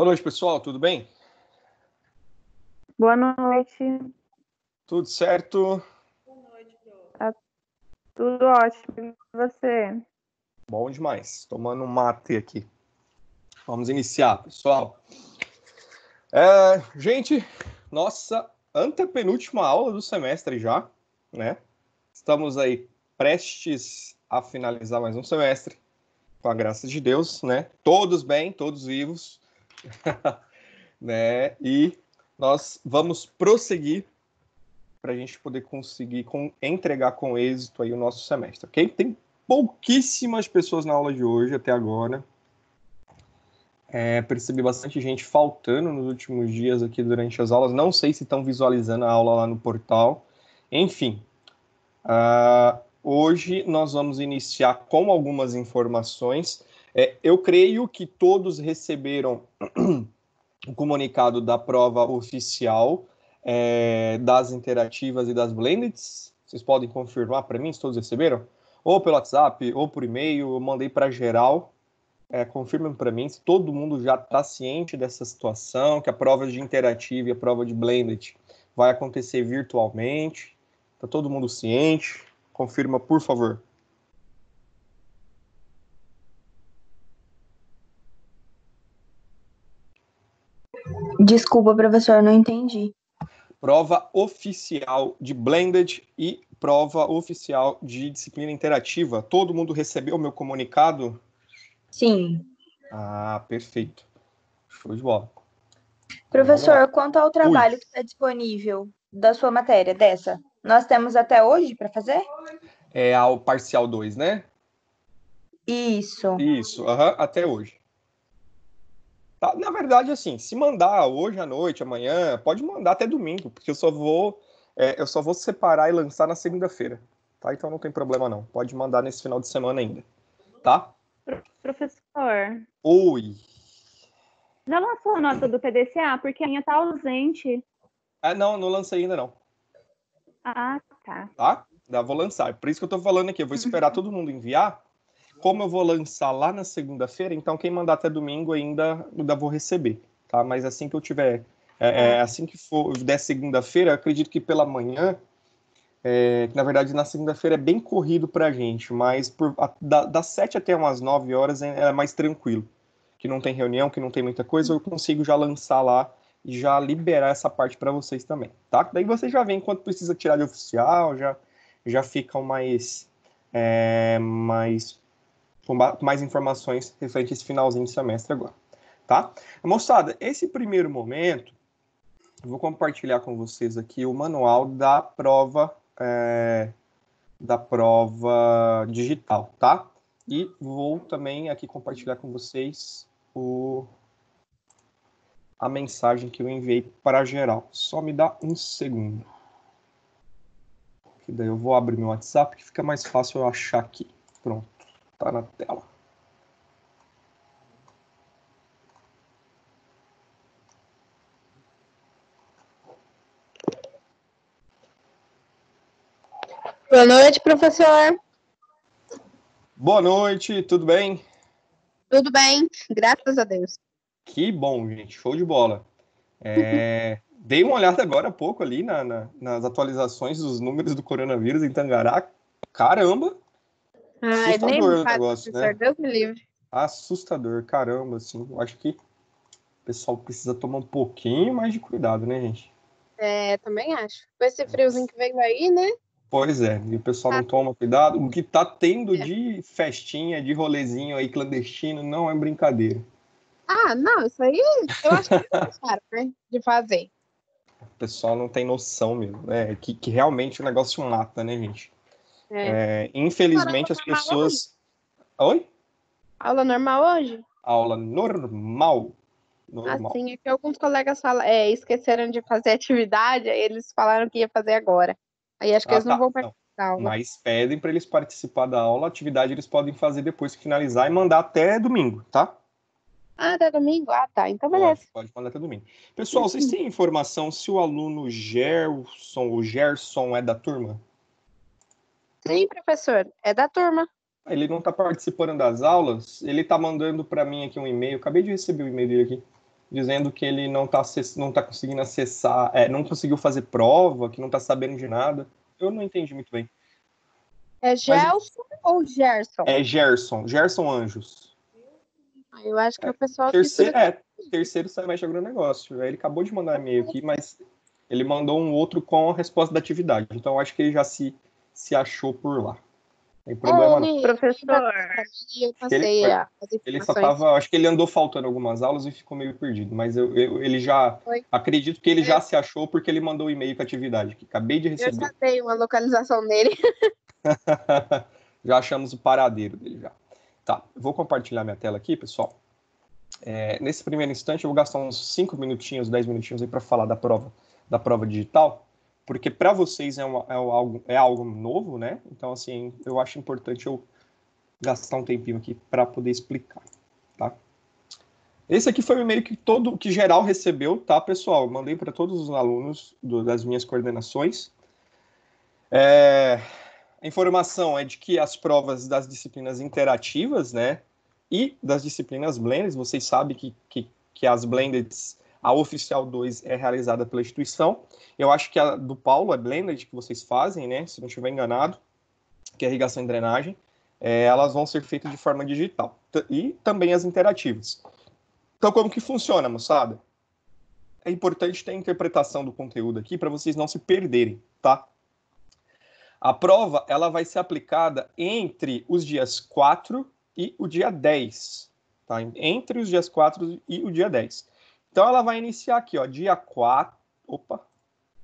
Boa noite, pessoal. Tudo bem? Boa noite. Tudo certo? Boa noite, tá Tudo ótimo. E você? Bom demais. Tomando um mate aqui. Vamos iniciar, pessoal. É, gente, nossa antepenúltima aula do semestre já, né? Estamos aí prestes a finalizar mais um semestre, com a graça de Deus, né? Todos bem, todos vivos, né? E nós vamos prosseguir para a gente poder conseguir com, entregar com êxito aí o nosso semestre, ok? Tem pouquíssimas pessoas na aula de hoje até agora. É, percebi bastante gente faltando nos últimos dias aqui durante as aulas. Não sei se estão visualizando a aula lá no portal. Enfim, uh, hoje nós vamos iniciar com algumas informações é, eu creio que todos receberam o comunicado da prova oficial é, das interativas e das blendeds. Vocês podem confirmar para mim se todos receberam? Ou pelo WhatsApp, ou por e-mail, eu mandei para geral. É, confirmem para mim se todo mundo já está ciente dessa situação, que a prova de interativa e a prova de blended vai acontecer virtualmente. Está todo mundo ciente? Confirma, por favor. Desculpa, professor, não entendi. Prova oficial de Blended e prova oficial de disciplina interativa. Todo mundo recebeu o meu comunicado? Sim. Ah, perfeito. Show de bola. Professor, quanto ao trabalho Ui. que está disponível da sua matéria, dessa, nós temos até hoje para fazer? É ao parcial 2, né? Isso. Isso, uhum, até hoje. Tá? Na verdade, assim, se mandar hoje à noite, amanhã, pode mandar até domingo, porque eu só vou é, eu só vou separar e lançar na segunda-feira, tá? Então não tem problema não. Pode mandar nesse final de semana ainda, tá? Professor. Oi. Já lançou a nota do PDCA? Porque a minha tá ausente. Ah, não, não lancei ainda não. Ah, tá. Tá? Vou lançar. Por isso que eu tô falando aqui, eu vou esperar todo mundo enviar como eu vou lançar lá na segunda-feira, então quem mandar até domingo ainda, ainda vou receber, tá? Mas assim que eu tiver, é, é, uhum. assim que for der segunda-feira, acredito que pela manhã, é, na verdade na segunda-feira é bem corrido para gente, mas por, a, da, das sete até umas nove horas é, é mais tranquilo, que não tem reunião, que não tem muita coisa, eu consigo já lançar lá e já liberar essa parte para vocês também, tá? Daí vocês já veem quanto precisa tirar de oficial, já já ficam mais é, mais com mais informações referente a esse finalzinho de semestre agora, tá? Moçada, esse primeiro momento, vou compartilhar com vocês aqui o manual da prova é, da prova digital, tá? E vou também aqui compartilhar com vocês o a mensagem que eu enviei para geral. Só me dá um segundo. Que daí eu vou abrir meu WhatsApp que fica mais fácil eu achar aqui. Pronto. Está na tela. Boa noite, professor. Boa noite, tudo bem? Tudo bem, graças a Deus. Que bom, gente, show de bola. É, dei uma olhada agora há pouco ali na, na, nas atualizações dos números do coronavírus em Tangará. Caramba, ah, nem é o negócio, né? Deus me livre. Assustador, caramba, assim. Eu acho que o pessoal precisa tomar um pouquinho mais de cuidado, né, gente? É, também acho. Com esse friozinho que veio aí, né? Pois é, e o pessoal tá. não ah. toma cuidado. O que tá tendo é. de festinha, de rolezinho aí clandestino, não é brincadeira. Ah, não, isso aí eu acho que eles né? De fazer. O pessoal não tem noção, mesmo. Né? É, que, que realmente o negócio mata, né, gente? É. É, infelizmente as pessoas. Oi? Aula normal hoje? Aula normal. normal. Assim, é que alguns colegas falam, é, esqueceram de fazer atividade, aí eles falaram que ia fazer agora. Aí acho que ah, eles tá, não vão participar da aula. Mas pedem para eles participar da aula, atividade eles podem fazer depois que finalizar e mandar até domingo, tá? Ah, até domingo? Ah, tá. Então beleza. Pode, pode mandar até domingo. Pessoal, vocês têm informação se o aluno Gerson, o Gerson é da turma? Sim, professor, é da turma. Ele não está participando das aulas, ele está mandando para mim aqui um e-mail, acabei de receber o um e-mail dele aqui, dizendo que ele não está não tá conseguindo acessar, é, não conseguiu fazer prova, que não está sabendo de nada. Eu não entendi muito bem. É Gelson Mas, ou Gerson? É Gerson, Gerson Anjos. Ah, eu acho que é, o pessoal... Terceiro, é, terceiro semestre de agronegócio. Ele acabou de mandar e-mail aqui, mas ele mandou um outro com a resposta da atividade. Então, acho que ele já se se achou por lá. Tem problema Ô, não. Professor, ele, ele só tava, acho que ele andou faltando algumas aulas e ficou meio perdido, mas eu, eu ele já Oi? acredito que ele já é. se achou porque ele mandou um e-mail com atividade que acabei de receber. Eu já tenho uma localização dele. já achamos o paradeiro dele já. Tá, vou compartilhar minha tela aqui, pessoal. É, nesse primeiro instante eu vou gastar uns 5 minutinhos, 10 minutinhos aí para falar da prova, da prova digital porque para vocês é, é, algo, é algo novo, né? Então, assim, eu acho importante eu gastar um tempinho aqui para poder explicar, tá? Esse aqui foi o e-mail que todo que geral recebeu, tá, pessoal? mandei para todos os alunos do, das minhas coordenações. É, a informação é de que as provas das disciplinas interativas, né, e das disciplinas blended, vocês sabem que, que, que as blendeds a oficial 2 é realizada pela instituição. Eu acho que a do Paulo a blended que vocês fazem, né? Se não estiver enganado, que é irrigação e drenagem. É, elas vão ser feitas de forma digital e também as interativas. Então, como que funciona, moçada? É importante ter a interpretação do conteúdo aqui para vocês não se perderem, tá? A prova ela vai ser aplicada entre os dias 4 e o dia 10, tá? Entre os dias 4 e o dia 10. Então ela vai iniciar aqui, ó, dia 4, opa,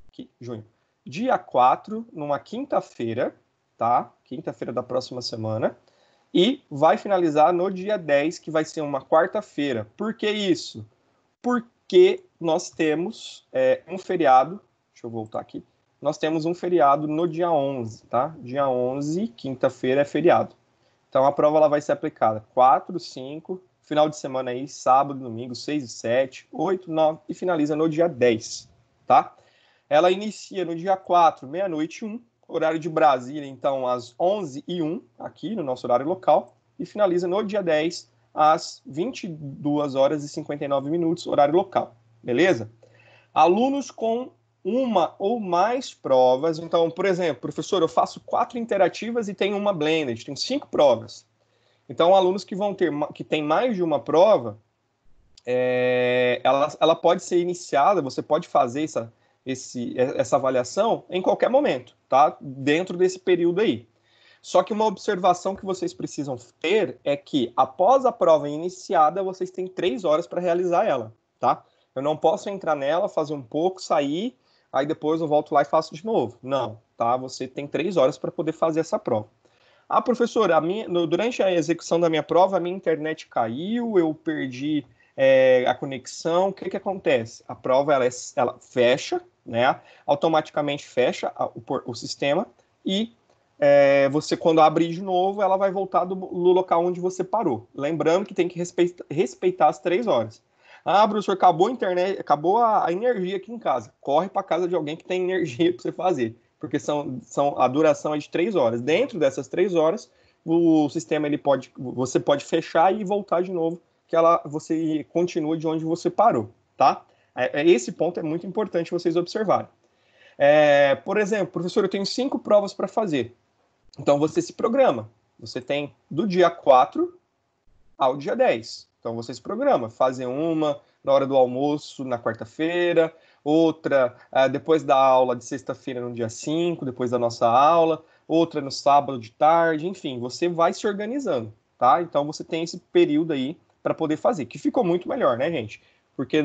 aqui, junho. Dia 4, numa quinta-feira, tá? Quinta-feira da próxima semana. E vai finalizar no dia 10, que vai ser uma quarta-feira. Por que isso? Porque nós temos é, um feriado, deixa eu voltar aqui. Nós temos um feriado no dia 11, tá? Dia 11, quinta-feira é feriado. Então a prova ela vai ser aplicada 4, 5, Final de semana aí, sábado, domingo, 6 e 7, 8, 9 e finaliza no dia 10, tá? Ela inicia no dia 4, meia-noite 1, horário de Brasília, então, às 11 e 1, aqui no nosso horário local, e finaliza no dia 10, às 22 horas e 59 minutos, horário local, beleza? Alunos com uma ou mais provas. Então, por exemplo, professor, eu faço quatro interativas e tenho uma blended, tenho cinco provas. Então, alunos que vão ter que tem mais de uma prova, é, ela, ela pode ser iniciada, você pode fazer essa, esse, essa avaliação em qualquer momento, tá? Dentro desse período aí. Só que uma observação que vocês precisam ter é que após a prova iniciada, vocês têm três horas para realizar ela, tá? Eu não posso entrar nela, fazer um pouco, sair, aí depois eu volto lá e faço de novo. Não, tá? Você tem três horas para poder fazer essa prova. Ah, professor, a minha, durante a execução da minha prova, a minha internet caiu, eu perdi é, a conexão. O que, que acontece? A prova ela, é ela fecha, né? Automaticamente fecha a, o, o, sistema e é, você, quando abrir de novo, ela vai voltar do, do local onde você parou. Lembrando que tem que respeitar as três horas. Ah, professor, acabou a internet, acabou a, a energia aqui em casa. Corre para casa de alguém que tem energia para você fazer porque são, são, a duração é de três horas. Dentro dessas três horas, o sistema ele pode, você pode fechar e voltar de novo, que ela você continua de onde você parou, tá? É, é, esse ponto é muito importante vocês observarem. É, por exemplo, professor, eu tenho cinco provas para fazer. Então você se programa. Você tem do dia 4 ao dia 10. Então você se programa, fazer uma na hora do almoço, na quarta-feira, outra uh, depois da aula de sexta-feira no dia 5, depois da nossa aula, outra no sábado de tarde, enfim, você vai se organizando, tá? Então você tem esse período aí para poder fazer, que ficou muito melhor, né, gente? Porque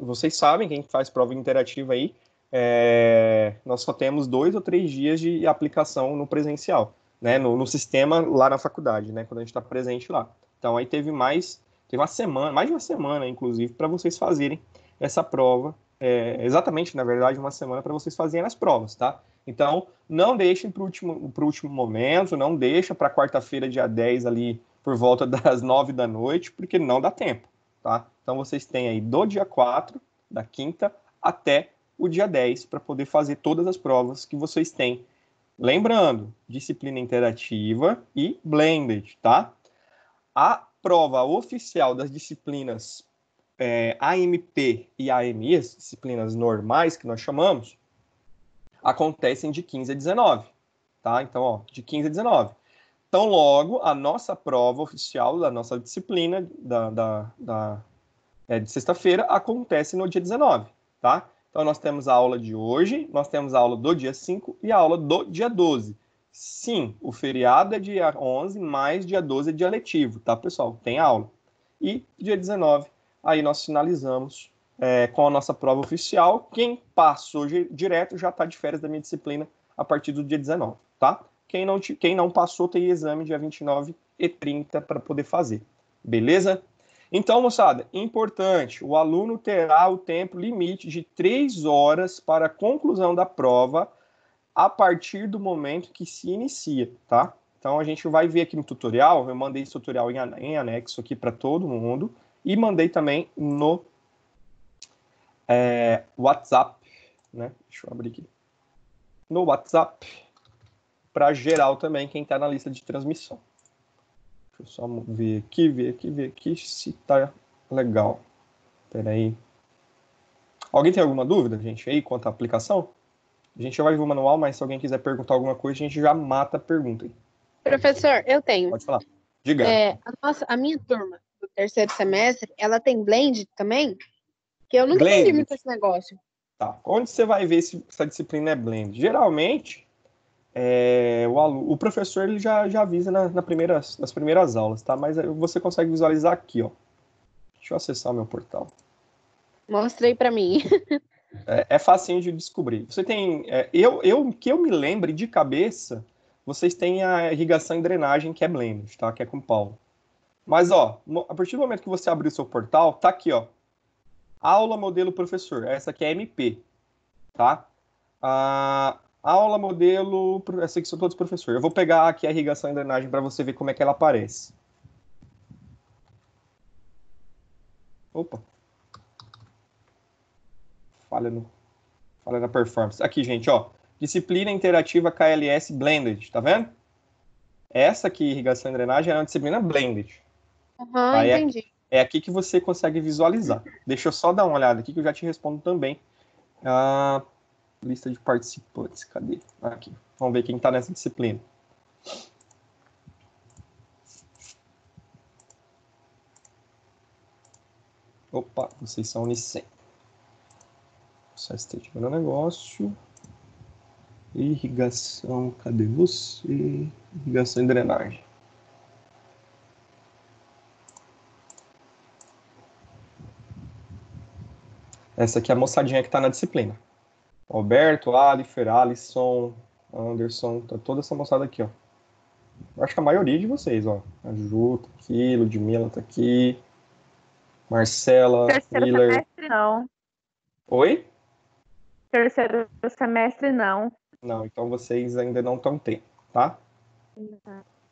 vocês sabem, quem faz prova interativa aí, é... nós só temos dois ou três dias de aplicação no presencial, né? No, no sistema lá na faculdade, né? Quando a gente está presente lá. Então aí teve mais, teve uma semana, mais de uma semana, inclusive, para vocês fazerem essa prova é, exatamente, na verdade, uma semana para vocês fazerem as provas, tá? Então, não deixem para o último, último momento, não deixa para quarta-feira, dia 10, ali por volta das 9 da noite, porque não dá tempo, tá? Então, vocês têm aí do dia 4, da quinta, até o dia 10 para poder fazer todas as provas que vocês têm. Lembrando, disciplina interativa e blended, tá? A prova oficial das disciplinas é, AMP e AMI, as disciplinas normais que nós chamamos, acontecem de 15 a 19, tá? Então, ó, de 15 a 19. Então, logo, a nossa prova oficial da nossa disciplina da, da, da é, de sexta-feira acontece no dia 19, tá? Então, nós temos a aula de hoje, nós temos a aula do dia 5 e a aula do dia 12. Sim, o feriado é dia 11, mais dia 12 é dia letivo, tá, pessoal? Tem aula. E dia 19 aí nós finalizamos é, com a nossa prova oficial. Quem passou direto já está de férias da minha disciplina a partir do dia 19, tá? Quem não, quem não passou tem exame dia 29 e 30 para poder fazer, beleza? Então, moçada, importante, o aluno terá o tempo limite de três horas para a conclusão da prova a partir do momento que se inicia, tá? Então, a gente vai ver aqui no tutorial, eu mandei esse tutorial em anexo aqui para todo mundo, e mandei também no é, WhatsApp, né? Deixa eu abrir aqui. No WhatsApp, para geral também, quem está na lista de transmissão. Deixa eu só ver aqui, ver aqui, ver aqui se tá legal. Peraí. Alguém tem alguma dúvida, gente, aí, quanto à aplicação? A gente já vai ver o manual, mas se alguém quiser perguntar alguma coisa, a gente já mata a pergunta. Aí. Professor, eu tenho. Pode falar. Diga. É, a, nossa, a minha turma terceiro semestre, ela tem blend também, que eu nunca entendi muito esse negócio. Tá. Onde você vai ver se essa disciplina é blend? Geralmente, é, o, aluno, o professor ele já, já avisa na, na primeira, nas primeiras aulas, tá? Mas eh, você consegue visualizar aqui, ó. Deixa eu acessar o meu portal. Mostrei para mim. é, é facinho de descobrir. Você tem, é, eu, eu que eu me lembre de cabeça, vocês têm a irrigação e drenagem que é blend, tá? Que é com pau. Mas, ó, a partir do momento que você abrir o seu portal, tá aqui, ó. Aula modelo professor. Essa aqui é MP, tá? Ah, aula modelo. Essa aqui são todos professor. Eu vou pegar aqui a irrigação e drenagem para você ver como é que ela aparece. Opa. Falha, no, falha na performance. Aqui, gente, ó. Disciplina Interativa KLS Blended, tá vendo? Essa aqui, irrigação e drenagem, é uma disciplina blended. Uhum, entendi. É, é, aqui que você consegue visualizar. Deixa eu só dar uma olhada aqui que eu já te respondo também. A lista de participantes, cadê? Aqui. Vamos ver quem está nessa disciplina. Opa, vocês são Unicem. Só esteja no negócio. Irrigação, cadê você? Irrigação e drenagem. Essa aqui é a moçadinha que está na disciplina. Roberto, Alifer, Alisson, Anderson, tá toda essa moçada aqui, ó. Eu acho que a maioria de vocês, ó. A Ju tá aqui, Ludmilla tá aqui, Marcela, Terceiro Miller. semestre, não. Oi? Terceiro semestre, não. Não, então vocês ainda não estão tempo, tá?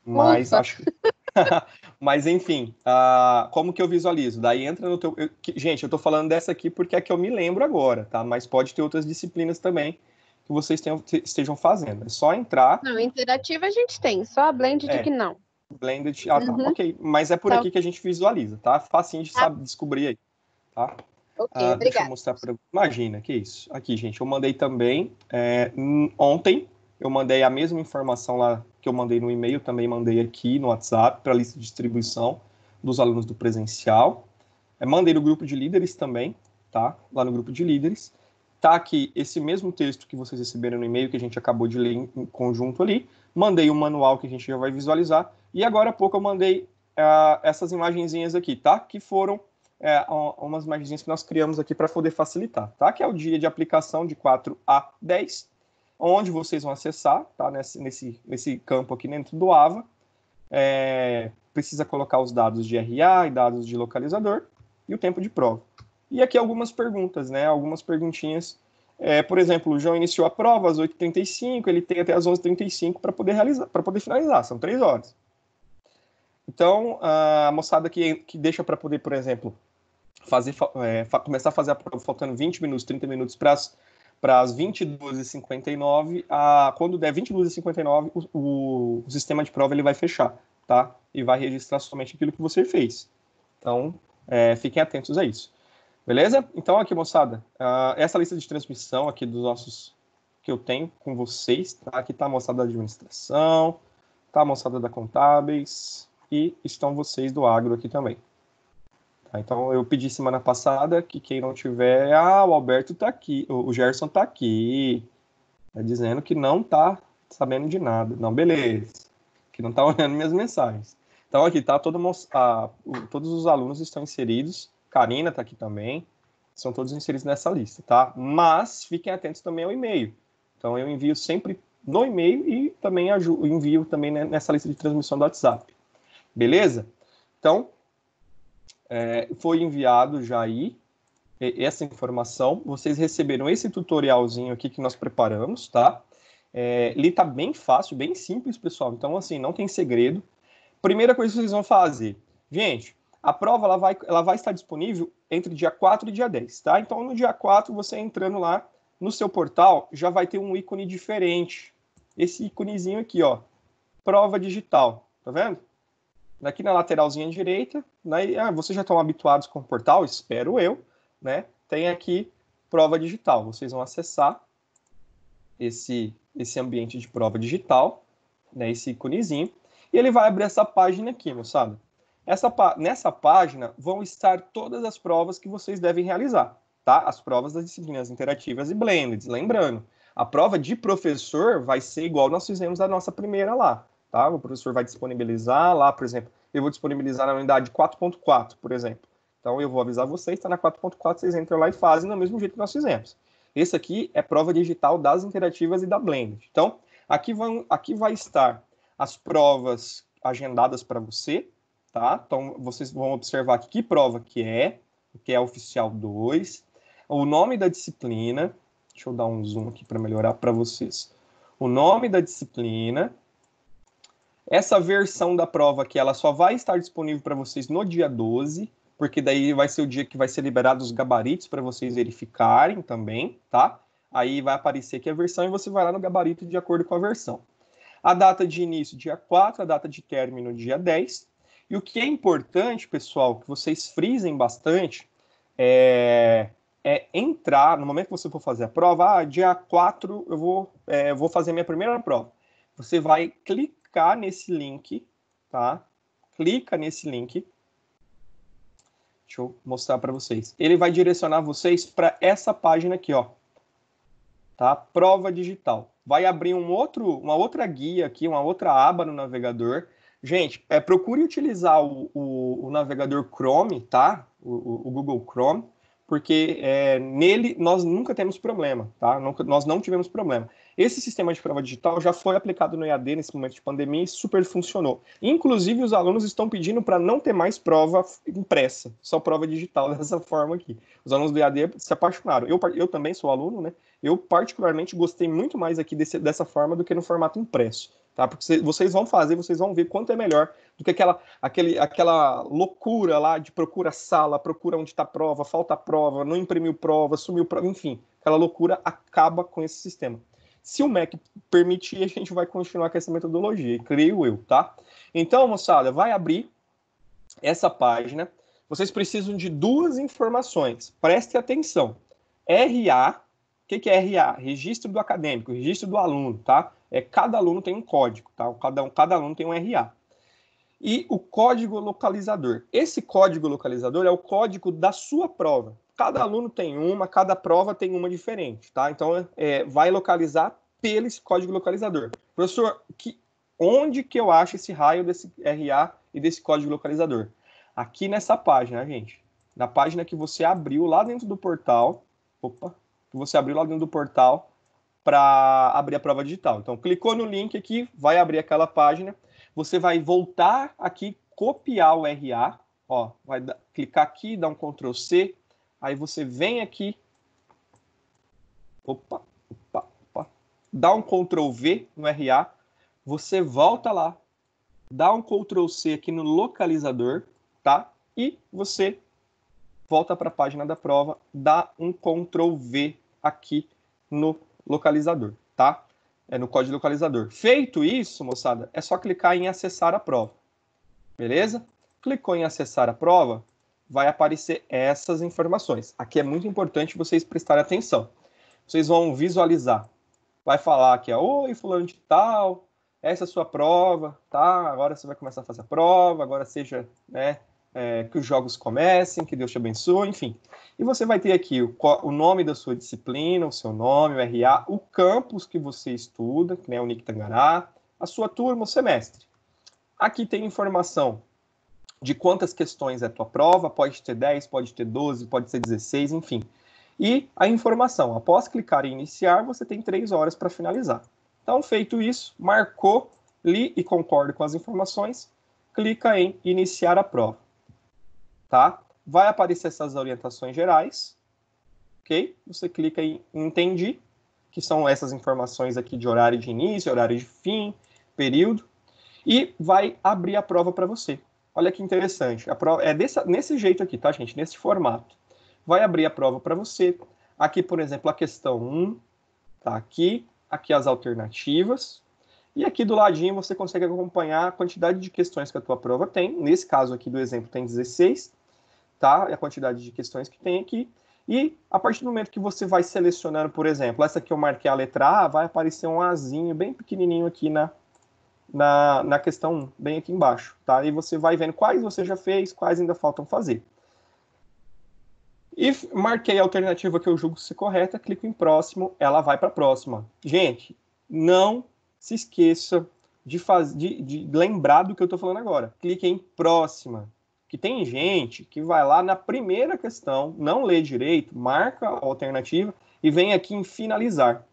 Mas Ufa. acho que... Mas enfim, uh, como que eu visualizo? Daí entra no teu. Eu, que, gente, eu tô falando dessa aqui porque é que eu me lembro agora, tá? Mas pode ter outras disciplinas também que vocês tenham, estejam fazendo. É só entrar. Não, interativa a gente tem, só a blended é. que não. Blended, ah, tá. Uhum. Ok, mas é por tá. aqui que a gente visualiza, tá? Facinho de tá. saber, descobrir aí, tá? Ok, ah, obrigado. Deixa eu mostrar pra... Imagina, que isso. Aqui, gente, eu mandei também é, ontem, eu mandei a mesma informação lá que eu mandei no e-mail, também mandei aqui no WhatsApp para a lista de distribuição dos alunos do presencial. É, mandei no grupo de líderes também, tá? Lá no grupo de líderes. Tá aqui esse mesmo texto que vocês receberam no e-mail, que a gente acabou de ler em, conjunto ali. Mandei o um manual que a gente já vai visualizar. E agora há pouco eu mandei uh, essas imagenzinhas aqui, tá? Que foram é, umas imagenzinhas que nós criamos aqui para poder facilitar, tá? Que é o dia de aplicação de 4 a 10 onde vocês vão acessar, tá? Nesse, nesse, nesse campo aqui dentro do AVA. É, precisa colocar os dados de RA e dados de localizador e o tempo de prova. E aqui algumas perguntas, né? Algumas perguntinhas. É, por exemplo, o João iniciou a prova às 8h35, ele tem até às 11h35 para poder realizar, para poder finalizar, são três horas. Então, a moçada que, que deixa para poder, por exemplo, fazer, é, começar a fazer a prova faltando 20 minutos, 30 minutos para as para as 22h59, a, quando der 22h59, o, o, sistema de prova ele vai fechar, tá? E vai registrar somente aquilo que você fez. Então, é, fiquem atentos a isso. Beleza? Então, aqui, moçada, uh, essa lista de transmissão aqui dos nossos que eu tenho com vocês, tá? Aqui está a moçada da administração, está a moçada da contábeis e estão vocês do agro aqui também. Tá? Então eu pedi semana passada que quem não tiver, ah, o Alberto tá aqui, o Gerson tá aqui, tá dizendo que não tá sabendo de nada. Não, beleza. Que não tá olhando minhas mensagens. Então aqui tá todo todos os alunos estão inseridos. Karina tá aqui também. São todos inseridos nessa lista, tá? Mas fiquem atentos também ao e-mail. Então eu envio sempre no e-mail e também envio também nessa lista de transmissão do WhatsApp. Beleza? Então, é, foi enviado já aí essa informação. Vocês receberam esse tutorialzinho aqui que nós preparamos, tá? É, ele tá bem fácil, bem simples, pessoal. Então, assim, não tem segredo. Primeira coisa que vocês vão fazer. Gente, a prova ela vai, ela vai estar disponível entre dia 4 e dia 10, tá? Então, no dia 4, você entrando lá no seu portal, já vai ter um ícone diferente. Esse íconezinho aqui, ó. Prova digital, tá vendo? aqui na lateralzinha direita, né? ah, vocês já estão habituados com o portal, espero eu, né? Tem aqui prova digital. Vocês vão acessar esse esse ambiente de prova digital, né? Esse iconezinho e ele vai abrir essa página aqui, moçada. Essa nessa página vão estar todas as provas que vocês devem realizar, tá? As provas das disciplinas interativas e blended, lembrando. A prova de professor vai ser igual nós fizemos a nossa primeira lá, tá? O professor vai disponibilizar lá, por exemplo, eu vou disponibilizar na unidade 4.4, por exemplo. Então eu vou avisar vocês, está na 4.4, vocês entram lá e fazem do mesmo jeito que nós fizemos. Esse aqui é prova digital das interativas e da Blend. Então, aqui, vão, aqui vai estar as provas agendadas para você, tá? Então, vocês vão observar aqui que prova que é, que é oficial 2, o nome da disciplina, deixa eu dar um zoom aqui para melhorar para vocês, o nome da disciplina, essa versão da prova aqui, ela só vai estar disponível para vocês no dia 12, porque daí vai ser o dia que vai ser liberado os gabaritos para vocês verificarem também, tá? Aí vai aparecer aqui a versão e você vai lá no gabarito de acordo com a versão. A data de início, dia 4, a data de término, dia 10. E o que é importante, pessoal, que vocês frisem bastante, é, é entrar, no momento que você for fazer a prova, ah, dia 4 eu vou, é, vou fazer minha primeira prova. Você vai clicar clicar nesse link, tá? Clica nesse link. Deixa eu mostrar para vocês. Ele vai direcionar vocês para essa página aqui, ó. Tá? Prova digital. Vai abrir um outro, uma outra guia aqui, uma outra aba no navegador. Gente, é, procure utilizar o, o, o navegador Chrome, tá? O, o Google Chrome, porque é, nele nós nunca temos problema, tá? Nunca, nós não tivemos problema. Esse sistema de prova digital já foi aplicado no EAD nesse momento de pandemia e super funcionou. Inclusive, os alunos estão pedindo para não ter mais prova impressa, só prova digital dessa forma aqui. Os alunos do EAD se apaixonaram. Eu, eu também sou aluno, né? Eu, particularmente, gostei muito mais aqui desse, dessa forma do que no formato impresso. Tá? Porque vocês vão fazer, vocês vão ver quanto é melhor do que aquela, aquele, aquela loucura lá de procura sala, procura onde está prova, falta prova, não imprimiu prova, sumiu prova, enfim, aquela loucura acaba com esse sistema. Se o MEC permitir, a gente vai continuar com essa metodologia, creio eu, tá? Então, moçada, vai abrir essa página. Vocês precisam de duas informações. Preste atenção. RA, o que, que é RA? Registro do acadêmico, registro do aluno, tá? É cada aluno tem um código, tá? Cada, um, cada aluno tem um RA. E o código localizador. Esse código localizador é o código da sua prova. Cada aluno tem uma, cada prova tem uma diferente, tá? Então, é, vai localizar pelo esse código localizador. Professor, que, onde que eu acho esse raio desse RA e desse código localizador? Aqui nessa página, gente. Na página que você abriu lá dentro do portal. Opa! Que você abriu lá dentro do portal para abrir a prova digital. Então, clicou no link aqui, vai abrir aquela página. Você vai voltar aqui, copiar o RA. Ó, vai clicar aqui, dar um Ctrl C, Aí você vem aqui. Opa, opa, opa. Dá um Ctrl V no RA. Você volta lá. Dá um Ctrl C aqui no localizador, tá? E você volta para a página da prova, dá um Ctrl V aqui no localizador, tá? É no código localizador. Feito isso, moçada, é só clicar em acessar a prova. Beleza? Clicou em acessar a prova, vai aparecer essas informações. Aqui é muito importante vocês prestarem atenção. Vocês vão visualizar. Vai falar aqui, é, oi, fulano de tal, essa é a sua prova, tá? Agora você vai começar a fazer a prova, agora seja, né, é, que os jogos comecem, que Deus te abençoe, enfim. E você vai ter aqui o, o nome da sua disciplina, o seu nome, o RA, o campus que você estuda, que né, é o Nick Tangará, a sua turma, o semestre. Aqui tem informação de quantas questões é a tua prova, pode ter 10, pode ter 12, pode ser 16, enfim. E a informação, após clicar em iniciar, você tem 3 horas para finalizar. Então, feito isso, marcou, li e concordo com as informações, clica em iniciar a prova. Tá? Vai aparecer essas orientações gerais, ok? Você clica em entendi, que são essas informações aqui de horário de início, horário de fim, período, e vai abrir a prova para você. Olha que interessante. A prova é desse, nesse jeito aqui, tá, gente? Nesse formato. Vai abrir a prova para você. Aqui, por exemplo, a questão 1 tá aqui, aqui as alternativas. E aqui do ladinho você consegue acompanhar a quantidade de questões que a tua prova tem. Nesse caso aqui do exemplo tem 16, tá? É a quantidade de questões que tem aqui. E a partir do momento que você vai selecionando, por exemplo, essa aqui eu marquei a letra A, vai aparecer um Azinho bem pequenininho aqui na na, na questão bem aqui embaixo, tá? E você vai vendo quais você já fez, quais ainda faltam fazer. E marquei a alternativa que eu julgo ser correta, clico em próximo, ela vai para a próxima. Gente, não se esqueça de, faz... de, de lembrar do que eu estou falando agora. Clique em próxima, que tem gente que vai lá na primeira questão, não lê direito, marca a alternativa e vem aqui em finalizar.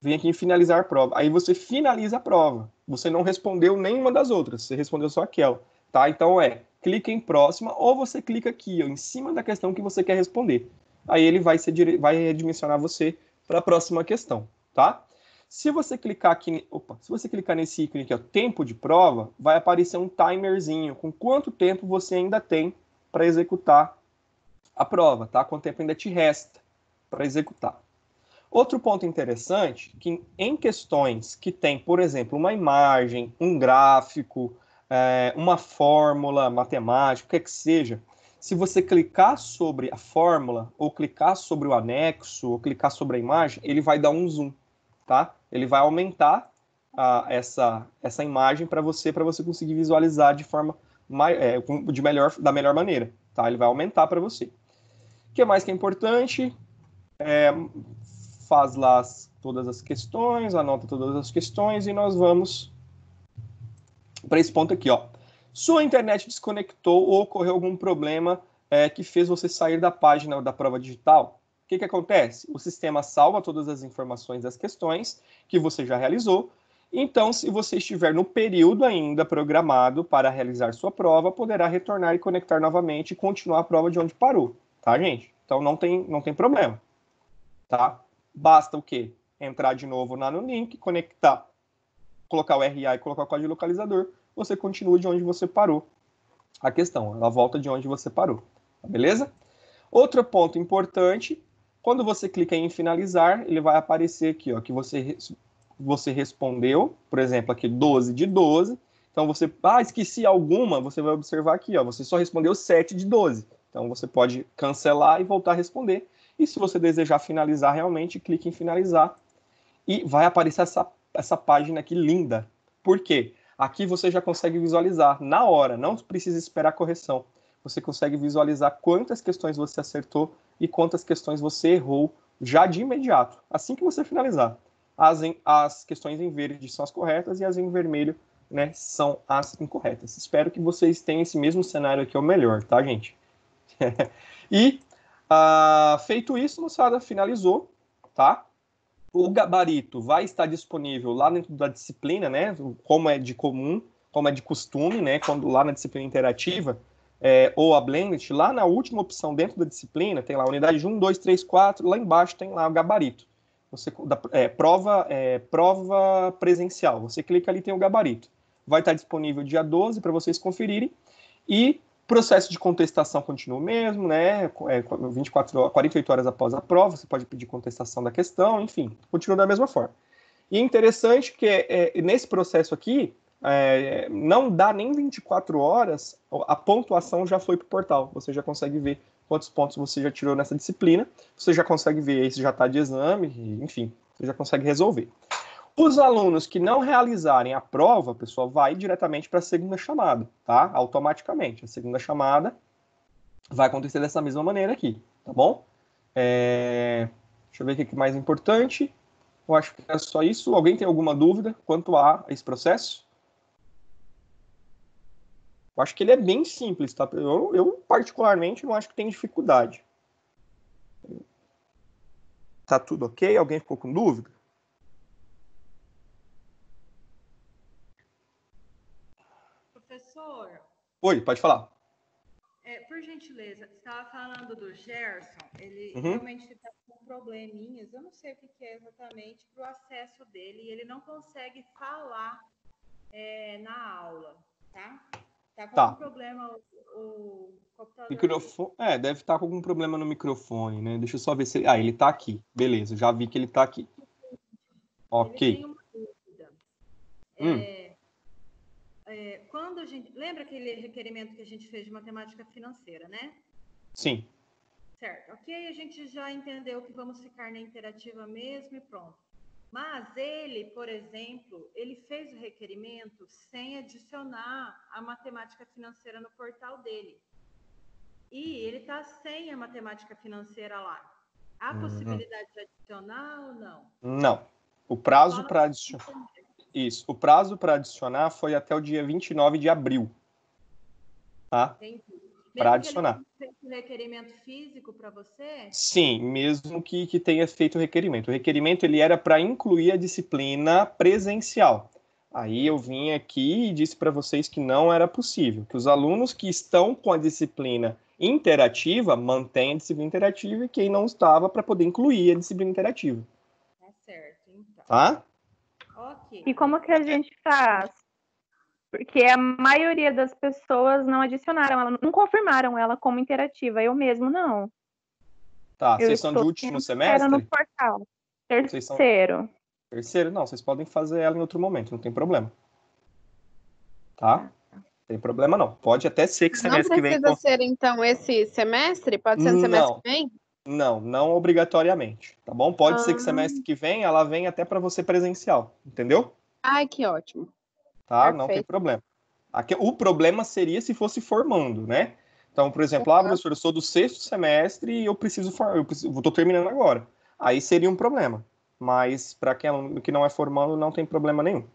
Vem aqui em finalizar a prova. Aí você finaliza a prova você não respondeu nenhuma das outras, você respondeu só aquela, tá? Então é, clica em próxima ou você clica aqui, ó, em cima da questão que você quer responder. Aí ele vai, ser, vai redimensionar você para a próxima questão, tá? Se você clicar aqui, opa, se você clicar nesse ícone aqui, ó, tempo de prova, vai aparecer um timerzinho com quanto tempo você ainda tem para executar a prova, tá? Quanto tempo ainda te resta para executar. Outro ponto interessante, que em questões que tem, por exemplo, uma imagem, um gráfico, é, uma fórmula matemática, o que é que seja, se você clicar sobre a fórmula, ou clicar sobre o anexo, ou clicar sobre a imagem, ele vai dar um zoom, tá? Ele vai aumentar a, essa, essa imagem para você, para você conseguir visualizar de forma é, de melhor, da melhor maneira, tá? Ele vai aumentar para você. O que mais que é importante? É, faz lá as, todas as questões, anota todas as questões e nós vamos para esse ponto aqui, ó. Sua internet desconectou ou ocorreu algum problema é, que fez você sair da página da prova digital? O que, que acontece? O sistema salva todas as informações das questões que você já realizou. Então, se você estiver no período ainda programado para realizar sua prova, poderá retornar e conectar novamente e continuar a prova de onde parou, tá, gente? Então, não tem, não tem problema, tá? Basta o quê? Entrar de novo lá no link, conectar, colocar o RA e colocar o código localizador, você continua de onde você parou a questão, ela volta de onde você parou, tá beleza? Outro ponto importante, quando você clica em finalizar, ele vai aparecer aqui, ó, que você, você respondeu, por exemplo, aqui 12 de 12, então você, ah, esqueci alguma, você vai observar aqui, ó, você só respondeu 7 de 12. Então você pode cancelar e voltar a responder. E se você desejar finalizar realmente, clique em finalizar e vai aparecer essa, essa página aqui linda. Por quê? Aqui você já consegue visualizar na hora, não precisa esperar a correção. Você consegue visualizar quantas questões você acertou e quantas questões você errou já de imediato, assim que você finalizar. As, em, as questões em verde são as corretas e as em vermelho né, são as incorretas. Espero que vocês tenham esse mesmo cenário aqui, o melhor, tá, gente? e ah, feito isso, moçada, finalizou, tá? O gabarito vai estar disponível lá dentro da disciplina, né? Como é de comum, como é de costume, né? Quando lá na disciplina interativa é, ou a Blended, lá na última opção dentro da disciplina, tem lá unidade 1, 2, 3, 4, lá embaixo tem lá o gabarito. Você, da, é, prova, é, prova presencial. Você clica ali tem o gabarito. Vai estar disponível dia 12 para vocês conferirem. E processo de contestação continua o mesmo, né? 24 24, 48 horas após a prova, você pode pedir contestação da questão, enfim, continua da mesma forma. E é interessante que é, é nesse processo aqui, é, não dá nem 24 horas, a pontuação já foi para o portal. Você já consegue ver quantos pontos você já tirou nessa disciplina, você já consegue ver se já está de exame, enfim, você já consegue resolver. Os alunos que não realizarem a prova, pessoal, vai diretamente para a segunda chamada, tá? Automaticamente. A segunda chamada vai acontecer dessa mesma maneira aqui, tá bom? É... Deixa eu ver o que é mais importante. Eu acho que é só isso. Alguém tem alguma dúvida quanto a esse processo? Eu acho que ele é bem simples, tá? Eu, eu particularmente, não acho que tem dificuldade. Tá tudo ok? Alguém ficou com dúvida? Professor. Oi, pode falar. É, por gentileza, você estava falando do Gerson, ele uhum. realmente está com probleminhas, eu não sei o que, que é exatamente, para o acesso dele, e ele não consegue falar é, na aula, tá? Está com tá. algum problema o, o computador? Microfone... É, deve estar tá com algum problema no microfone, né? Deixa eu só ver se... Ah, ele está aqui, beleza, já vi que ele está aqui. Ele ok. Ele tem uma dúvida. Hum. É é, quando a gente. Lembra aquele requerimento que a gente fez de matemática financeira, né? Sim. Certo. Ok, a gente já entendeu que vamos ficar na interativa mesmo e pronto. Mas ele, por exemplo, ele fez o requerimento sem adicionar a matemática financeira no portal dele. E ele está sem a matemática financeira lá. Há uhum. possibilidade de adicionar ou não? Não. O prazo para adicionar. Isso. O prazo para adicionar foi até o dia 29 de abril. Tá? Para adicionar. Que requerimento físico para você? Sim, mesmo que, que tenha feito o requerimento. O requerimento ele era para incluir a disciplina presencial. Aí eu vim aqui e disse para vocês que não era possível, que os alunos que estão com a disciplina interativa mantêm a disciplina interativa e quem não estava para poder incluir a disciplina interativa. Tá certo, então. Tá? Okay. E como que a gente faz? Porque a maioria das pessoas não adicionaram ela, não confirmaram ela como interativa. Eu mesmo não. Tá, eu vocês são de último semestre? no portal. Terceiro. São... Terceiro, não, vocês podem fazer ela em outro momento, não tem problema. Tá? Ah, tá. tem problema não. Pode até ser que semestre que vem. Não precisa ser, então, esse semestre? Pode ser no semestre não. que vem? Não, não obrigatoriamente, tá bom? Pode ah. ser que ah. semestre que vem ela venha até para você presencial, entendeu? Ai, que ótimo. Tá, Perfeito. não tem problema. Aqui, o problema seria se fosse formando, né? Então, por exemplo, uhum. ah, professor, eu sou do sexto semestre e eu preciso formar, eu estou terminando agora. Aí seria um problema. Mas para quem é, que não é formando, não tem problema nenhum.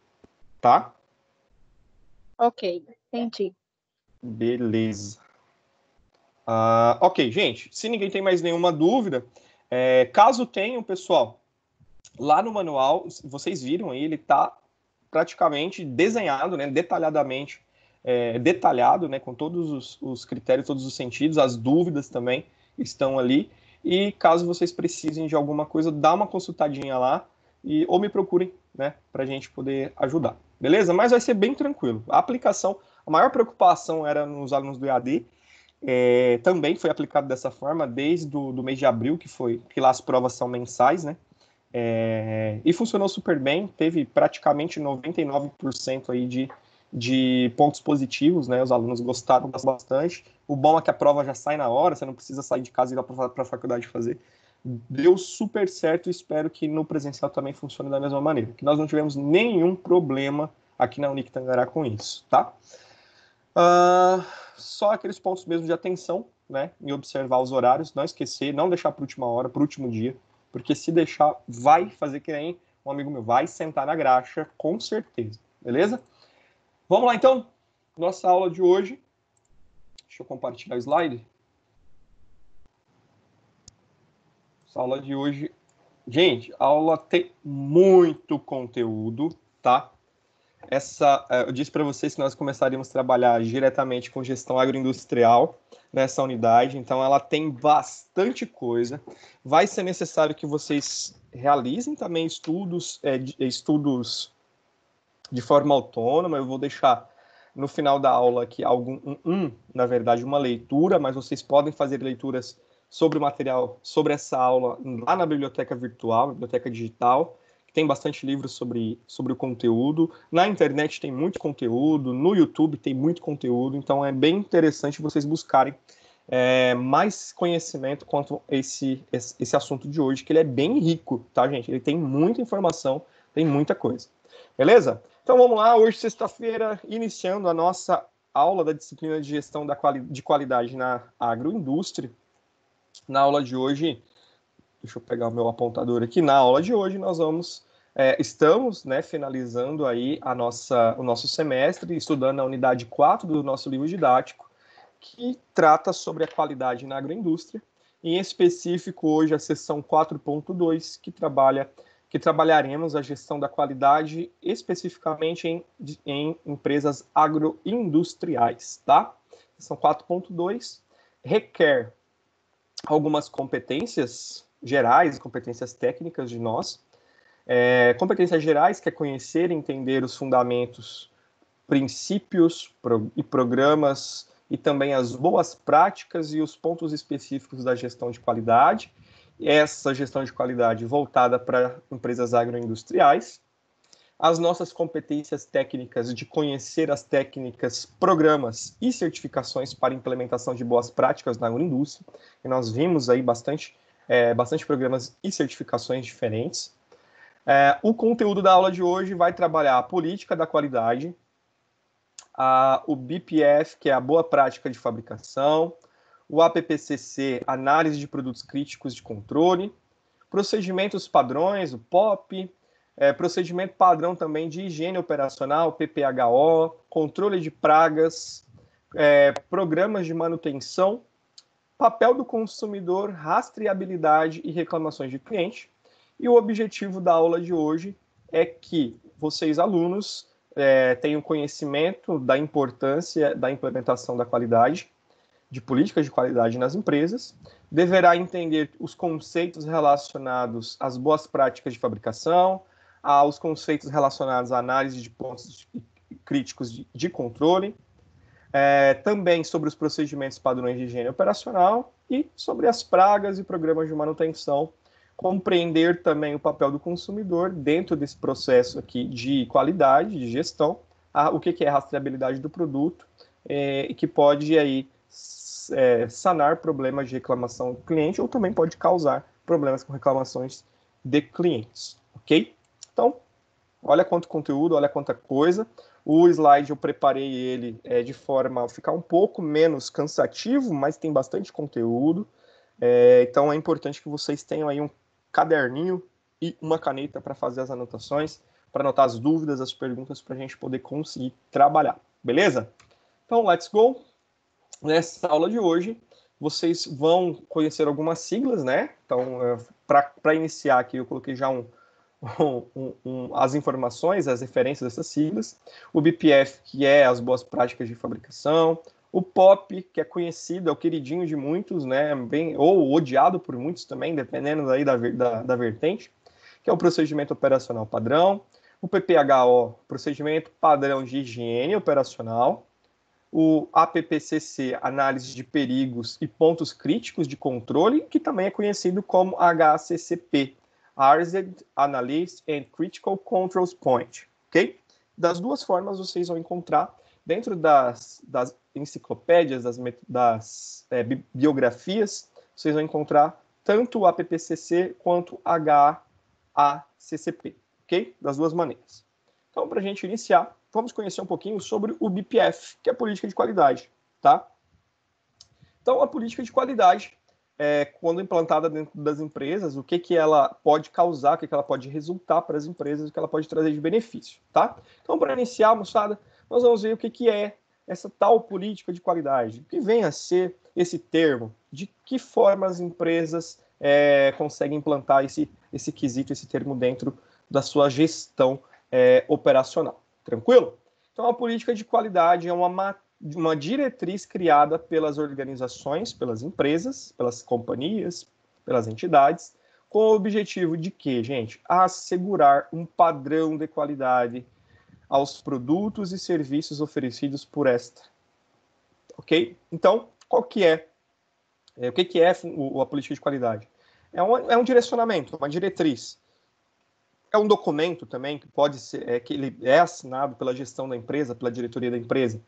Tá? Ok, entendi. Beleza. Uh, ok, gente, se ninguém tem mais nenhuma dúvida, é, caso tenham, pessoal, lá no manual, vocês viram aí, ele está praticamente desenhado, né, detalhadamente, é, detalhado, né, com todos os, os, critérios, todos os sentidos, as dúvidas também estão ali. E caso vocês precisem de alguma coisa, dá uma consultadinha lá e ou me procurem, né, para a gente poder ajudar. Beleza? Mas vai ser bem tranquilo. A aplicação, a maior preocupação era nos alunos do EAD, é, também foi aplicado dessa forma desde o do mês de abril, que foi que lá as provas são mensais, né? É, e funcionou super bem, teve praticamente 99% aí de, de pontos positivos, né? Os alunos gostaram bastante. O bom é que a prova já sai na hora, você não precisa sair de casa e ir para a faculdade fazer. Deu super certo e espero que no presencial também funcione da mesma maneira. Que nós não tivemos nenhum problema aqui na Unic Tangará com isso, tá? Uh, só aqueles pontos mesmo de atenção, né? E observar os horários, não esquecer, não deixar para última hora, para último dia, porque se deixar, vai fazer que nem um amigo meu, vai sentar na graxa, com certeza, beleza? Vamos lá então, nossa aula de hoje. Deixa eu compartilhar o slide. Essa aula de hoje, gente, a aula tem muito conteúdo, tá? Essa, é, eu disse para vocês que nós começaríamos a trabalhar diretamente com gestão agroindustrial nessa unidade, então ela tem bastante coisa. Vai ser necessário que vocês realizem também estudos, é, estudos de forma autônoma. Eu vou deixar no final da aula aqui algum, um, um, na verdade, uma leitura, mas vocês podem fazer leituras sobre o material, sobre essa aula lá na biblioteca virtual, biblioteca digital tem bastante livros sobre, sobre o conteúdo. Na internet tem muito conteúdo, no YouTube tem muito conteúdo, então é bem interessante vocês buscarem é, mais conhecimento quanto esse, esse, esse assunto de hoje, que ele é bem rico, tá, gente? Ele tem muita informação, tem muita coisa. Beleza? Então vamos lá, hoje, sexta-feira, iniciando a nossa aula da disciplina de gestão da quali de qualidade na agroindústria. Na aula de hoje, Deixa eu pegar o meu apontador aqui. Na aula de hoje nós vamos é, estamos né, finalizando aí a nossa, o nosso semestre, estudando a unidade 4 do nosso livro didático, que trata sobre a qualidade na agroindústria, em específico hoje a seção 4.2, que trabalha que trabalharemos a gestão da qualidade especificamente em, em empresas agroindustriais, tá? Sessão 4.2 requer algumas competências gerais, competências técnicas de nós. É, competências gerais, que é conhecer e entender os fundamentos, princípios pro, e programas e também as boas práticas e os pontos específicos da gestão de qualidade. Essa gestão de qualidade voltada para empresas agroindustriais. As nossas competências técnicas de conhecer as técnicas, programas e certificações para implementação de boas práticas na agroindústria. E nós vimos aí bastante é, bastante programas e certificações diferentes. É, o conteúdo da aula de hoje vai trabalhar a política da qualidade, a, o BPF, que é a boa prática de fabricação, o APPCC, análise de produtos críticos de controle, procedimentos padrões, o POP, é, procedimento padrão também de higiene operacional, PPHO, controle de pragas, é, programas de manutenção papel do consumidor, rastreabilidade e reclamações de cliente. E o objetivo da aula de hoje é que vocês, alunos, é, tenham conhecimento da importância da implementação da qualidade, de políticas de qualidade nas empresas, deverá entender os conceitos relacionados às boas práticas de fabricação, aos conceitos relacionados à análise de pontos críticos de, de controle, é, também sobre os procedimentos padrões de higiene operacional e sobre as pragas e programas de manutenção, compreender também o papel do consumidor dentro desse processo aqui de qualidade, de gestão, a, o que, que, é a rastreabilidade do produto, é, e que pode aí é, sanar problemas de reclamação do cliente ou também pode causar problemas com reclamações de clientes, ok? Então, olha quanto conteúdo, olha quanta coisa. O slide eu preparei ele é, de forma a ficar um pouco menos cansativo, mas tem bastante conteúdo. É, então é importante que vocês tenham aí um caderninho e uma caneta para fazer as anotações, para anotar as dúvidas, as perguntas, para a gente poder conseguir trabalhar, beleza? Então, let's go! Nessa aula de hoje, vocês vão conhecer algumas siglas, né? Então, é, para iniciar aqui, eu coloquei já um, um, um, as informações, as referências dessas siglas, o BPF, que é as boas práticas de fabricação, o POP, que é conhecido, é o queridinho de muitos, né, bem, ou odiado por muitos também, dependendo aí da, da, da vertente, que é o procedimento operacional padrão, o PPHO, procedimento padrão de higiene operacional, o APPCC, análise de perigos e pontos críticos de controle, que também é conhecido como HACCP, Arsed Analyst and Critical Controls Point, ok? Das duas formas vocês vão encontrar dentro das, das enciclopédias, das, das é, biografias, vocês vão encontrar tanto o APPCC quanto HACCP, ok? Das duas maneiras. Então, para a gente iniciar, vamos conhecer um pouquinho sobre o BPF, que é a política de qualidade, tá? Então, a política de qualidade é, quando implantada dentro das empresas, o que, que ela pode causar, o que, que ela pode resultar para as empresas, o que ela pode trazer de benefício, tá? Então, para iniciar, moçada, nós vamos ver o que, que é essa tal política de qualidade, o que vem a ser esse termo, de que forma as empresas é, conseguem implantar esse, esse quesito, esse termo dentro da sua gestão é, operacional, tranquilo? Então, a política de qualidade é uma matéria uma diretriz criada pelas organizações, pelas empresas, pelas companhias, pelas entidades, com o objetivo de que, gente, assegurar um padrão de qualidade aos produtos e serviços oferecidos por esta. Ok? Então, qual que é? é o que, que é a política de qualidade? É um, é um direcionamento, uma diretriz é um documento também que pode ser é, que ele é assinado pela gestão da empresa, pela diretoria da empresa,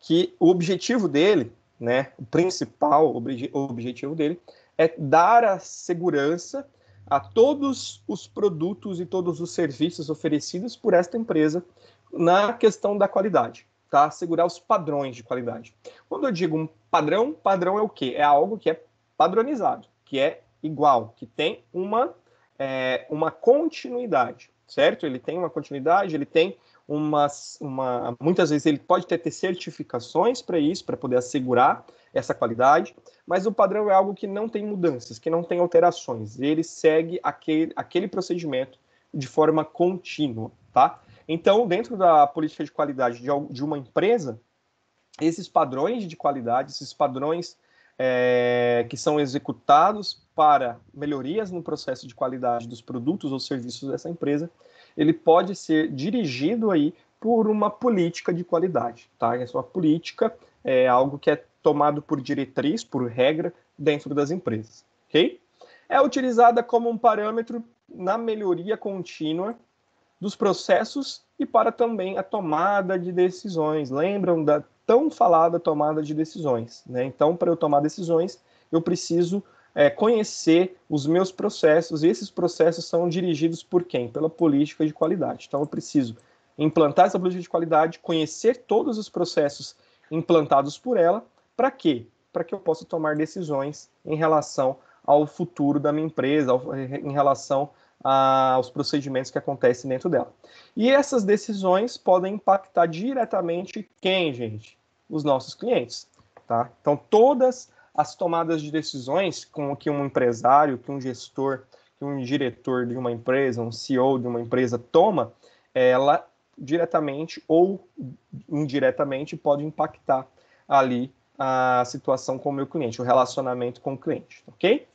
que o objetivo dele, né, o principal objetivo dele, é dar a segurança a todos os produtos e todos os serviços oferecidos por esta empresa na questão da qualidade, tá? Assegurar os padrões de qualidade. Quando eu digo um padrão, padrão é o quê? É algo que é padronizado, que é igual, que tem uma, é, uma continuidade, certo? Ele tem uma continuidade, ele tem uma, uma, muitas vezes ele pode ter certificações para isso, para poder assegurar essa qualidade, mas o padrão é algo que não tem mudanças, que não tem alterações. Ele segue aquele, aquele procedimento de forma contínua, tá? Então, dentro da política de qualidade de, de uma empresa, esses padrões de qualidade, esses padrões é, que são executados para melhorias no processo de qualidade dos produtos ou serviços dessa empresa, ele pode ser dirigido aí por uma política de qualidade, tá? Essa é uma política é algo que é tomado por diretriz, por regra dentro das empresas, ok? É utilizada como um parâmetro na melhoria contínua dos processos e para também a tomada de decisões. Lembram da tão falada tomada de decisões, né? Então, para eu tomar decisões, eu preciso é, conhecer os meus processos, e esses processos são dirigidos por quem? Pela política de qualidade. Então, eu preciso implantar essa política de qualidade, conhecer todos os processos implantados por ela, para quê? Para que eu possa tomar decisões em relação ao futuro da minha empresa, ao, é, em relação aos procedimentos que acontecem dentro dela. E essas decisões podem impactar diretamente quem, gente? Os nossos clientes, tá? Então, todas as tomadas de decisões com que um empresário, que um gestor, que um diretor de uma empresa, um CEO de uma empresa toma, ela diretamente ou indiretamente pode impactar ali a situação com o meu cliente, o relacionamento com o cliente, ok?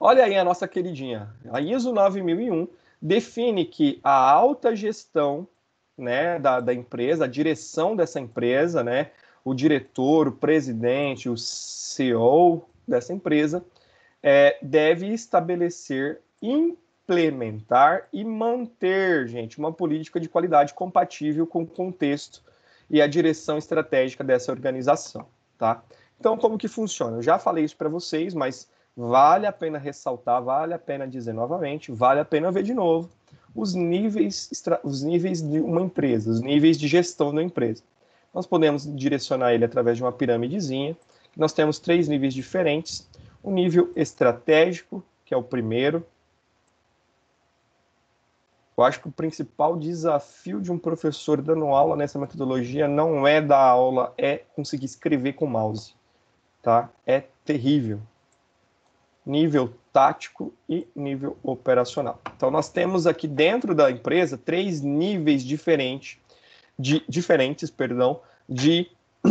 Olha aí a nossa queridinha. A ISO 9001 define que a alta gestão né, da, da empresa, a direção dessa empresa, né, o diretor, o presidente, o CEO dessa empresa é, deve estabelecer, implementar e manter, gente, uma política de qualidade compatível com o contexto e a direção estratégica dessa organização, tá? Então, como que funciona? Eu já falei isso para vocês, mas vale a pena ressaltar, vale a pena dizer novamente, vale a pena ver de novo os níveis, os níveis de uma empresa, os níveis de gestão da empresa nós podemos direcionar ele através de uma pirâmidezinha. Nós temos três níveis diferentes. O nível estratégico, que é o primeiro. Eu acho que o principal desafio de um professor dando aula nessa metodologia não é dar aula, é conseguir escrever com mouse, tá? É terrível. Nível tático e nível operacional. Então nós temos aqui dentro da empresa três níveis diferentes de diferentes, perdão, de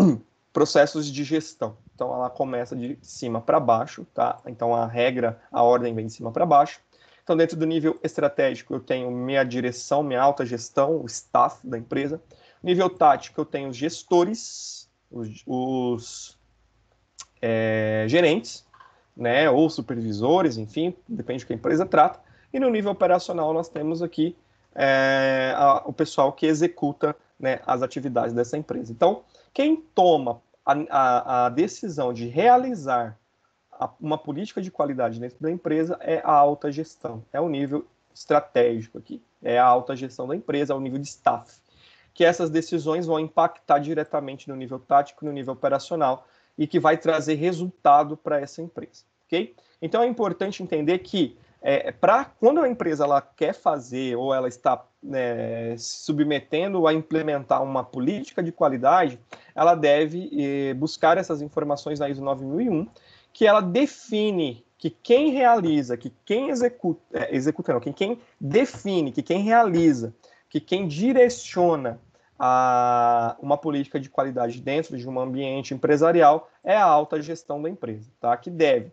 processos de gestão. Então ela começa de cima para baixo, tá? Então a regra, a ordem vem de cima para baixo. Então dentro do nível estratégico eu tenho minha direção, minha alta gestão, o staff da empresa. Nível tático eu tenho os gestores, os, os é, gerentes, né? Ou supervisores, enfim, depende do que a empresa trata. E no nível operacional nós temos aqui é, a, o pessoal que executa né, as atividades dessa empresa. Então, quem toma a, a, a decisão de realizar uma política de qualidade dentro da empresa é a alta gestão, é o nível estratégico aqui, é a alta gestão da empresa, é o nível de staff, que essas decisões vão impactar diretamente no nível tático, no nível operacional e que vai trazer resultado para essa empresa, ok? Então é importante entender que é, para quando a empresa ela quer fazer ou ela está né, submetendo a implementar uma política de qualidade, ela deve eh, buscar essas informações na ISO 9001, que ela define que quem realiza, que quem executa, é, executa não, que quem define, que quem realiza, que quem direciona a, uma política de qualidade dentro de um ambiente empresarial é a alta gestão da empresa, tá? Que deve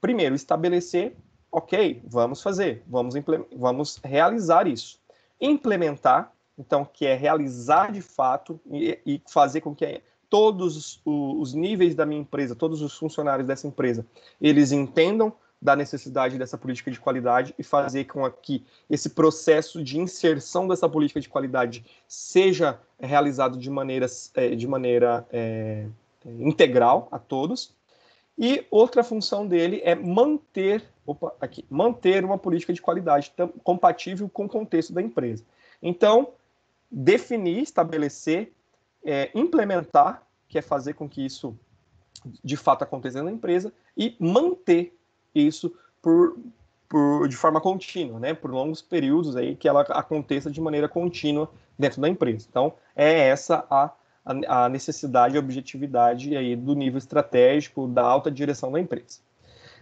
primeiro estabelecer ok, vamos fazer, vamos, vamos realizar isso. Implementar, então, que é realizar de fato e, e fazer com que todos os, os, níveis da minha empresa, todos os funcionários dessa empresa, eles entendam da necessidade dessa política de qualidade e fazer com que esse processo de inserção dessa política de qualidade seja realizado de maneira, é, de maneira é, é, integral a todos. E outra função dele é manter opa, aqui, manter uma política de qualidade compatível com o contexto da empresa. Então, definir, estabelecer, é, implementar, que é fazer com que isso de fato aconteça na empresa, e manter isso por, por, de forma contínua, né? por longos períodos aí que ela aconteça de maneira contínua dentro da empresa. Então, é essa a, a, a necessidade e objetividade aí do nível estratégico da alta direção da empresa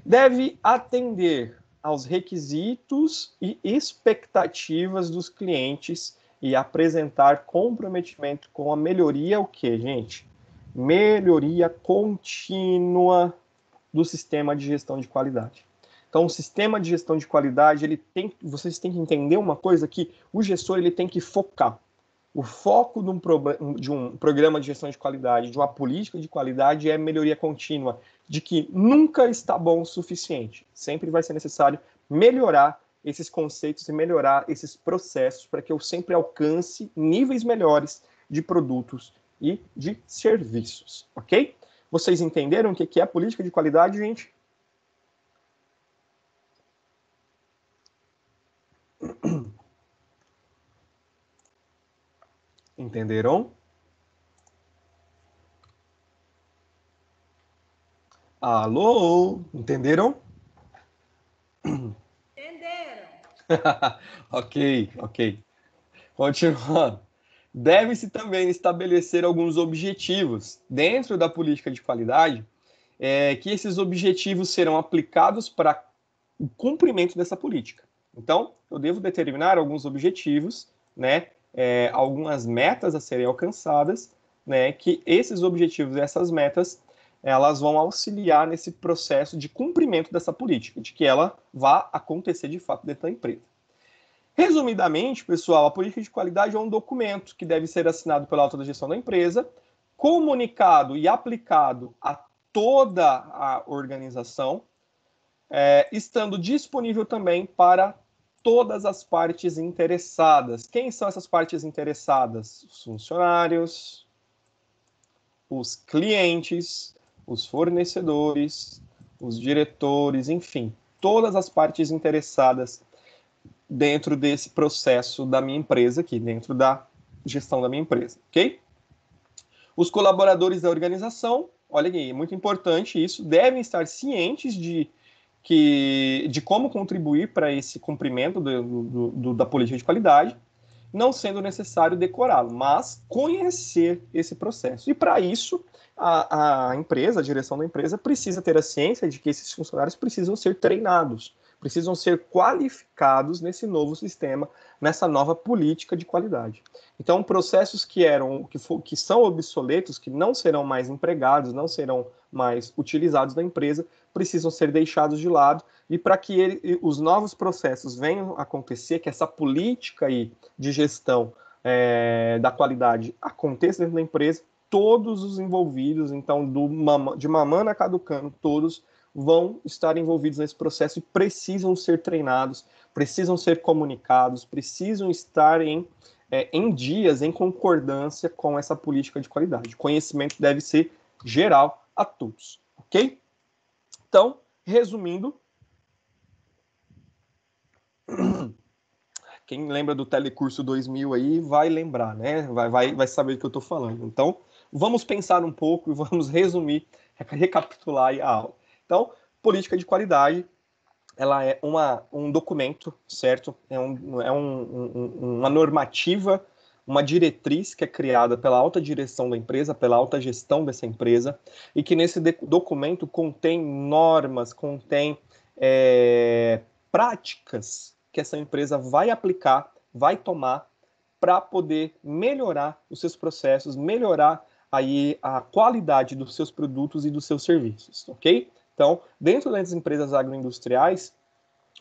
deve atender aos requisitos e expectativas dos clientes e apresentar comprometimento com a melhoria, o que, gente? Melhoria contínua do sistema de gestão de qualidade. Então, o sistema de gestão de qualidade, ele tem, vocês têm que entender uma coisa que o gestor ele tem que focar. O foco de um, de um, programa de gestão de qualidade, de uma política de qualidade, é melhoria contínua, de que nunca está bom o suficiente. Sempre vai ser necessário melhorar esses conceitos e melhorar esses processos para que eu sempre alcance níveis melhores de produtos e de serviços, ok? Vocês entenderam o que é política de qualidade, gente? Entenderam? Alô? Entenderam? Entenderam. ok, ok. Continuando. Deve-se também estabelecer alguns objetivos dentro da política de qualidade, é, que esses objetivos serão aplicados para o cumprimento dessa política. Então, eu devo determinar alguns objetivos, né, é, algumas metas a serem alcançadas, né, que esses objetivos e essas metas elas vão auxiliar nesse processo de cumprimento dessa política, de que ela vá acontecer de fato dentro da empresa. Resumidamente, pessoal, a política de qualidade é um documento que deve ser assinado pela alta da gestão da empresa, comunicado e aplicado a toda a organização, é, estando disponível também para todas as partes interessadas. Quem são essas partes interessadas? Os funcionários, os clientes, os fornecedores, os diretores, enfim, todas as partes interessadas dentro desse processo da minha empresa aqui, dentro da gestão da minha empresa, ok? Os colaboradores da organização, olha aí, é muito importante isso, devem estar cientes de que de como contribuir para esse cumprimento do, do, do, da política de qualidade, não sendo necessário decorá-lo, mas conhecer esse processo. E para isso, a, a, empresa, a direção da empresa, precisa ter a ciência de que esses funcionários precisam ser treinados, precisam ser qualificados nesse novo sistema, nessa nova política de qualidade. Então, processos que eram, que, for, que são obsoletos, que não serão mais empregados, não serão mais utilizados da empresa precisam ser deixados de lado e para que ele, os novos processos venham a acontecer, que essa política aí de gestão é, da qualidade aconteça dentro da empresa, todos os envolvidos, então do mama, de mamana a caducano, todos vão estar envolvidos nesse processo e precisam ser treinados, precisam ser comunicados, precisam estar em, é, em dias, em concordância com essa política de qualidade. O conhecimento deve ser geral a todos, ok? Então, resumindo, quem lembra do Telecurso 2000 aí vai lembrar, né? Vai, vai, vai saber do que eu estou falando. Então, vamos pensar um pouco e vamos resumir, recapitular a aula. Então, política de qualidade, ela é uma, um documento, certo? É, um, é um, um, uma normativa uma diretriz que é criada pela alta direção da empresa, pela alta gestão dessa empresa, e que nesse documento contém normas, contém é, práticas que essa empresa vai aplicar, vai tomar para poder melhorar os seus processos, melhorar aí a qualidade dos seus produtos e dos seus serviços, ok? Então, dentro das empresas agroindustriais,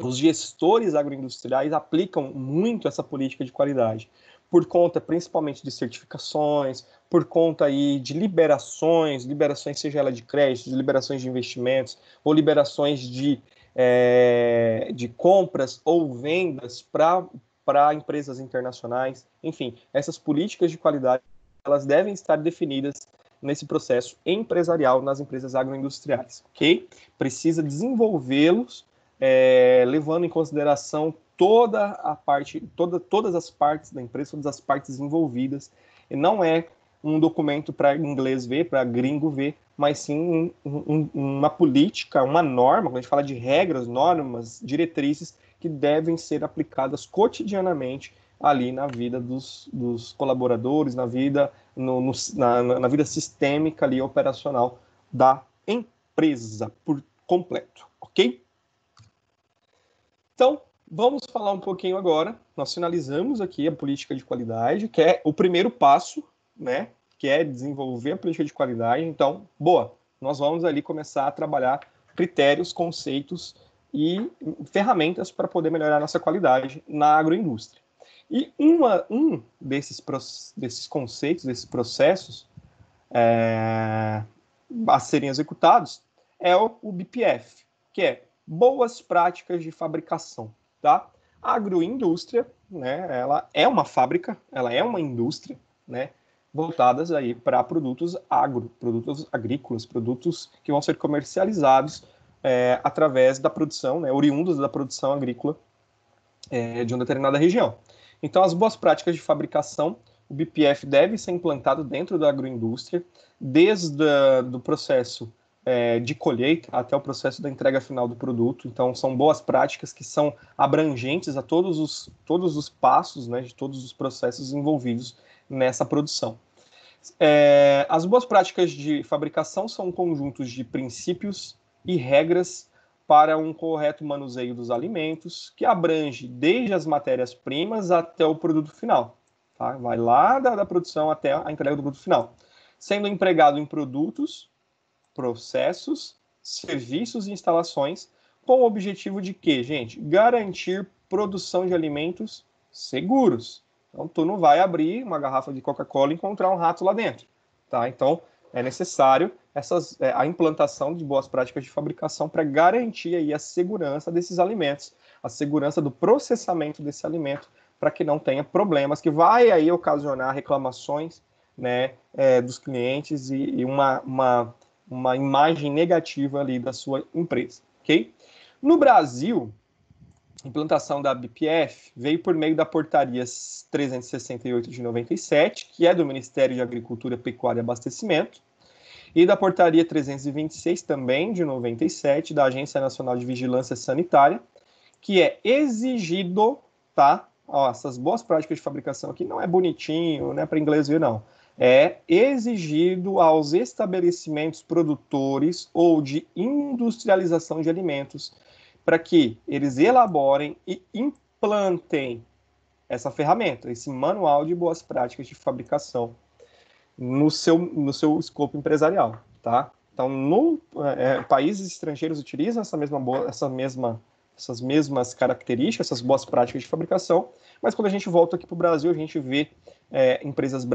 os gestores agroindustriais aplicam muito essa política de qualidade por conta principalmente de certificações, por conta aí de liberações, liberações seja ela de créditos, liberações de investimentos ou liberações de, é, de compras ou vendas para empresas internacionais. Enfim, essas políticas de qualidade elas devem estar definidas nesse processo empresarial nas empresas agroindustriais, ok? Precisa desenvolvê-los é, levando em consideração toda a parte, toda, todas as partes da empresa, todas as partes envolvidas. E não é um documento para inglês ver, para gringo ver, mas sim um, um, uma política, uma norma, quando a gente fala de regras, normas, diretrizes que devem ser aplicadas cotidianamente ali na vida dos, dos colaboradores, na vida, no, no, na, na vida sistêmica ali operacional da empresa por completo, ok? Então, Vamos falar um pouquinho agora. Nós finalizamos aqui a política de qualidade, que é o primeiro passo, né? Que é desenvolver a política de qualidade. Então, boa. Nós vamos ali começar a trabalhar critérios, conceitos e ferramentas para poder melhorar nossa qualidade na agroindústria. E uma, um desses, desses conceitos, desses processos é, a serem executados é o, o BPF, que é Boas Práticas de Fabricação tá? A agroindústria, né, ela é uma fábrica, ela é uma indústria, né, voltadas aí para produtos agro, produtos agrícolas, produtos que vão ser comercializados é, através da produção, né, oriundos da produção agrícola é, de uma determinada região. Então, as boas práticas de fabricação, o BPF deve ser implantado dentro da agroindústria, desde o processo é, de colheita até o processo da entrega final do produto. Então, são boas práticas que são abrangentes a todos os, todos os passos, né, de todos os processos envolvidos nessa produção. É, as boas práticas de fabricação são conjuntos de princípios e regras para um correto manuseio dos alimentos, que abrange desde as matérias-primas até o produto final. Tá? Vai lá da, da produção até a entrega do produto final. Sendo empregado em produtos processos, serviços e instalações com o objetivo de quê, gente? Garantir produção de alimentos seguros. Então, tu não vai abrir uma garrafa de Coca-Cola e encontrar um rato lá dentro, tá? Então, é necessário essas, é, a implantação de boas práticas de fabricação para garantir aí a segurança desses alimentos, a segurança do processamento desse alimento, para que não tenha problemas que vai aí ocasionar reclamações, né, é, dos clientes e, e uma, uma uma imagem negativa ali da sua empresa, ok? No Brasil, a implantação da BPF veio por meio da portaria 368 de 97, que é do Ministério de Agricultura, Pecuária e Abastecimento, e da portaria 326 também de 97 da Agência Nacional de Vigilância Sanitária, que é exigido, tá? Ó, essas boas práticas de fabricação aqui não é bonitinho, não é para inglês ver não é exigido aos estabelecimentos produtores ou de industrialização de alimentos para que eles elaborem e implantem essa ferramenta, esse manual de boas práticas de fabricação no seu, no seu escopo empresarial, tá? Então, no, é, é países estrangeiros utilizam essa mesma, boa, essa mesma, essas mesmas características, essas boas práticas de fabricação, mas quando a gente volta aqui para o Brasil, a gente vê é, empresas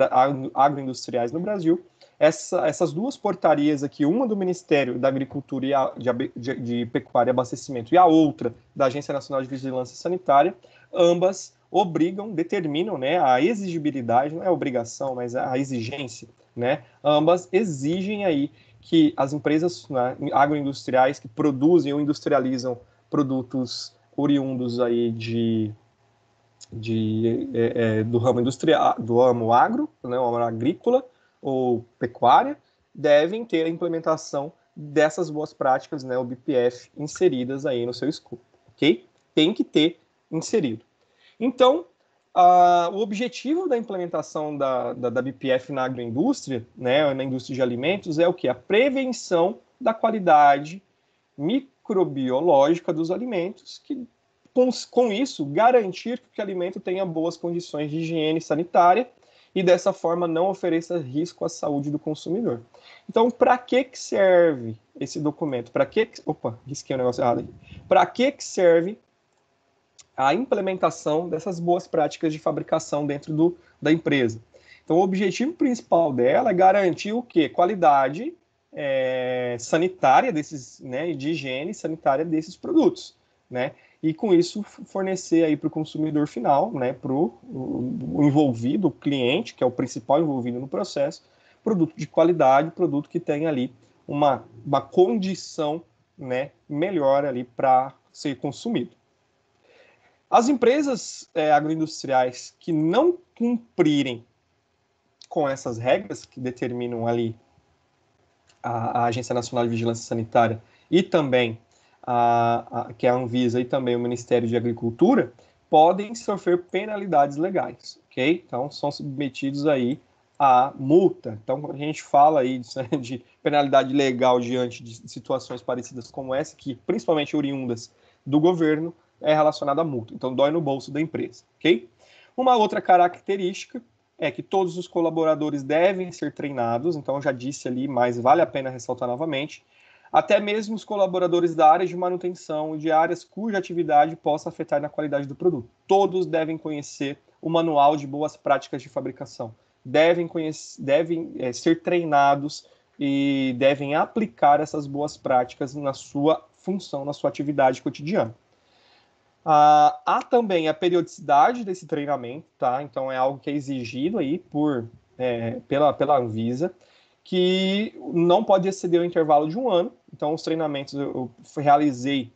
agroindustriais no Brasil. Essa, essas duas portarias aqui, uma do Ministério da Agricultura e a, de, de, Pecuária e Abastecimento e a outra da Agência Nacional de Vigilância Sanitária, ambas obrigam, determinam né, a exigibilidade, não é obrigação, mas a exigência, né? Ambas exigem aí que as empresas né, agroindustriais que produzem ou industrializam produtos oriundos aí de de, é, é, do ramo industrial, do ramo agro, né, ramo agrícola ou pecuária, devem ter a implementação dessas boas práticas, né, o BPF, inseridas aí no seu escopo, ok? Tem que ter inserido. Então, a, o objetivo da implementação da, da, da BPF na agroindústria, né, na indústria de alimentos, é o que? A prevenção da qualidade microbiológica dos alimentos que com, com isso, garantir que o alimento tenha boas condições de higiene sanitária e dessa forma não ofereça risco à saúde do consumidor. Então, para que, que serve esse documento? Para que, que, Opa, risquei o um negócio errado Para que, que serve a implementação dessas boas práticas de fabricação dentro do, da empresa? Então, o objetivo principal dela é garantir o quê? Qualidade é, sanitária desses, né, de higiene sanitária desses produtos, né? e com isso fornecer aí para o consumidor final, né, para o envolvido, o cliente, que é o principal envolvido no processo, produto de qualidade, produto que tem ali uma, uma condição né, melhor ali para ser consumido. As empresas é, agroindustriais que não cumprirem com essas regras que determinam ali a, a Agência Nacional de Vigilância Sanitária e também a, a, que é a Anvisa e também o Ministério de Agricultura, podem sofrer penalidades legais, ok? Então, são submetidos aí à multa. Então, quando a gente fala aí de, de penalidade legal diante de situações parecidas como essa, que principalmente oriundas do governo, é relacionada à multa. Então, dói no bolso da empresa, ok? Uma outra característica é que todos os colaboradores devem ser treinados, então já disse ali, mas vale a pena ressaltar novamente, até mesmo os colaboradores da área de manutenção de áreas cuja atividade possa afetar na qualidade do produto. Todos devem conhecer o manual de boas práticas de fabricação, devem, conhecer, devem é, ser treinados e devem aplicar essas boas práticas na sua função, na sua atividade cotidiana. Ah, há também a periodicidade desse treinamento, tá? Então é algo que é exigido aí por, é, pela, pela Anvisa que não pode exceder o intervalo de um ano. Então, os treinamentos eu, realizei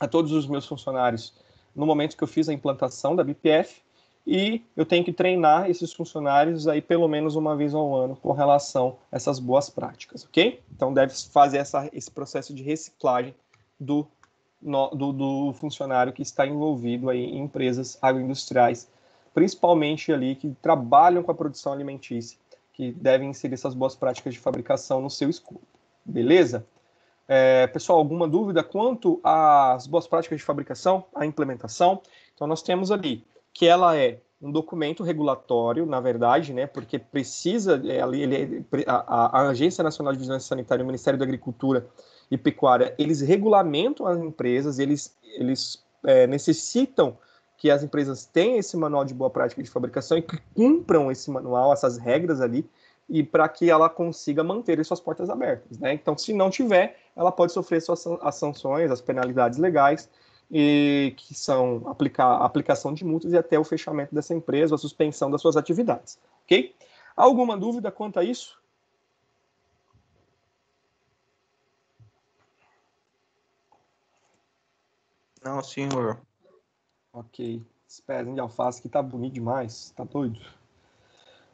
a todos os meus funcionários no momento que eu fiz a implantação da BPF e eu tenho que treinar esses funcionários aí pelo menos uma vez ao ano com relação a essas boas práticas, ok? Então, deve fazer essa, esse processo de reciclagem do, no, do, do funcionário que está envolvido aí em empresas agroindustriais, principalmente ali que trabalham com a produção alimentícia que devem inserir essas boas práticas de fabricação no seu escopo. Beleza? É, pessoal, alguma dúvida quanto às boas práticas de fabricação, à implementação? Então, nós temos ali que ela é um documento regulatório, na verdade, né, porque precisa, é, ele, ele, é, a, a, Agência Nacional de Vigilância Sanitária, o Ministério da Agricultura e Pecuária, eles regulamentam as empresas, eles, eles é, necessitam que as empresas tenham esse manual de boa prática de fabricação e que cumpram esse manual, essas regras ali, e para que ela consiga manter suas portas abertas. Né? Então, se não tiver, ela pode sofrer suas, as sanções, as penalidades legais, e que são aplicar, a aplicação de multas e até o fechamento dessa empresa, a suspensão das suas atividades. Ok? Alguma dúvida quanto a isso? Não, senhor. Ok. Esse pezinho de alface que tá bonito demais, tá doido.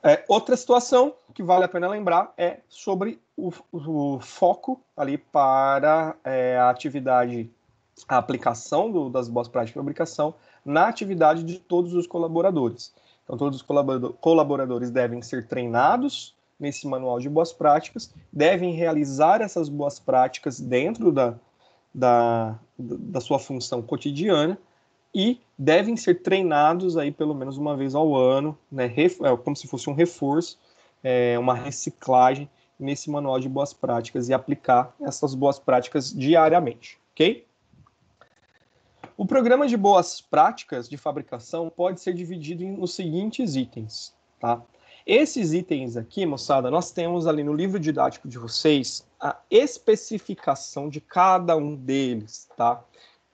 É, outra situação que vale a pena lembrar é sobre o, o foco ali para é, a atividade, a aplicação do, das boas práticas de fabricação na atividade de todos os colaboradores. Então, todos os colaboradores devem ser treinados nesse manual de boas práticas, devem realizar essas boas práticas dentro da, da, da sua função cotidiana e devem ser treinados aí pelo menos uma vez ao ano, né, é, como se fosse um reforço, é, uma reciclagem nesse manual de boas práticas e aplicar essas boas práticas diariamente, ok? O programa de boas práticas de fabricação pode ser dividido nos seguintes itens, tá? Esses itens aqui, moçada, nós temos ali no livro didático de vocês a especificação de cada um deles, tá?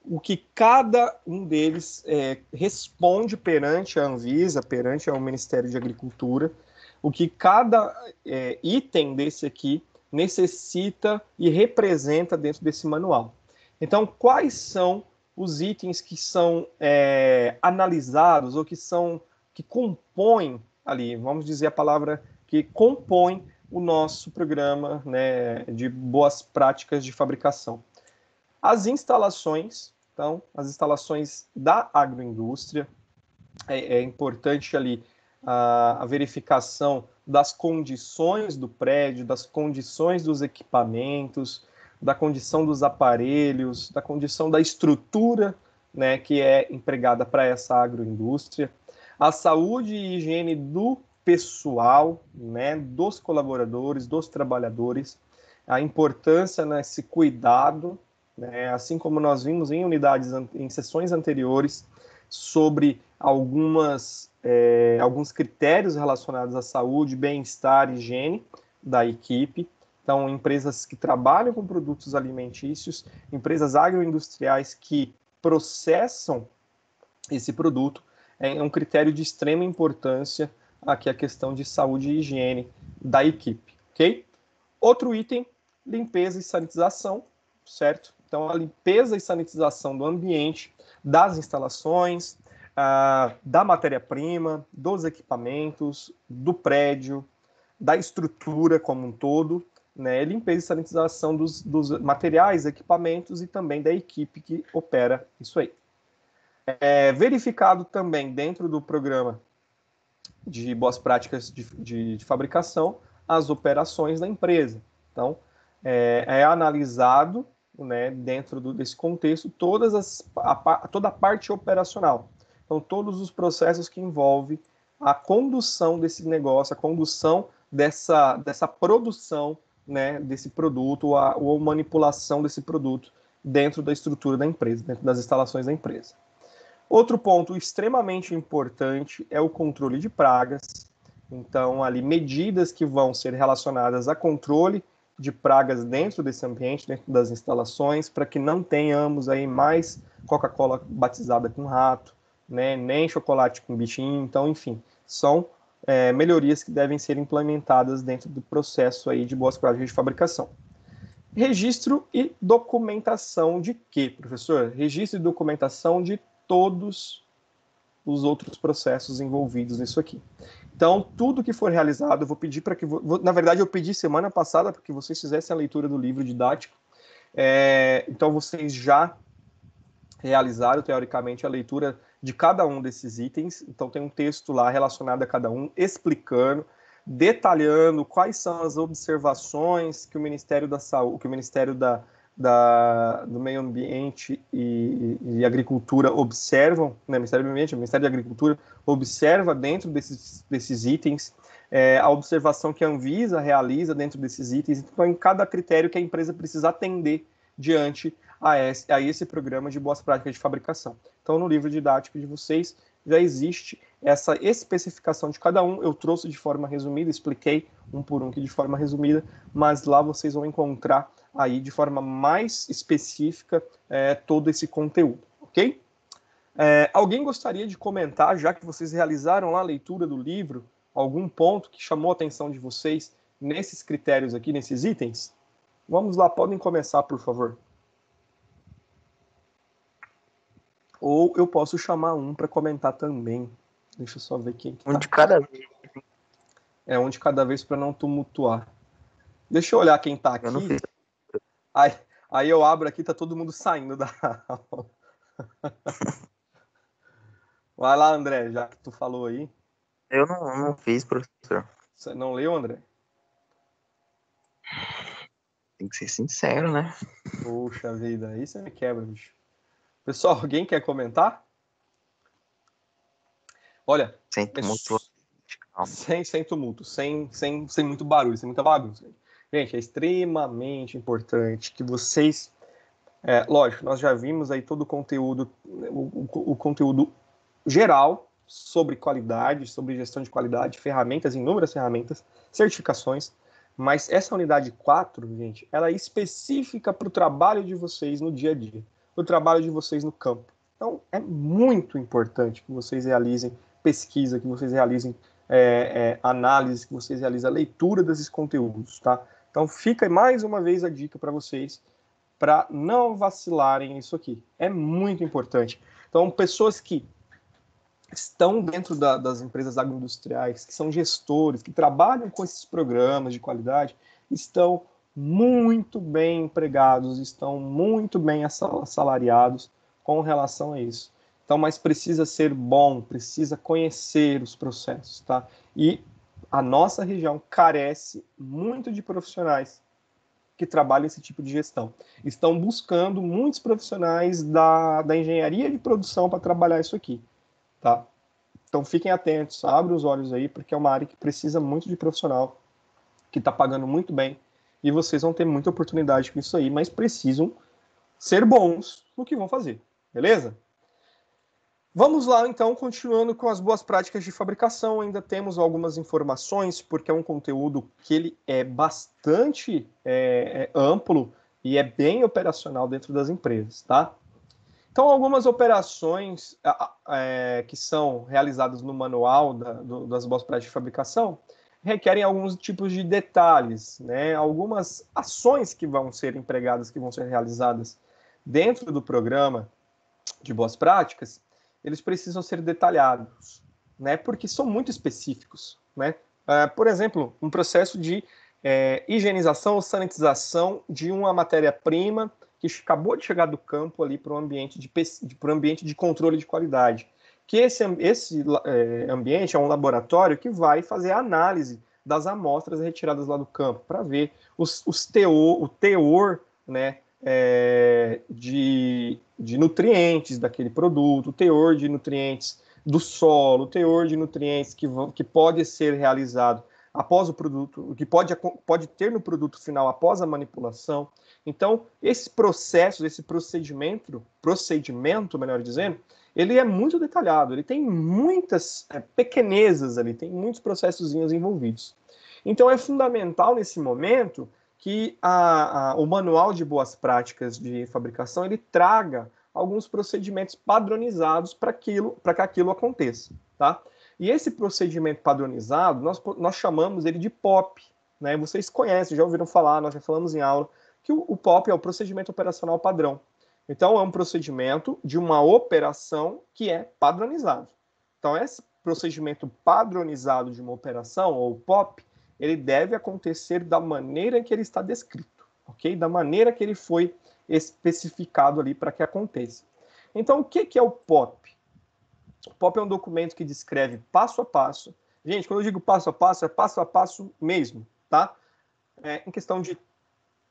o que cada um deles é, responde perante a Anvisa, perante o Ministério de Agricultura, o que cada é, item desse aqui necessita e representa dentro desse manual. Então, quais são os itens que são é, analisados ou que são que compõem ali, vamos dizer a palavra que compõe o nosso programa né, de boas práticas de fabricação. As instalações, então, as instalações da agroindústria, é, é importante ali a, a verificação das condições do prédio, das condições dos equipamentos, da condição dos aparelhos, da condição da estrutura né, que é empregada para essa agroindústria, a saúde e higiene do pessoal, né, dos colaboradores, dos trabalhadores, a importância nesse cuidado né? Assim como nós vimos em unidades, em sessões anteriores, sobre algumas, é, alguns critérios relacionados à saúde, bem-estar e higiene da equipe. Então, empresas que trabalham com produtos alimentícios, empresas agroindustriais que processam esse produto, é, é um critério de extrema importância aqui a questão de saúde e higiene da equipe, ok? Outro item, limpeza e sanitização, certo? Então, a limpeza e sanitização do ambiente, das instalações, ah, da matéria-prima, dos equipamentos, do prédio, da estrutura como um todo, né, limpeza e sanitização dos, dos, materiais, equipamentos e também da equipe que opera isso aí. É verificado também dentro do programa de boas práticas de, de, de fabricação as operações da empresa. Então, é, é analisado né, dentro do, desse contexto, todas as, a, toda a parte operacional. Então, todos os processos que envolvem a condução desse negócio, a condução dessa, dessa produção né, desse produto ou, a, ou manipulação desse produto dentro da estrutura da empresa, dentro das instalações da empresa. Outro ponto extremamente importante é o controle de pragas. Então, ali, medidas que vão ser relacionadas a controle de pragas dentro desse ambiente, dentro das instalações, para que não tenhamos aí mais Coca-Cola batizada com rato, né, nem chocolate com bichinho, então, enfim, são é, melhorias que devem ser implementadas dentro do processo aí de boas práticas de fabricação. Registro e documentação de quê, professor? Registro e documentação de todos os outros processos envolvidos nisso aqui. Então, tudo que for realizado, eu vou pedir para que. Vou, na verdade, eu pedi semana passada para que vocês fizessem a leitura do livro didático. É, então, vocês já realizaram, teoricamente, a leitura de cada um desses itens. Então, tem um texto lá relacionado a cada um, explicando, detalhando quais são as observações que o Ministério da Saúde, que o Ministério da da, do Meio Ambiente e, e Agricultura observam, né, Ministério do Meio Ambiente, Ministério da Agricultura observa dentro desses, desses itens é, a observação que a Anvisa realiza dentro desses itens, então em cada critério que a empresa precisa atender diante a esse, a esse programa de boas práticas de fabricação. Então, no livro didático de vocês já existe essa especificação de cada um. Eu trouxe de forma resumida, expliquei um por um que de forma resumida, mas lá vocês vão encontrar aí de forma mais específica é, todo esse conteúdo, ok? É, alguém gostaria de comentar, já que vocês realizaram lá a leitura do livro, algum ponto que chamou a atenção de vocês nesses critérios aqui, nesses itens? Vamos lá, podem começar, por favor. Ou eu posso chamar um para comentar também. Deixa eu só ver quem. Que tá. um tá. de cada vez. É, um de cada vez para não tumultuar. Deixa eu olhar quem está aqui. Aí, aí eu abro aqui, tá todo mundo saindo da aula. Vai lá, André, já que tu falou aí. Eu não, não fiz, professor. Você não leu, André? Tem que ser sincero, né? Poxa vida, aí você me quebra, bicho. Pessoal, alguém quer comentar? Olha. Sem tumulto. Sem, sem tumulto, sem, sem, sem muito barulho, sem muita bagunça. Gente, é extremamente importante que vocês. É, lógico, nós já vimos aí todo o conteúdo, o, o, conteúdo geral sobre qualidade, sobre gestão de qualidade, ferramentas, inúmeras ferramentas, certificações, mas essa unidade 4, gente, ela é específica para o trabalho de vocês no dia a dia, o trabalho de vocês no campo. Então, é muito importante que vocês realizem pesquisa, que vocês realizem é, é, análise, que vocês realizem a leitura desses conteúdos, tá? Então fica mais uma vez a dica para vocês para não vacilarem isso aqui. É muito importante. Então, pessoas que estão dentro da, das empresas agroindustriais, que são gestores, que trabalham com esses programas de qualidade, estão muito bem empregados, estão muito bem assalariados com relação a isso. Então, mas precisa ser bom, precisa conhecer os processos, tá? E a nossa região carece muito de profissionais que trabalham esse tipo de gestão. Estão buscando muitos profissionais da, da engenharia de produção para trabalhar isso aqui, tá? Então fiquem atentos, abrem os olhos aí, porque é uma área que precisa muito de profissional, que está pagando muito bem, e vocês vão ter muita oportunidade com isso aí, mas precisam ser bons no que vão fazer, beleza? Vamos lá, então, continuando com as boas práticas de fabricação. Ainda temos algumas informações, porque é um conteúdo que ele é bastante é, é amplo e é bem operacional dentro das empresas, tá? Então, algumas operações é, que são realizadas no manual da, do, das boas práticas de fabricação requerem alguns tipos de detalhes, né? Algumas ações que vão ser empregadas, que vão ser realizadas dentro do programa de boas práticas, eles precisam ser detalhados, né? Porque são muito específicos, né? Uh, por exemplo, um processo de é, higienização ou sanitização de uma matéria-prima que acabou de chegar do campo ali para o ambiente de, para o ambiente de controle de qualidade. Que esse, esse é, ambiente é um laboratório que vai fazer a análise das amostras retiradas lá do campo para ver os, os teor, o teor né, é, de, de nutrientes daquele produto, teor de nutrientes do solo, teor de nutrientes que, que pode ser realizado após o produto, o que pode, pode ter no produto final após a manipulação. Então, esse processo, esse procedimento, procedimento, melhor dizendo, ele é muito detalhado, ele tem muitas é, pequenezas ali, tem muitos processozinhos envolvidos. Então, é fundamental nesse momento que a, a, o manual de boas práticas de fabricação ele traga alguns procedimentos padronizados para aquilo, para que aquilo aconteça, tá? E esse procedimento padronizado, nós, nós chamamos ele de POP, né? Vocês conhecem, já ouviram falar, nós já falamos em aula, que o, o POP é o procedimento operacional padrão. Então, é um procedimento de uma operação que é padronizado. Então, esse procedimento padronizado de uma operação, ou POP, ele deve acontecer da maneira que ele está descrito, ok? Da maneira que ele foi especificado ali para que aconteça. Então, o que, que é o POP? O POP é um documento que descreve passo a passo. Gente, quando eu digo passo a passo, é passo a passo mesmo, tá? É, em questão de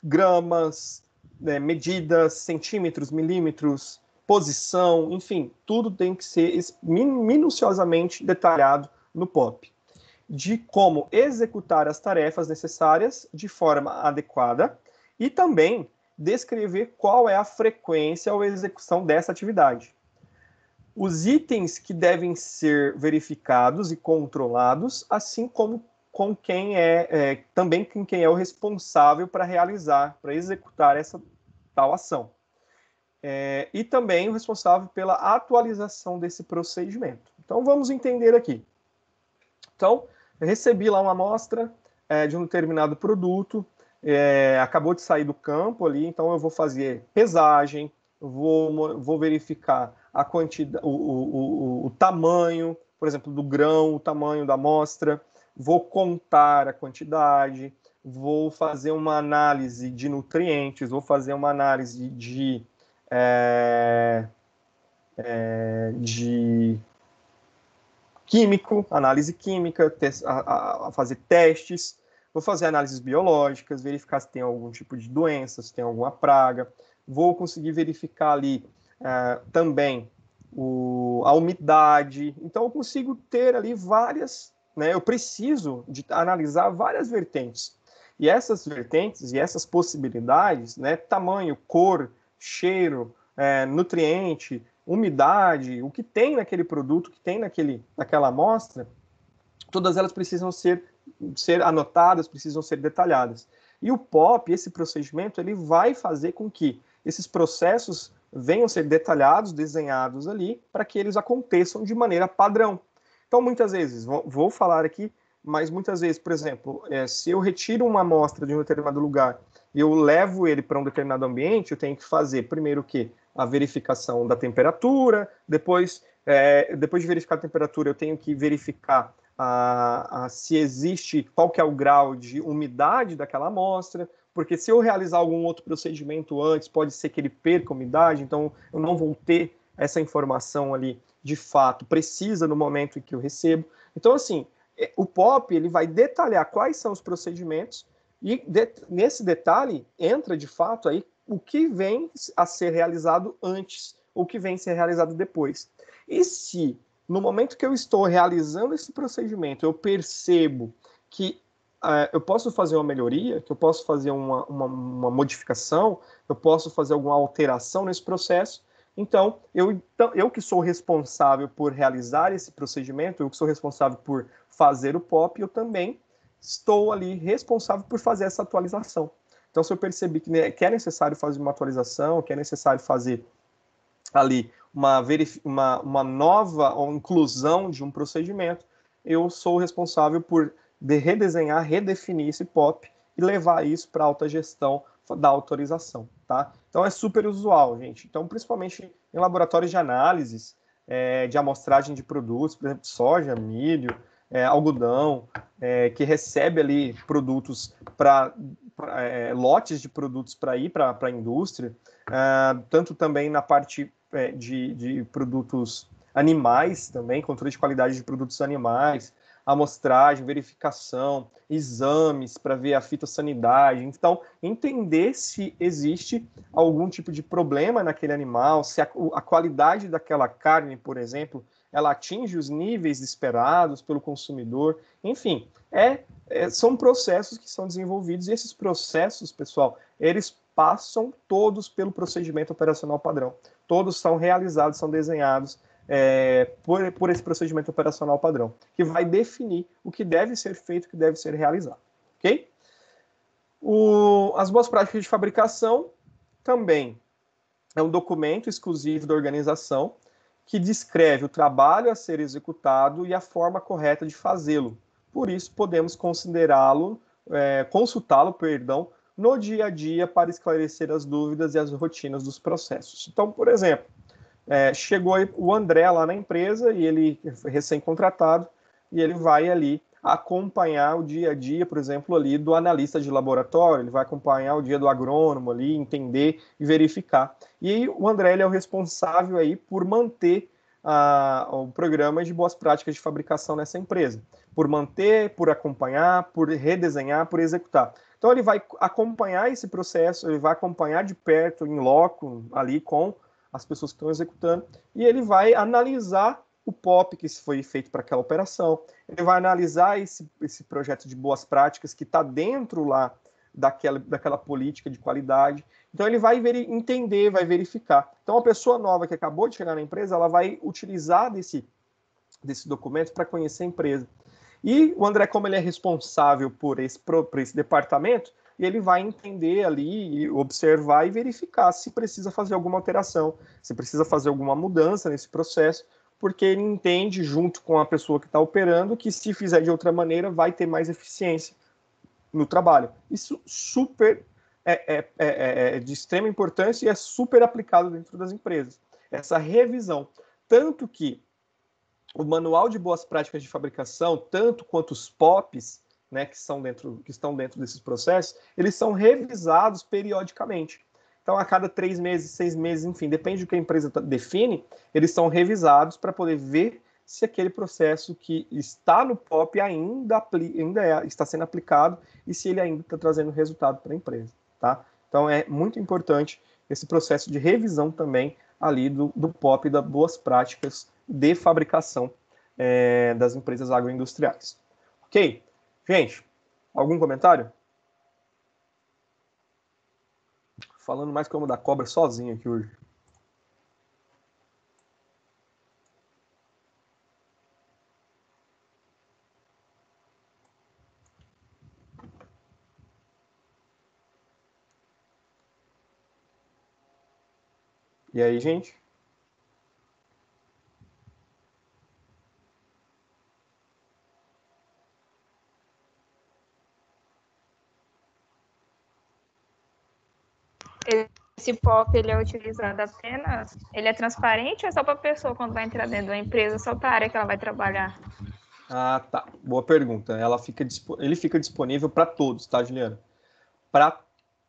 gramas, né, medidas, centímetros, milímetros, posição, enfim, tudo tem que ser minuciosamente detalhado no POP de como executar as tarefas necessárias de forma adequada e também descrever qual é a frequência ou execução dessa atividade. Os itens que devem ser verificados e controlados, assim como com quem é, é também com quem é o responsável para realizar, para executar essa tal ação. É, e também o responsável pela atualização desse procedimento. Então vamos entender aqui. Então, recebi lá uma amostra é, de um determinado produto, é, acabou de sair do campo ali, então eu vou fazer pesagem, vou, vou verificar a quantidade, o, o, o, o tamanho, por exemplo, do grão, o tamanho da amostra, vou contar a quantidade, vou fazer uma análise de nutrientes, vou fazer uma análise de, é, é, de químico, análise química, a, a fazer testes, vou fazer análises biológicas, verificar se tem algum tipo de doença, se tem alguma praga, vou conseguir verificar ali uh, também o, a umidade. Então, eu consigo ter ali várias, né, eu preciso de analisar várias vertentes. E essas vertentes e essas possibilidades, né, tamanho, cor, cheiro, é, nutriente, umidade, o que tem naquele produto, o que tem naquele, naquela amostra, todas elas precisam ser, ser anotadas, precisam ser detalhadas. E o POP, esse procedimento, ele vai fazer com que esses processos venham ser detalhados, desenhados ali, para que eles aconteçam de maneira padrão. Então, muitas vezes, vou falar aqui, mas muitas vezes, por exemplo, é, se eu retiro uma amostra de um determinado lugar e eu levo ele para um determinado ambiente, eu tenho que fazer, primeiro, o quê? a verificação da temperatura, depois, é, depois de verificar a temperatura, eu tenho que verificar a, a, se existe, qual que é o grau de umidade daquela amostra, porque se eu realizar algum outro procedimento antes, pode ser que ele perca umidade, então eu não vou ter essa informação ali de fato precisa no momento em que eu recebo. Então, assim, é, o POP ele vai detalhar quais são os procedimentos e de, nesse detalhe entra de fato aí o que vem a ser realizado antes, o que vem a ser realizado depois. E se, no momento que eu estou realizando esse procedimento, eu percebo que uh, eu posso fazer uma melhoria, que eu posso fazer uma, uma, uma modificação, eu posso fazer alguma alteração nesse processo, então eu, então, eu que sou responsável por realizar esse procedimento, eu que sou responsável por fazer o POP, eu também estou ali responsável por fazer essa atualização. Então, se eu percebi né, que é necessário fazer uma atualização, que é necessário fazer ali uma, uma, uma nova ou inclusão de um procedimento, eu sou responsável por redesenhar, redefinir esse POP e levar isso para a alta gestão da autorização, tá? Então é super usual, gente. Então, principalmente em laboratórios de análises, é, de amostragem de produtos, por exemplo, soja, milho, é, algodão, é, que recebe ali produtos para é, lotes de produtos para ir para a indústria, é, tanto também na parte é, de, de produtos animais também, controle de qualidade de produtos animais, amostragem, verificação, exames para ver a fitossanidade. Então, entender se existe algum tipo de problema naquele animal, se a, a, qualidade daquela carne, por exemplo, ela atinge os níveis esperados pelo consumidor, enfim, é, é, são processos que são desenvolvidos e esses processos, pessoal, eles passam todos pelo procedimento operacional padrão, todos são realizados, são desenhados é, por, por esse procedimento operacional padrão, que vai definir o que deve ser feito, o que deve ser realizado, ok? O, as boas práticas de fabricação também é um documento exclusivo da organização que descreve o trabalho a ser executado e a forma correta de fazê-lo. Por isso, podemos considerá-lo, é, consultá-lo, perdão, no dia a dia para esclarecer as dúvidas e as rotinas dos processos. Então, por exemplo, é, chegou o André lá na empresa e ele é recém-contratado e ele vai ali acompanhar o dia a dia, por exemplo, ali do analista de laboratório, ele vai acompanhar o dia do agrônomo ali, entender e verificar. E o André ele é o responsável aí por manter a, ah, o programa de boas práticas de fabricação nessa empresa, por manter, por acompanhar, por redesenhar, por executar. Então ele vai acompanhar esse processo, ele vai acompanhar de perto, em loco, ali com as pessoas que estão executando, e ele vai analisar o POP que foi feito para aquela operação, ele vai analisar esse, esse projeto de boas práticas que está dentro lá daquela, daquela política de qualidade. Então ele vai ver, entender, vai verificar. Então a pessoa nova que acabou de chegar na empresa, ela vai utilizar desse, desse documento para conhecer a empresa. E o André, como ele é responsável por esse, por esse departamento, ele vai entender ali, observar e verificar se precisa fazer alguma alteração, se precisa fazer alguma mudança nesse processo, porque ele entende, junto com a pessoa que está operando, que se fizer de outra maneira, vai ter mais eficiência no trabalho. Isso super é, é, é, é, é de extrema importância e é super aplicado dentro das empresas. Essa revisão. Tanto que o manual de boas práticas de fabricação, tanto quanto os POPs, né, que, são dentro, que estão dentro desses processos, eles são revisados periodicamente. Então, a cada três meses, seis meses, enfim, depende do que a empresa define, eles são revisados para poder ver se aquele processo que está no POP ainda, ainda é, está sendo aplicado e se ele ainda está trazendo resultado para a empresa, tá? Então, é muito importante esse processo de revisão também ali do, do POP das boas práticas de fabricação é, das empresas agroindustriais. Ok? Gente, algum comentário? falando mais como da cobra sozinho aqui hoje. E aí, gente? esse POP ele é utilizado apenas, ele é transparente ou é só para a pessoa quando vai entrar dentro da empresa, só para a área que ela vai trabalhar? Ah, tá. Boa pergunta. Ela fica, ele fica disponível para todos, tá, Juliana? Pra,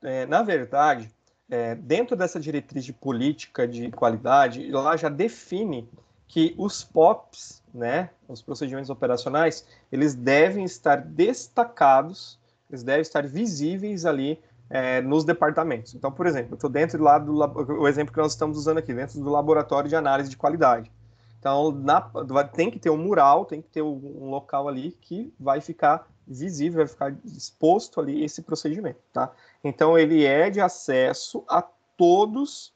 é, na verdade, é, dentro dessa diretriz de política de qualidade, ela já define que os POPs, né, os procedimentos operacionais, eles devem estar destacados, eles devem estar visíveis ali é, nos departamentos. Então, por exemplo, eu estou dentro lá do o exemplo que nós estamos usando aqui, dentro do laboratório de análise de qualidade. Então, na, tem que ter um mural, tem que ter um local ali que vai ficar visível, vai ficar exposto ali esse procedimento, tá? Então, ele é de acesso a todos,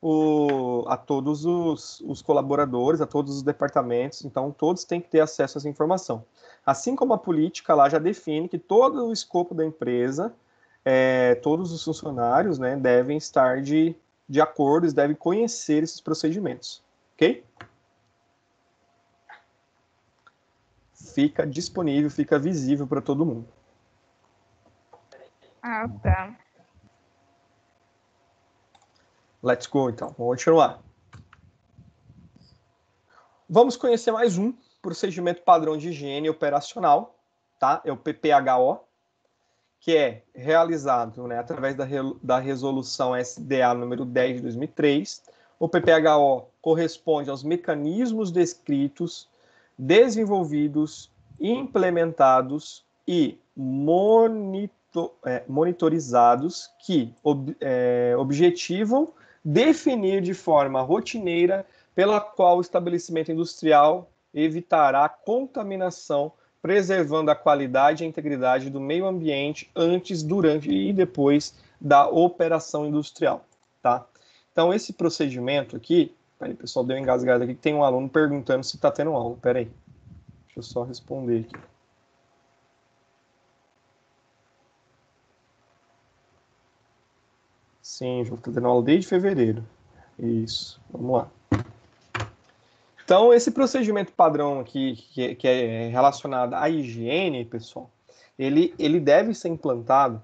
o, a todos os, os colaboradores, a todos os departamentos, então todos têm que ter acesso a essa informação. Assim como a política lá já define que todo o escopo da empresa é, todos os funcionários né, devem estar de, de acordo, devem conhecer esses procedimentos, ok? Fica disponível, fica visível para todo mundo. Ah, tá. Let's go, então. Vamos continuar. Vamos conhecer mais um procedimento padrão de higiene operacional, tá? É o PPHO, que é realizado né, através da, da resolução SDA número 10 de 2003. O PPHO corresponde aos mecanismos descritos, desenvolvidos, implementados e monitor, é, monitorizados que ob, é, objetivam definir de forma rotineira pela qual o estabelecimento industrial evitará contaminação preservando a qualidade e a integridade do meio ambiente antes, durante e depois da operação industrial, tá? Então, esse procedimento aqui, peraí, pessoal, deu engasgado aqui, tem um aluno perguntando se está tendo aula, peraí. Deixa eu só responder aqui. Sim, João, está tendo aula desde fevereiro. Isso, vamos lá. Então, esse procedimento padrão aqui, que, é relacionado à higiene, pessoal, ele, ele deve ser implantado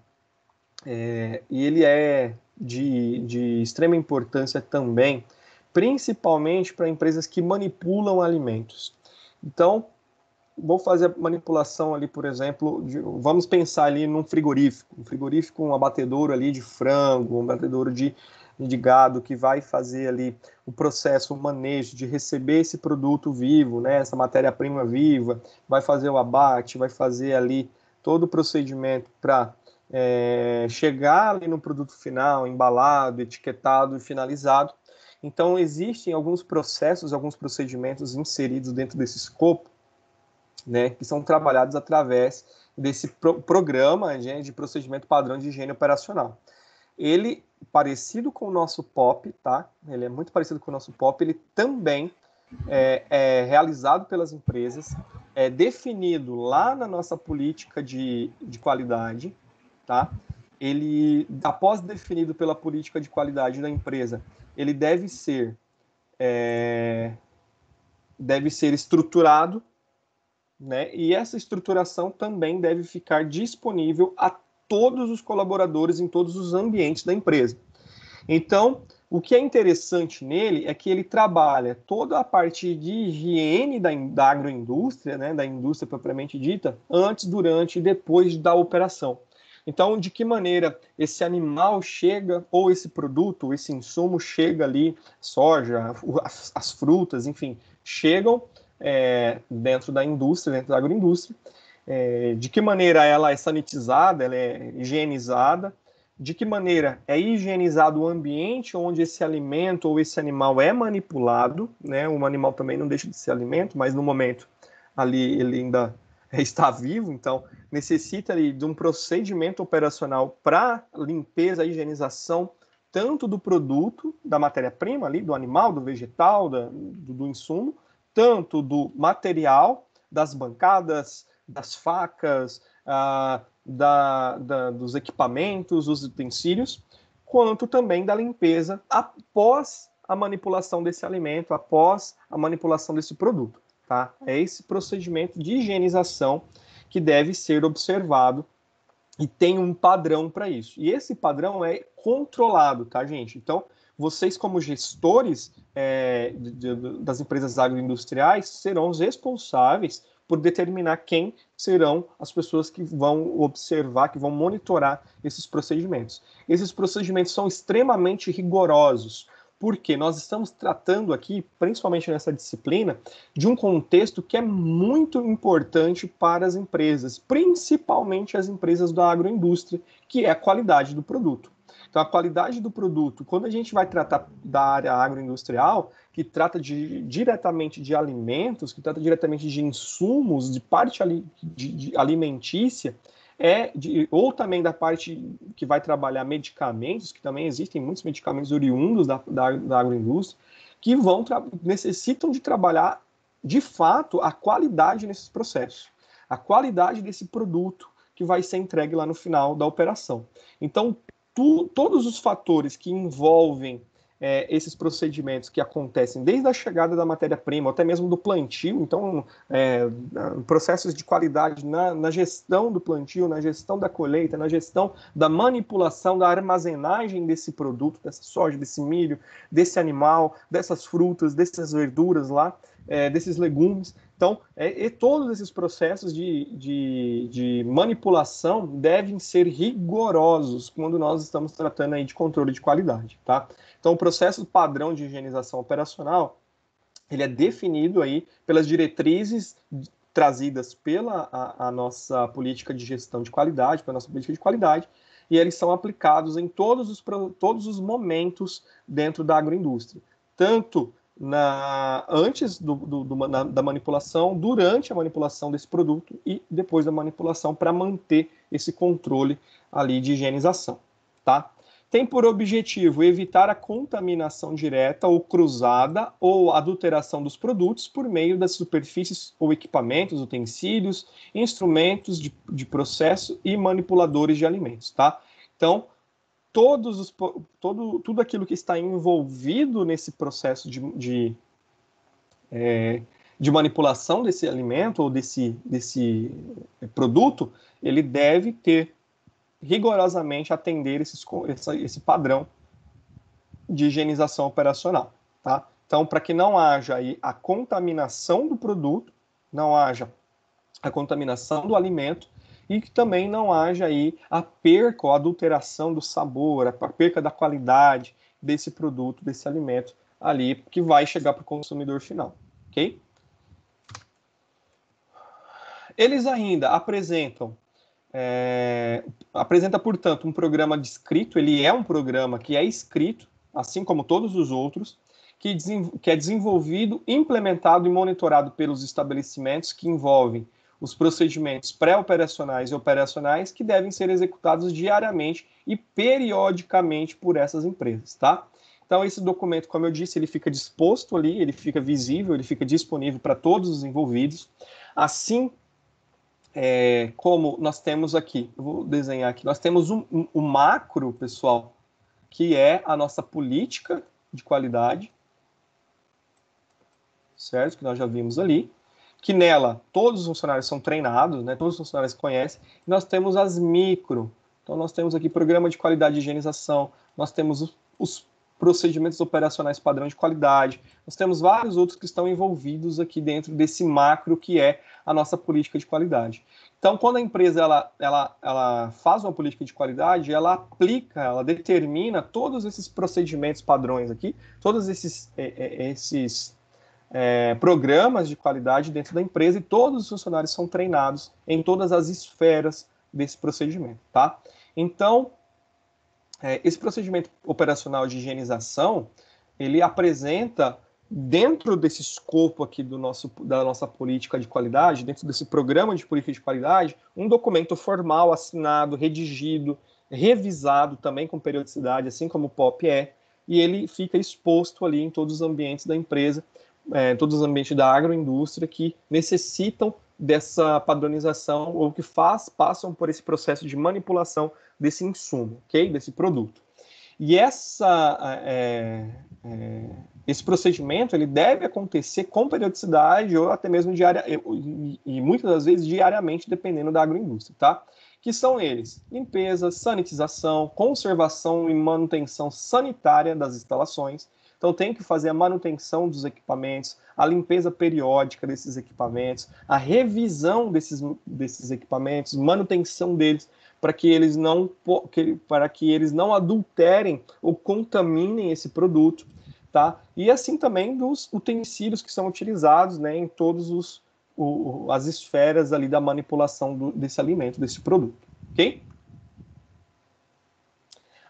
é, e ele é de, de extrema importância também, principalmente para empresas que manipulam alimentos. Então, vou fazer a manipulação ali, por exemplo, de, vamos pensar ali num frigorífico, um frigorífico, um abatedouro ali de frango, um abatedouro de de gado que vai fazer ali o processo, o manejo de receber esse produto vivo, né, essa matéria-prima viva, vai fazer o abate, vai fazer ali todo o procedimento para é, chegar ali no produto final, embalado, etiquetado e finalizado. Então, existem alguns processos, alguns procedimentos inseridos dentro desse escopo, né, que são trabalhados através desse pro programa né, de procedimento padrão de higiene operacional. Ele, parecido com o nosso pop, tá? Ele é muito parecido com o nosso pop, ele também é, é realizado pelas empresas, é definido lá na nossa política de, de qualidade, tá? Ele, após definido pela política de qualidade da empresa, ele deve ser é, deve ser estruturado, né? E essa estruturação também deve ficar disponível a todos os colaboradores em todos os ambientes da empresa. Então, o que é interessante nele é que ele trabalha toda a parte de higiene da, da agroindústria, né, da indústria propriamente dita, antes, durante e depois da operação. Então, de que maneira esse animal chega, ou esse produto, esse insumo chega ali, soja, as, as frutas, enfim, chegam é, dentro da indústria, dentro da agroindústria, é, de que maneira ela é sanitizada, ela é higienizada, de que maneira é higienizado o ambiente onde esse alimento ou esse animal é manipulado, né? Um animal também não deixa de ser alimento, mas no momento ali ele ainda está vivo, então necessita ali, de um procedimento operacional para limpeza, higienização tanto do produto, da matéria-prima ali, do animal, do vegetal, da, do, do insumo, tanto do material, das bancadas, das facas, ah, da, da, dos equipamentos, dos utensílios, quanto também da limpeza após a manipulação desse alimento, após a manipulação desse produto. Tá? É esse procedimento de higienização que deve ser observado e tem um padrão para isso. E esse padrão é controlado, tá, gente? Então, vocês, como gestores é, de, de, das empresas agroindustriais, serão os responsáveis por determinar quem serão as pessoas que vão observar, que vão monitorar esses procedimentos. Esses procedimentos são extremamente rigorosos, porque nós estamos tratando aqui, principalmente nessa disciplina, de um contexto que é muito importante para as empresas, principalmente as empresas da agroindústria, que é a qualidade do produto. Então, a qualidade do produto, quando a gente vai tratar da área agroindustrial, que trata de, diretamente de alimentos, que trata diretamente de insumos, de parte ali, de, de alimentícia, é de, ou também da parte que vai trabalhar medicamentos, que também existem muitos medicamentos oriundos da, da, da agroindústria, que vão necessitam de trabalhar de fato a qualidade nesses processos, a qualidade desse produto que vai ser entregue lá no final da operação. Então, tu, todos os fatores que envolvem é, esses procedimentos que acontecem desde a chegada da matéria-prima, até mesmo do plantio, então é, processos de qualidade na, na, gestão do plantio, na gestão da colheita, na gestão da manipulação, da armazenagem desse produto, dessa soja, desse milho, desse animal, dessas frutas, dessas verduras lá, é, desses legumes. Então, é, e todos esses processos de, de, de, manipulação devem ser rigorosos quando nós estamos tratando aí de controle de qualidade, tá? Então, o processo padrão de higienização operacional ele é definido aí pelas diretrizes trazidas pela a, a nossa política de gestão de qualidade, pela nossa política de qualidade, e eles são aplicados em todos os, todos os momentos dentro da agroindústria, tanto na, antes do, do, do, na, da manipulação, durante a manipulação desse produto e depois da manipulação para manter esse controle ali de higienização, tá? tem por objetivo evitar a contaminação direta ou cruzada ou adulteração dos produtos por meio das superfícies ou equipamentos, utensílios, instrumentos de, de processo e manipuladores de alimentos, tá? Então, todos os, todo, tudo aquilo que está envolvido nesse processo de, de, é, de manipulação desse alimento ou desse, desse produto, ele deve ter rigorosamente atender esses, esse padrão de higienização operacional. Tá? Então, para que não haja aí a contaminação do produto, não haja a contaminação do alimento e que também não haja aí a perca ou adulteração do sabor, a perca da qualidade desse produto, desse alimento ali que vai chegar para o consumidor final, ok? Eles ainda apresentam é, apresenta, portanto, um programa de escrito, ele é um programa que é escrito, assim como todos os outros, que, que é desenvolvido, implementado e monitorado pelos estabelecimentos que envolvem os procedimentos pré-operacionais e operacionais que devem ser executados diariamente e periodicamente por essas empresas, tá? Então, esse documento, como eu disse, ele fica disposto ali, ele fica visível, ele fica disponível para todos os envolvidos, assim é, como nós temos aqui, vou desenhar aqui, nós temos o um, um macro, pessoal, que é a nossa política de qualidade, certo? Que nós já vimos ali, que nela todos os funcionários são treinados, né? todos os funcionários conhecem, e nós temos as micro. Então, nós temos aqui programa de qualidade de higienização, nós temos os, os procedimentos operacionais padrão de qualidade. Nós temos vários outros que estão envolvidos aqui dentro desse macro que é a nossa política de qualidade. Então, quando a empresa ela, ela, ela faz uma política de qualidade, ela aplica, ela determina todos esses procedimentos padrões aqui, todos esses, é, é, esses é, programas de qualidade dentro da empresa e todos os funcionários são treinados em todas as esferas desse procedimento, tá? Então, é, esse procedimento operacional de higienização, ele apresenta dentro desse escopo aqui do nosso, da nossa política de qualidade, dentro desse programa de política de qualidade, um documento formal, assinado, redigido, revisado também com periodicidade, assim como o POP é, e ele fica exposto ali em todos os ambientes da empresa, eh, todos os ambientes da agroindústria que necessitam dessa padronização ou que faz, passam por esse processo de manipulação desse insumo, ok? Desse produto. E essa, é, é, esse procedimento ele deve acontecer com periodicidade ou até mesmo diária e, e, muitas das vezes diariamente, dependendo da agroindústria, tá? Que são eles: limpeza, sanitização, conservação e manutenção sanitária das instalações, então tem que fazer a manutenção dos equipamentos, a limpeza periódica desses equipamentos, a revisão desses, desses equipamentos, manutenção deles, para que eles não para que eles não adulterem ou contaminem esse produto, tá? E assim também dos utensílios que são utilizados, né, em todos os o, as esferas ali da manipulação do, desse alimento, desse produto, ok?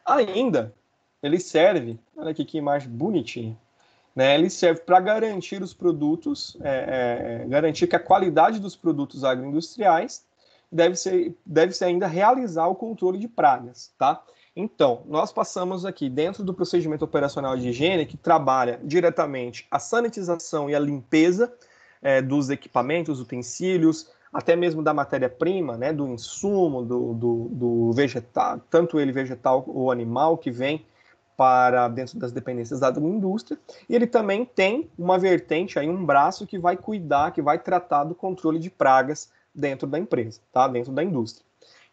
Ainda ele serve, olha aqui que imagem bonitinha, né? ele serve para garantir os produtos, é, é, garantir que a qualidade dos produtos agroindustriais deve ser, deve ser ainda realizar o controle de pragas, tá? Então, nós passamos aqui dentro do procedimento operacional de higiene, que trabalha diretamente a sanitização e a limpeza é, dos equipamentos, utensílios, até mesmo da matéria-prima, né, do insumo, do, do, do vegetal, tanto ele vegetal ou animal que vem para dentro das dependências da agroindústria, e ele também tem uma vertente aí, um braço que vai cuidar, que vai tratar do controle de pragas dentro da empresa, tá? Dentro da indústria.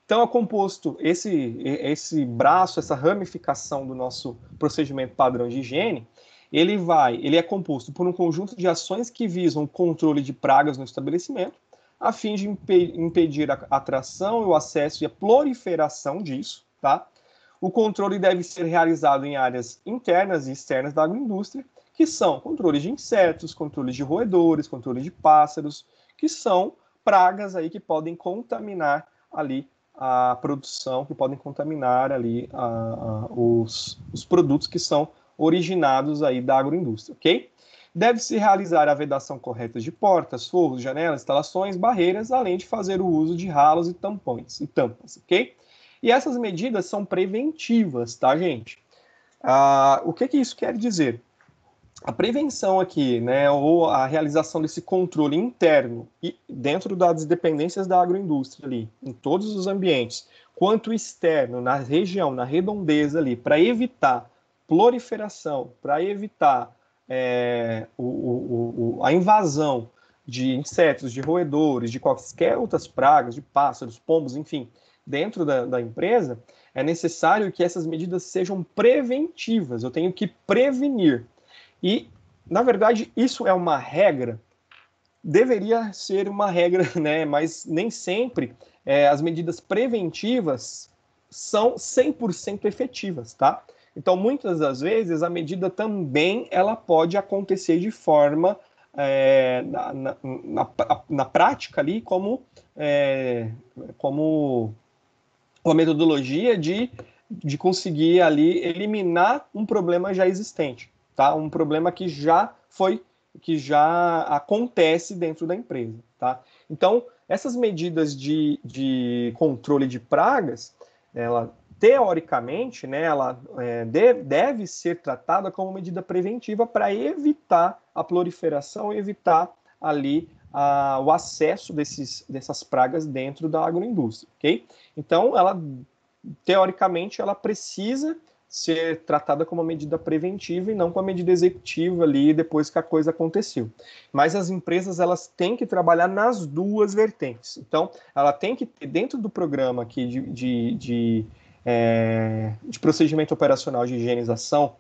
Então é composto esse esse braço, essa ramificação do nosso procedimento padrão de higiene, ele vai, ele é composto por um conjunto de ações que visam o controle de pragas no estabelecimento, a fim de impedir a atração, o acesso e a proliferação disso, tá? O controle deve ser realizado em áreas internas e externas da agroindústria, que são controles de insetos, controles de roedores, controles de pássaros, que são pragas aí que podem contaminar ali a produção, que podem contaminar ali a, a, os, os produtos que são originados aí da agroindústria, ok? Deve-se realizar a vedação correta de portas, forros, janelas, instalações, barreiras, além de fazer o uso de ralos e tampões e tampas, ok? E essas medidas são preventivas, tá, gente? Ah, o que, que isso quer dizer? A prevenção aqui, né, ou a realização desse controle interno e dentro das dependências da agroindústria ali, em todos os ambientes, quanto externo, na região, na redondeza ali, para evitar proliferação, para evitar é, o, o, o, a invasão de insetos, de roedores, de quaisquer outras pragas, de pássaros, pombos, enfim, dentro da, da empresa, é necessário que essas medidas sejam preventivas. Eu tenho que prevenir. E, na verdade, isso é uma regra. Deveria ser uma regra, né? Mas nem sempre é, as medidas preventivas são 100% efetivas, tá? Então, muitas das vezes, a medida também ela pode acontecer de forma é, na, na, na, na, prática ali como, é, como uma metodologia de, de conseguir ali eliminar um problema já existente, tá? Um problema que já foi, que já acontece dentro da empresa, tá? Então, essas medidas de, de controle de pragas, ela teoricamente, né, ela é, de, deve ser tratada como medida preventiva para evitar a proliferação, evitar ali a, ah, o acesso desses, dessas pragas dentro da agroindústria, ok? Então, ela teoricamente ela precisa ser tratada como uma medida preventiva e não como uma medida executiva ali depois que a coisa aconteceu. Mas as empresas elas têm que trabalhar nas duas vertentes. Então, ela tem que ter dentro do programa aqui de, de, de, é, de procedimento operacional de higienização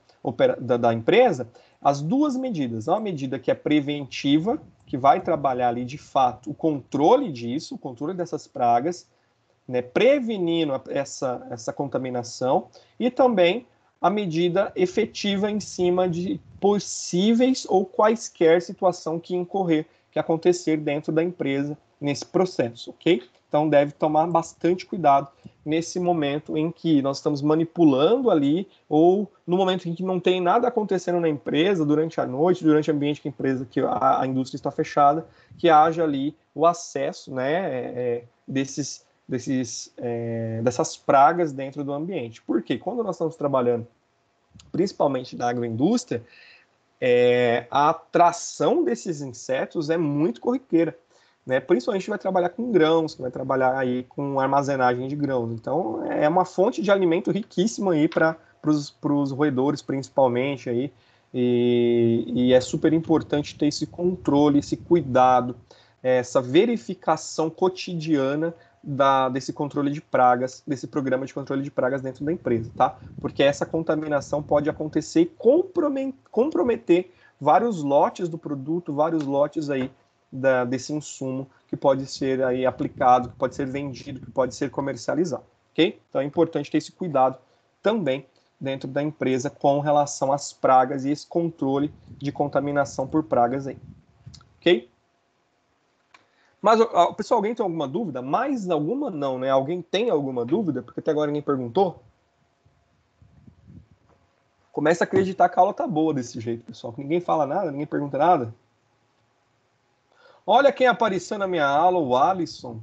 da, da empresa, as duas medidas. É uma medida que é preventiva, que vai trabalhar ali de fato o controle disso, o controle dessas pragas, né, prevenindo essa, essa contaminação e também a medida efetiva em cima de possíveis ou quaisquer situação que incorrer, que acontecer dentro da empresa nesse processo, ok? Então deve tomar bastante cuidado nesse momento em que nós estamos manipulando ali, ou no momento em que não tem nada acontecendo na empresa, durante a noite, durante o ambiente que a empresa, que a, a indústria está fechada, que haja ali o acesso né, é, é desses desses, é, dessas pragas dentro do ambiente. Porque quando nós estamos trabalhando principalmente da agroindústria, é, a atração desses insetos é muito corriqueira. Né? Principalmente vai trabalhar com grãos, vai trabalhar aí com armazenagem de grãos. Então é uma fonte de alimento riquíssima aí para os roedores principalmente aí. E, e, é super importante ter esse controle, esse cuidado, essa verificação cotidiana da, desse controle de pragas, desse programa de controle de pragas dentro da empresa, tá? Porque essa contaminação pode acontecer e comprometer vários lotes do produto, vários lotes aí da, desse insumo que pode ser aí aplicado, que pode ser vendido, que pode ser comercializado, ok? Então é importante ter esse cuidado também dentro da empresa com relação às pragas e esse controle de contaminação por pragas aí, ok? Mas, pessoal, alguém tem alguma dúvida? Mais alguma não, né? Alguém tem alguma dúvida? Porque até agora ninguém perguntou. Começa a acreditar que a aula tá boa desse jeito, pessoal. Ninguém fala nada, ninguém pergunta nada. Olha quem apareceu na minha aula, o Alisson.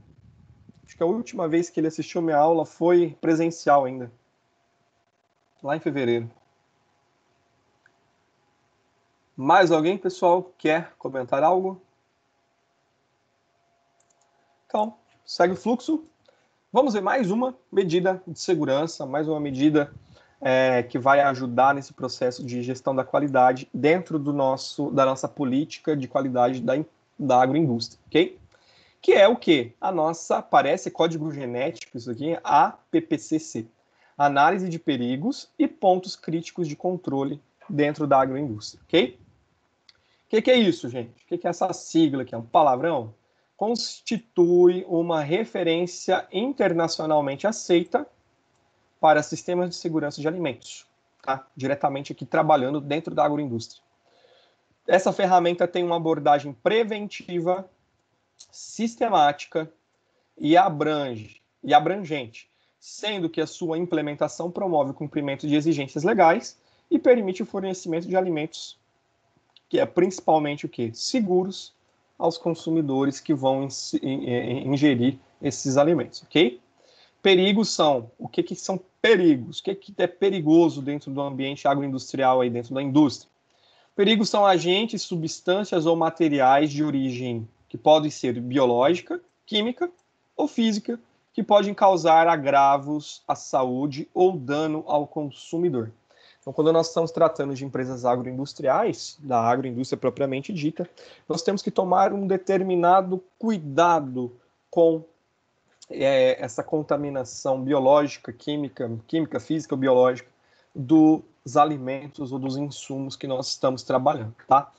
Acho que a última vez que ele assistiu minha aula foi presencial ainda. Lá em fevereiro. Mais alguém, pessoal, quer comentar algo? Então, segue o fluxo. Vamos ver mais uma medida de segurança, mais uma medida é, que vai ajudar nesse processo de gestão da qualidade dentro do nosso, da nossa política de qualidade da, da agroindústria, ok? Que é o que? A nossa, parece código genético, isso aqui, APPCC. Análise de perigos e pontos críticos de controle dentro da agroindústria, ok? O que, que, é isso, gente? O que, que é essa sigla aqui? É um palavrão? constitui uma referência internacionalmente aceita para sistemas de segurança de alimentos, tá? diretamente aqui trabalhando dentro da agroindústria. Essa ferramenta tem uma abordagem preventiva, sistemática e abrange e abrangente, sendo que a sua implementação promove o cumprimento de exigências legais e permite o fornecimento de alimentos que é principalmente o que seguros aos consumidores que vão ingerir esses alimentos, ok? Perigos são, o que, que são perigos? O que, que é perigoso dentro do ambiente agroindustrial, aí dentro da indústria? Perigos são agentes, substâncias ou materiais de origem que podem ser biológica, química ou física, que podem causar agravos à saúde ou dano ao consumidor. Então, quando nós estamos tratando de empresas agroindustriais, da agroindústria propriamente dita, nós temos que tomar um determinado cuidado com é, essa contaminação biológica, química, química, física, biológica dos alimentos ou dos insumos que nós estamos trabalhando, tá?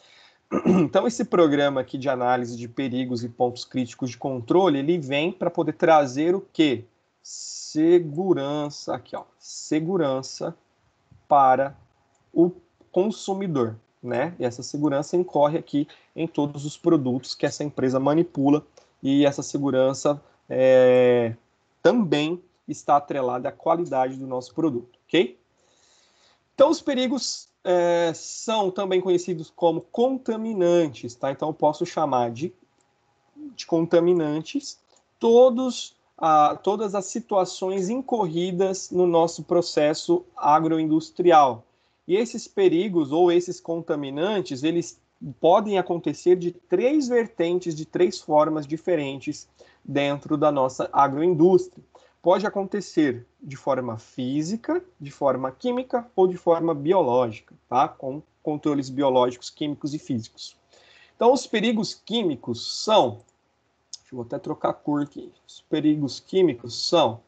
Então, esse programa aqui de análise de perigos e pontos críticos de controle, ele vem para poder trazer o quê? Segurança, aqui ó, segurança para o consumidor, né? E essa segurança incorre aqui em todos os produtos que essa empresa manipula e essa segurança é, também está atrelada à qualidade do nosso produto, ok? Então, os perigos é, são também conhecidos como contaminantes, tá? Então, eu posso chamar de, de contaminantes todos a todas as situações incorridas no nosso processo agroindustrial. E esses perigos ou esses contaminantes, eles podem acontecer de três vertentes, de três formas diferentes dentro da nossa agroindústria. Pode acontecer de forma física, de forma química ou de forma biológica, tá? Com controles biológicos, químicos e físicos. Então, os perigos químicos são Deixa eu até trocar a cor aqui. Os perigos químicos são.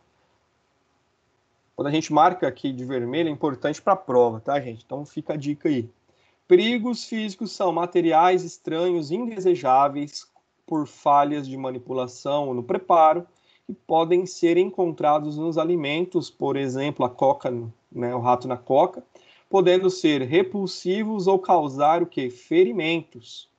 Quando a gente marca aqui de vermelho, é importante para a prova, tá, gente? Então fica a dica aí. Perigos físicos são materiais estranhos, indesejáveis, por falhas de manipulação ou no preparo, que podem ser encontrados nos alimentos, por exemplo, a coca, né, o rato na coca, podendo ser repulsivos ou causar o que? Ferimentos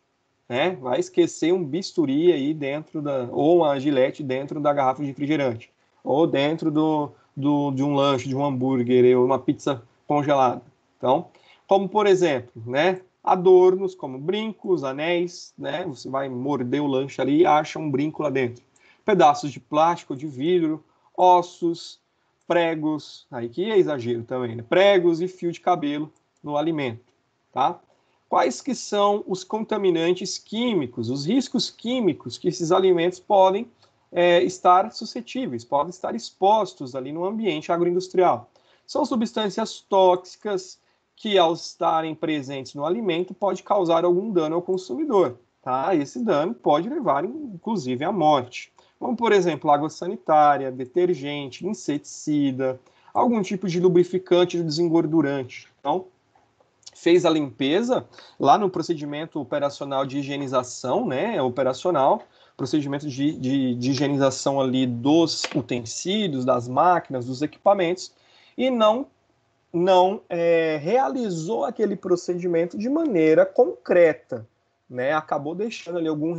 né? Vai esquecer um bisturi aí dentro da ou uma gilete dentro da garrafa de refrigerante, ou dentro do, do de um lanche, de um hambúrguer ou uma pizza congelada. Então, como por exemplo, né? Adornos como brincos, anéis, né? Você vai morder o lanche ali e acha um brinco lá dentro. Pedaços de plástico, de vidro, ossos, pregos, aí que é exagero também, né? Pregos e fio de cabelo no alimento, tá? quais que são os contaminantes químicos, os riscos químicos que esses alimentos podem é, estar suscetíveis, podem estar expostos ali no ambiente agroindustrial. São substâncias tóxicas que, ao estarem presentes no alimento, pode causar algum dano ao consumidor. Tá? Esse dano pode levar, inclusive, à morte. Como, por exemplo, água sanitária, detergente, inseticida, algum tipo de lubrificante ou desengordurante. Então, fez a limpeza lá no procedimento operacional de higienização, né? Operacional, procedimento de, de, de higienização ali dos utensílios, das máquinas, dos equipamentos, e não não é, realizou aquele procedimento de maneira concreta, né? Acabou deixando ali algum,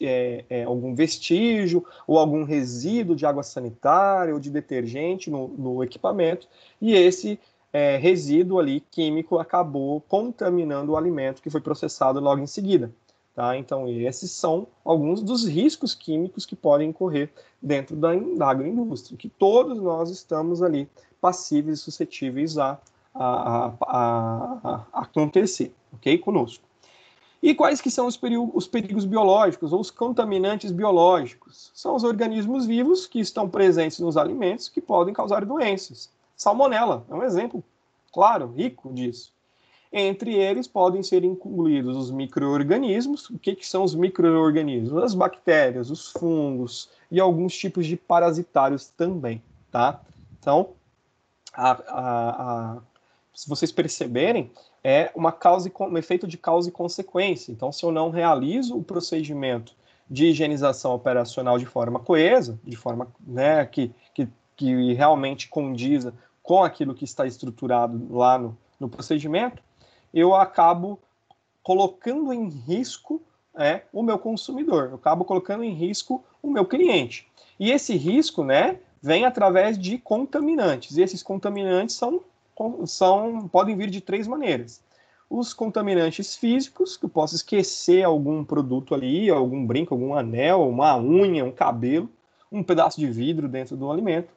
é, é, algum vestígio ou algum resíduo de água sanitária ou de detergente no, no equipamento, e esse é, resíduo ali químico acabou contaminando o alimento que foi processado logo em seguida. Tá? Então, esses são alguns dos riscos químicos que podem ocorrer dentro da, da agroindústria, que todos nós estamos ali passíveis e suscetíveis a, a, a, a, acontecer, ok? Conosco. E quais que são os, os perigos biológicos ou os contaminantes biológicos? São os organismos vivos que estão presentes nos alimentos que podem causar doenças. Salmonella é um exemplo claro, rico disso. Entre eles podem ser incluídos os microorganismos. O que, que são os microorganismos? As bactérias, os fungos e alguns tipos de parasitários também, tá? Então, a, a, a, se vocês perceberem, é uma causa um efeito de causa e consequência. Então, se eu não realizo o procedimento de higienização operacional de forma coesa, de forma né, que, que, que realmente condiza com aquilo que está estruturado lá no, no procedimento, eu acabo colocando em risco é, o meu consumidor, eu acabo colocando em risco o meu cliente. E esse risco, né, vem através de contaminantes. E esses contaminantes são, são podem vir de três maneiras. Os contaminantes físicos, que eu posso esquecer algum produto ali, algum brinco, algum anel, uma unha, um cabelo, um pedaço de vidro dentro do alimento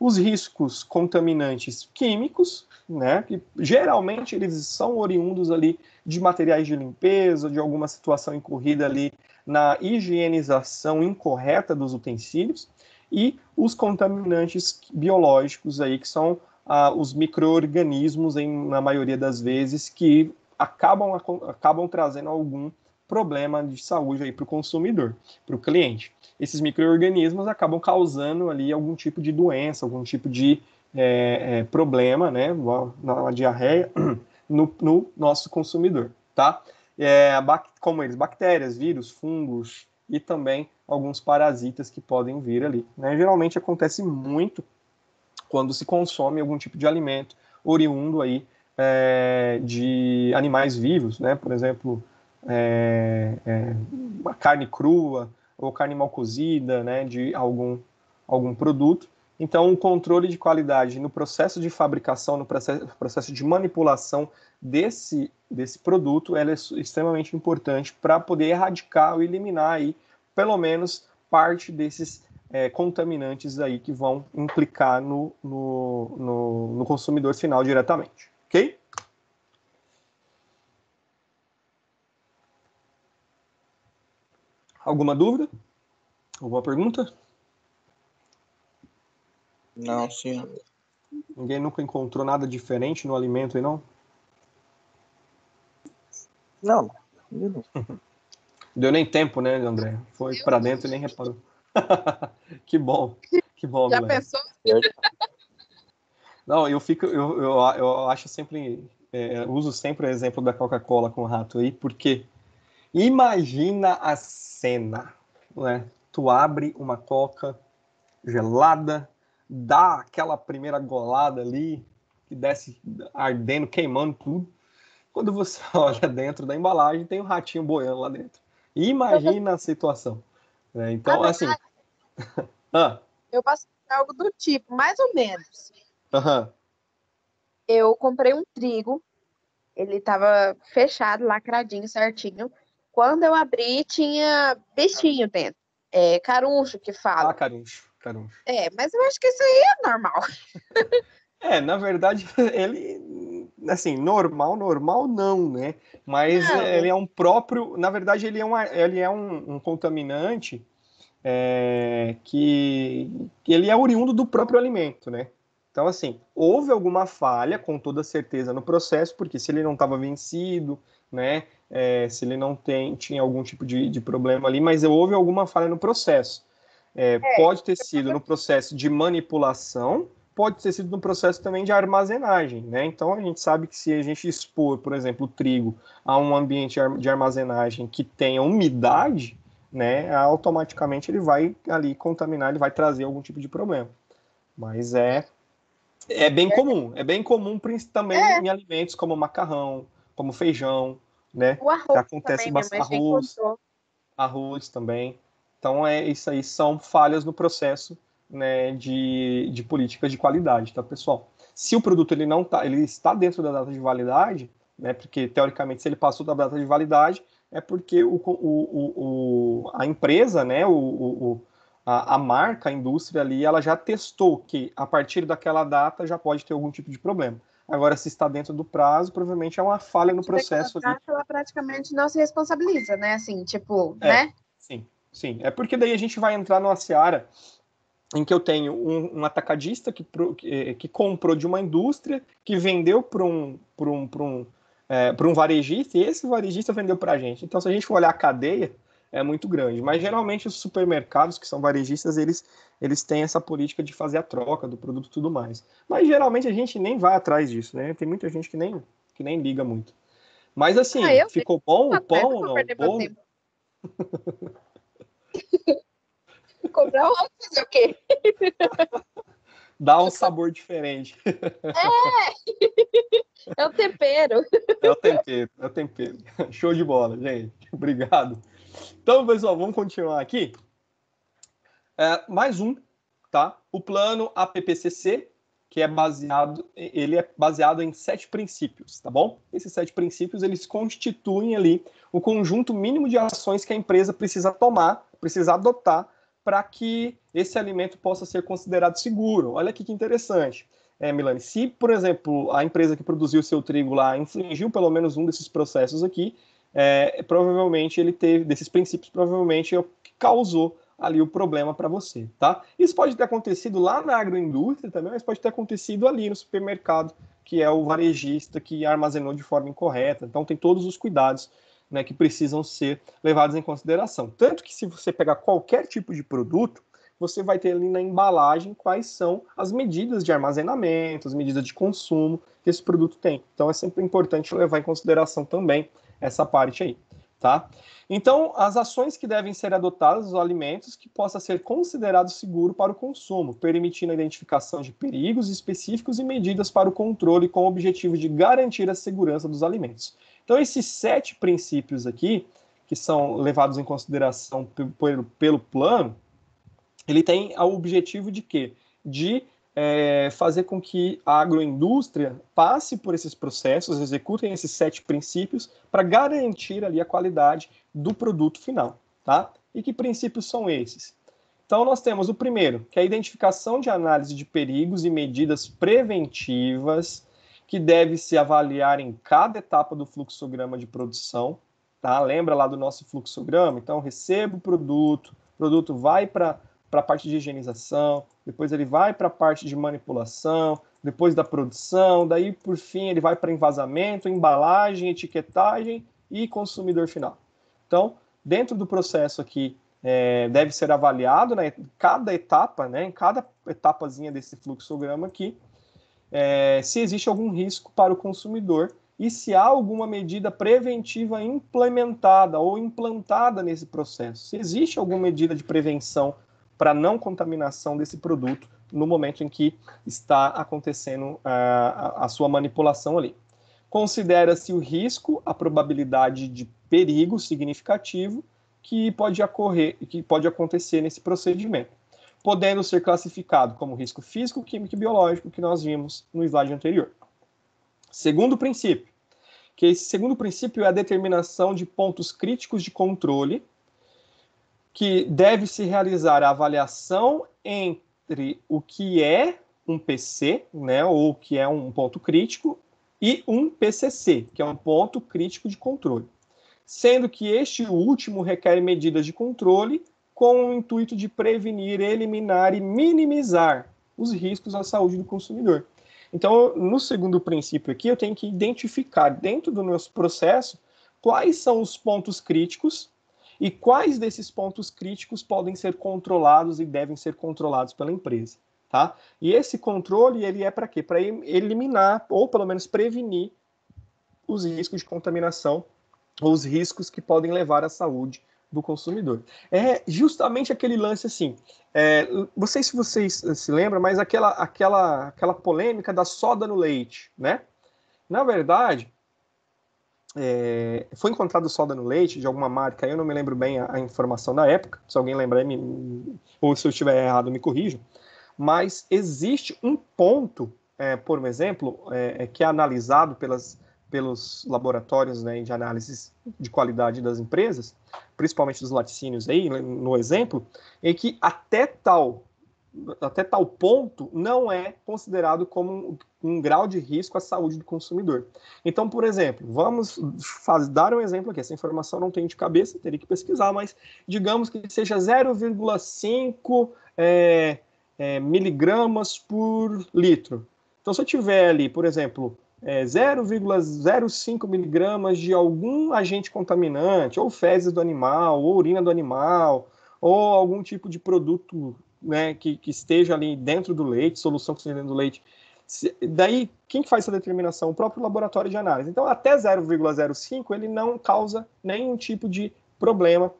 os riscos contaminantes químicos, né, que geralmente eles são oriundos ali de materiais de limpeza, de alguma situação incorrida ali na higienização incorreta dos utensílios, e os contaminantes biológicos aí que são ah, os micro-organismos, na maioria das vezes que acabam acabam trazendo algum problema de saúde aí para o consumidor, para o cliente. Esses micro-organismos acabam causando ali algum tipo de doença, algum tipo de é, é, problema, né, uma, diarreia no, no, nosso consumidor, tá? É, como eles, bactérias, vírus, fungos e também alguns parasitas que podem vir ali. Né? Geralmente acontece muito quando se consome algum tipo de alimento oriundo aí é, de animais vivos, né? Por exemplo, é, é, carne crua ou carne mal cozida, né, de algum, algum produto. Então, o controle de qualidade no processo de fabricação, no processo, processo de manipulação desse, desse produto, ela é extremamente importante para poder erradicar ou eliminar aí, pelo menos, parte desses é, contaminantes aí que vão implicar no, no, no, no consumidor final diretamente, ok? Alguma dúvida? Alguma pergunta? Não, sim. Ninguém nunca encontrou nada diferente no alimento aí, não? Não, não. Deu nem tempo, né, André? Foi para dentro e nem reparou. que bom, que bom, Já galera. pensou? Não, eu fico, eu, eu, eu acho sempre, é, uso sempre o exemplo da Coca-Cola com o rato aí, porque Imagina a cena, né? Tu abre uma coca gelada, dá aquela primeira golada ali, que desce ardendo, queimando tudo. Quando você olha dentro da embalagem, tem um ratinho boiando lá dentro. Imagina a situação. Né? Então, assim. ah. Eu passei algo do tipo, mais ou menos. Uhum. Eu comprei um trigo, ele estava fechado, lacradinho, certinho. Quando eu abri, tinha bichinho dentro. É, caruncho que fala. Ah, caruncho, caruncho. É, mas eu acho que isso aí é normal. é, na verdade, ele. Assim, normal, normal não, né? Mas não. É, ele é um próprio. Na verdade, ele é, uma, ele é um, um contaminante é, que, que ele é oriundo do próprio alimento, né? Então, assim, houve alguma falha, com toda certeza, no processo, porque se ele não estava vencido, né? é, se ele não tem, tinha algum tipo de, de problema ali, mas houve alguma falha no processo. É, é pode ter sido no processo de manipulação, pode ter sido no processo também de armazenagem, né? Então a gente sabe que se a gente expor, por exemplo, o trigo a um ambiente de armazenagem que tenha umidade, né, automaticamente ele vai ali contaminar, ele vai trazer algum tipo de problema. Mas é é bem é. comum, é bem comum também é. em alimentos como macarrão, como feijão, né? O arroz que acontece também, né? Arroz, arroz também. Então, é, isso aí são falhas no processo né, de, de políticas de qualidade, tá, pessoal? Se o produto ele não tá, ele está dentro da data de validade, né, porque teoricamente se ele passou da data de validade, é porque o, o, o, a empresa, né, o, o a, a, marca, a indústria ali, ela já testou que a partir daquela data já pode ter algum tipo de problema. Agora, se está dentro do prazo, provavelmente é uma falha no processo. A taxa, ela praticamente não se responsabiliza, né? Assim, tipo, é, né? Sim, sim. É porque daí a gente vai entrar numa seara em que eu tenho um, um atacadista que, que, eh, que, comprou de uma indústria, que vendeu para um, um, um, é, um varejista, e esse varejista vendeu para a gente. Então, se a gente for olhar a cadeia, é muito grande. Mas geralmente os supermercados que são varejistas, eles, eles têm essa política de fazer a troca do produto e tudo mais. Mas geralmente a gente nem vai atrás disso, né? Tem muita gente que nem, que nem liga muito. Mas assim, ah, ficou bom o pão ou não? Bom? Comprar outro fazer o quê? Dá um tipo, sabor diferente. É! É o tempero. É o tempero, é o tempero. Show de bola, gente. Obrigado. Então, pessoal, vamos continuar aqui. É, mais um, tá? O plano APPCC, que é baseado, ele é baseado em sete princípios, tá bom? Esses sete princípios, eles constituem ali o conjunto mínimo de ações que a empresa precisa tomar, precisa adotar para que esse alimento possa ser considerado seguro. Olha aqui que interessante. É, Milani, se, por exemplo, a empresa que produziu seu trigo lá infringiu pelo menos um desses processos aqui, é, provavelmente ele teve, desses princípios, provavelmente é o que causou ali o problema para você, tá? Isso pode ter acontecido lá na agroindústria também, mas pode ter acontecido ali no supermercado, que é o varejista que armazenou de forma incorreta. Então tem todos os cuidados né, que precisam ser levados em consideração. Tanto que se você pegar qualquer tipo de produto, você vai ter ali na embalagem quais são as medidas de armazenamento, as medidas de consumo que esse produto tem. Então é sempre importante levar em consideração também essa parte aí, tá? Então, as ações que devem ser adotadas os alimentos que possa ser considerado seguro para o consumo, permitindo a identificação de perigos específicos e medidas para o controle com o objetivo de garantir a segurança dos alimentos. Então, esses sete princípios aqui, que são levados em consideração pelo, pelo plano, ele tem o objetivo de quê? De é, fazer com que a agroindústria passe por esses processos, executem esses sete princípios para garantir ali a qualidade do produto final, tá? E que princípios são esses? Então nós temos o primeiro, que é a identificação de análise de perigos e medidas preventivas que deve se avaliar em cada etapa do fluxograma de produção, tá? Lembra lá do nosso fluxograma? Então recebo o produto, o produto vai para para a parte de higienização, depois ele vai para a parte de manipulação, depois da produção, daí por fim ele vai para envasamento, embalagem, etiquetagem e consumidor final. Então, dentro do processo aqui, é, deve ser avaliado né, cada etapa, né, em cada etapazinha desse fluxograma aqui, é, se existe algum risco para o consumidor e se há alguma medida preventiva implementada ou implantada nesse processo. Se existe alguma medida de prevenção para não contaminação desse produto no momento em que está acontecendo ah, a, a sua manipulação ali. Considera-se o risco, a probabilidade de perigo significativo que pode, ocorrer, que pode acontecer nesse procedimento, podendo ser classificado como risco físico, químico e biológico que nós vimos no slide anterior. Segundo princípio, que esse segundo princípio é a determinação de pontos críticos de controle que deve-se realizar a avaliação entre o que é um PC, né, ou que é um ponto crítico, e um PCC, que é um ponto crítico de controle. Sendo que este último requer medidas de controle com o intuito de prevenir, eliminar e minimizar os riscos à saúde do consumidor. Então, no segundo princípio aqui, eu tenho que identificar dentro do nosso processo quais são os pontos críticos e quais desses pontos críticos podem ser controlados e devem ser controlados pela empresa. Tá? E esse controle ele é para quê? Para eliminar ou pelo menos prevenir os riscos de contaminação ou os riscos que podem levar à saúde do consumidor. É justamente aquele lance assim. É, não sei se vocês eh, se lembram, mas aquela, aquela, aquela polêmica da soda no leite, né? Na verdade, é, foi encontrado soda no leite de alguma marca, eu não me lembro bem a, a informação da época, se alguém lembrar, me, ou se eu estiver errado, me corrijo. mas existe um ponto, é, por um exemplo, é, é que é analisado pelas, pelos laboratórios né, de análise de qualidade das empresas, principalmente dos laticínios aí, né, no exemplo, em é que até tal até tal ponto, não é considerado como um, um, grau de risco à saúde do consumidor. Então, por exemplo, vamos faz, dar um exemplo aqui. Essa informação não tem de cabeça, teria que pesquisar, mas digamos que seja 0,5 é, é, miligramas por litro. Então, se eu tiver ali, por exemplo, é, 0,05 miligramas de algum agente contaminante, ou fezes do animal, ou urina do animal, ou algum tipo de produto né, que, que esteja ali dentro do leite, solução que esteja dentro do leite. Se, daí, quem faz essa determinação? O próprio laboratório de análise. Então, até 0,05 ele não causa nenhum tipo de problema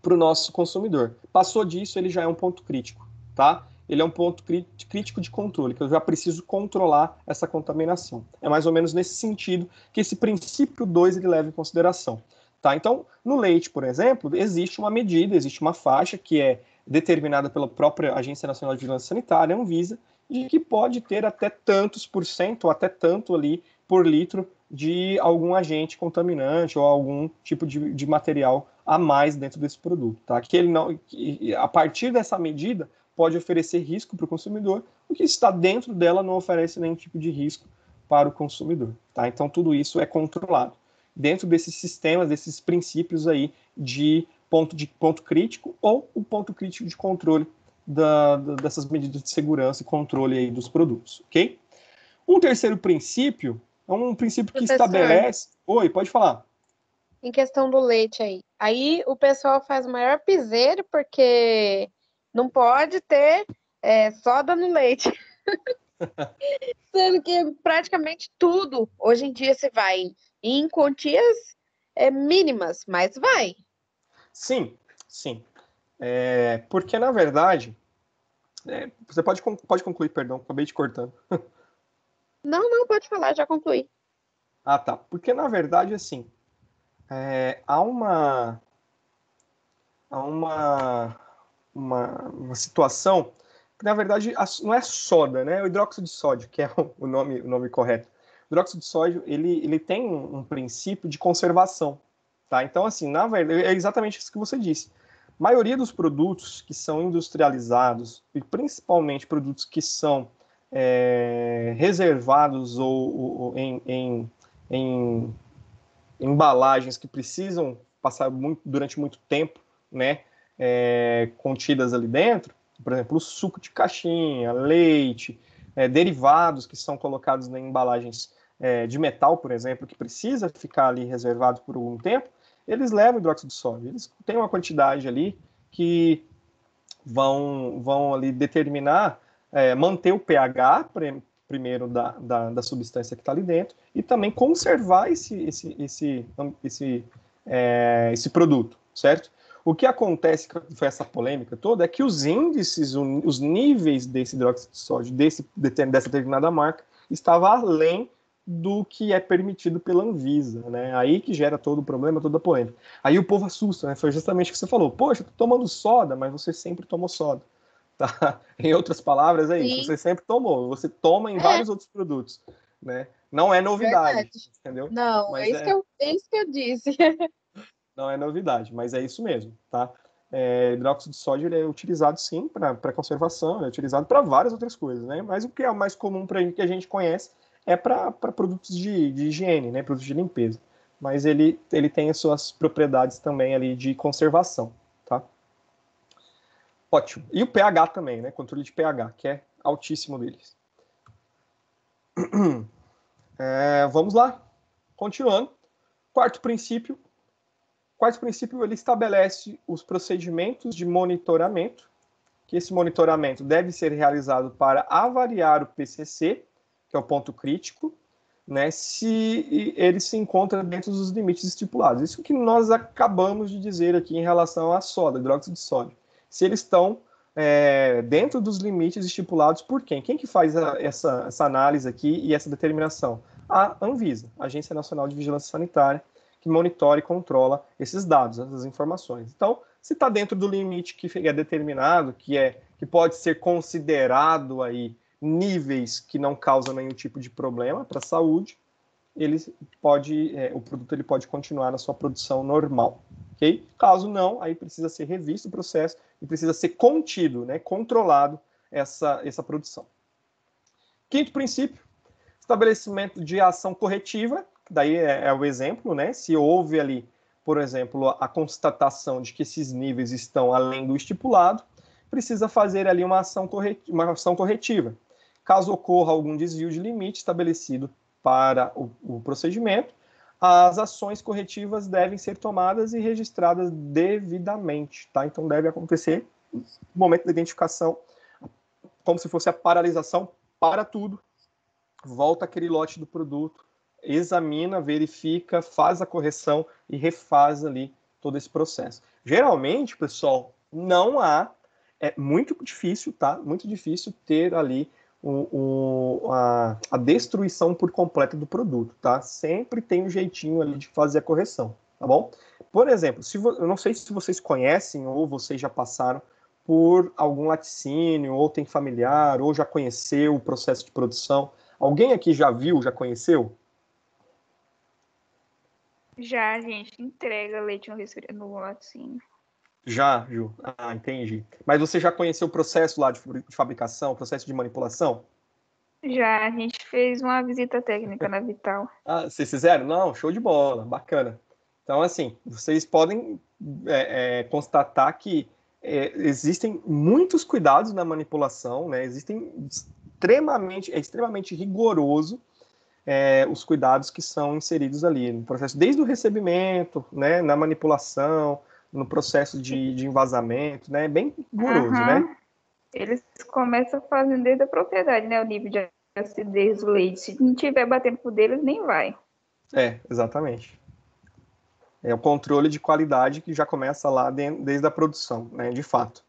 para o nosso consumidor. Passou disso, ele já é um ponto crítico, tá? Ele é um ponto crítico de controle, que eu já preciso controlar essa contaminação. É mais ou menos nesse sentido que esse princípio 2 ele leva em consideração. Tá? Então, no leite, por exemplo, existe uma medida, existe uma faixa que é determinada pela própria Agência Nacional de Vigilância Sanitária, Anvisa, de que pode ter até tantos por cento, ou até tanto ali por litro de algum agente contaminante ou algum tipo de, de material a mais dentro desse produto, tá? Que ele não, que a partir dessa medida pode oferecer risco para o consumidor, o que está dentro dela não oferece nenhum tipo de risco para o consumidor, tá? Então tudo isso é controlado dentro desses sistemas, desses princípios aí de ponto, de, ponto crítico ou o um ponto crítico de controle da, da, dessas medidas de segurança e controle aí dos produtos, ok? Um terceiro princípio é um princípio que Professor, estabelece. Oi, pode falar. Em questão do leite aí. Aí o pessoal faz o maior piseiro porque não pode ter é, soda no leite. Sendo que praticamente tudo hoje em dia se vai em quantias é, mínimas, mas vai. Sim, sim. É, porque, na verdade, é, você pode, pode concluir, perdão, acabei te cortando. Não, não, pode falar, já concluí. Ah, tá. Porque, na verdade, assim, é, há uma. Há uma, uma, uma situação que, na verdade, não é soda, né? É o hidróxido de sódio, que é o nome, o nome correto. O hidróxido de sódio, ele, ele tem um princípio de conservação Tá? Então, assim, na verdade, é, é exatamente isso que você disse. A maioria dos produtos que são industrializados, e principalmente produtos que são é, reservados ou, ou em, em, em, embalagens que precisam passar muito, durante muito tempo, né, é, contidas ali dentro, por exemplo, suco de caixinha, leite, é, derivados que são colocados em embalagens é, de metal, por exemplo, que precisa ficar ali reservado por algum tempo, eles levam hidróxido de sódio. Eles têm uma quantidade ali que vão, vão ali determinar, é, manter o pH primeiro da, da, da substância que está ali dentro e também conservar esse, esse, esse, esse, é, esse produto, certo? O que acontece foi essa polêmica toda é que os índices, os níveis desse hidróxido de sódio desse, dessa determinada marca estava além do que é permitido pela Anvisa, né? Aí que gera todo o problema, toda a polêmica. Aí o povo assusta, né? Foi justamente o que você falou. Poxa, tô tomando soda, mas você sempre tomou soda. Tá? Em outras palavras, é Sim. isso. Você sempre tomou. Você toma em é. vários outros produtos, né? Não é novidade, Verdade. entendeu? Não, mas é isso, é... Que eu, é isso que eu disse. Não é novidade, mas é isso mesmo, tá? É, hidróxido de sódio é utilizado sim para conservação, é utilizado para várias outras coisas, né? Mas o que é o mais comum para que a gente conhece é para produtos de, de, higiene, né, produtos de limpeza. Mas ele, ele tem as suas propriedades também ali de conservação, tá? Ótimo. E o pH também, né, controle de pH, que é altíssimo deles. É, vamos lá, continuando. Quarto princípio. Quarto princípio, ele estabelece os procedimentos de monitoramento, que esse monitoramento deve ser realizado para avaliar o PCC que é o ponto crítico, né, se ele se encontra dentro dos limites estipulados. Isso que nós acabamos de dizer aqui em relação à soda, hidróxido de sódio. Se eles estão é, dentro dos limites estipulados por quem? Quem que faz a, essa, essa análise aqui e essa determinação? A Anvisa, Agência Nacional de Vigilância Sanitária, que monitora e controla esses dados, essas informações. Então, se está dentro do limite que é determinado, que é que pode ser considerado aí níveis que não causam nenhum tipo de problema para a saúde, ele pode, é, o produto ele pode continuar na sua produção normal, ok? Caso não, aí precisa ser revisto o processo e precisa ser contido, né, controlado essa, essa produção. Quinto princípio, estabelecimento de ação corretiva, daí é, é o exemplo, né, se houve ali, por exemplo, a, a constatação de que esses níveis estão além do estipulado, precisa fazer ali uma ação, corretiva, uma ação corretiva Caso ocorra algum desvio de limite estabelecido para o, o procedimento, as ações corretivas devem ser tomadas e registradas devidamente, tá? Então deve acontecer no momento da identificação, como se fosse a paralisação para tudo. Volta aquele lote do produto, examina, verifica, faz a correção e refaz ali todo esse processo. Geralmente, pessoal, não há é muito difícil, tá? Muito difícil ter ali o, o, a, a, destruição por completa do produto, tá? Sempre tem um jeitinho ali de fazer a correção, tá bom? Por exemplo, se eu não sei se vocês conhecem ou vocês já passaram por algum laticínio, ou tem familiar, ou já conheceu o processo de produção. Alguém aqui já viu, já conheceu? Já, gente, entrega leite no, no laticínio. Já, Ju. Ah, entendi. Mas você já conheceu o processo lá de fabricação, o processo de manipulação? Já, a gente fez uma visita técnica na Vital. Ah, vocês fizeram? Não, show de bola, bacana. Então, assim, vocês podem é, é, constatar que é, existem muitos cuidados na manipulação, né? Existem extremamente, é extremamente rigoroso é, os cuidados que são inseridos ali no processo, desde o recebimento, né, na manipulação, no processo de, de envasamento, né? É bem guroso, uhum. né? Eles começam fazendo desde a propriedade, né? O nível de acidez do leite. Se não tiver batendo por deles, nem vai. É, exatamente. É o controle de qualidade que já começa lá desde a produção, né? De fato.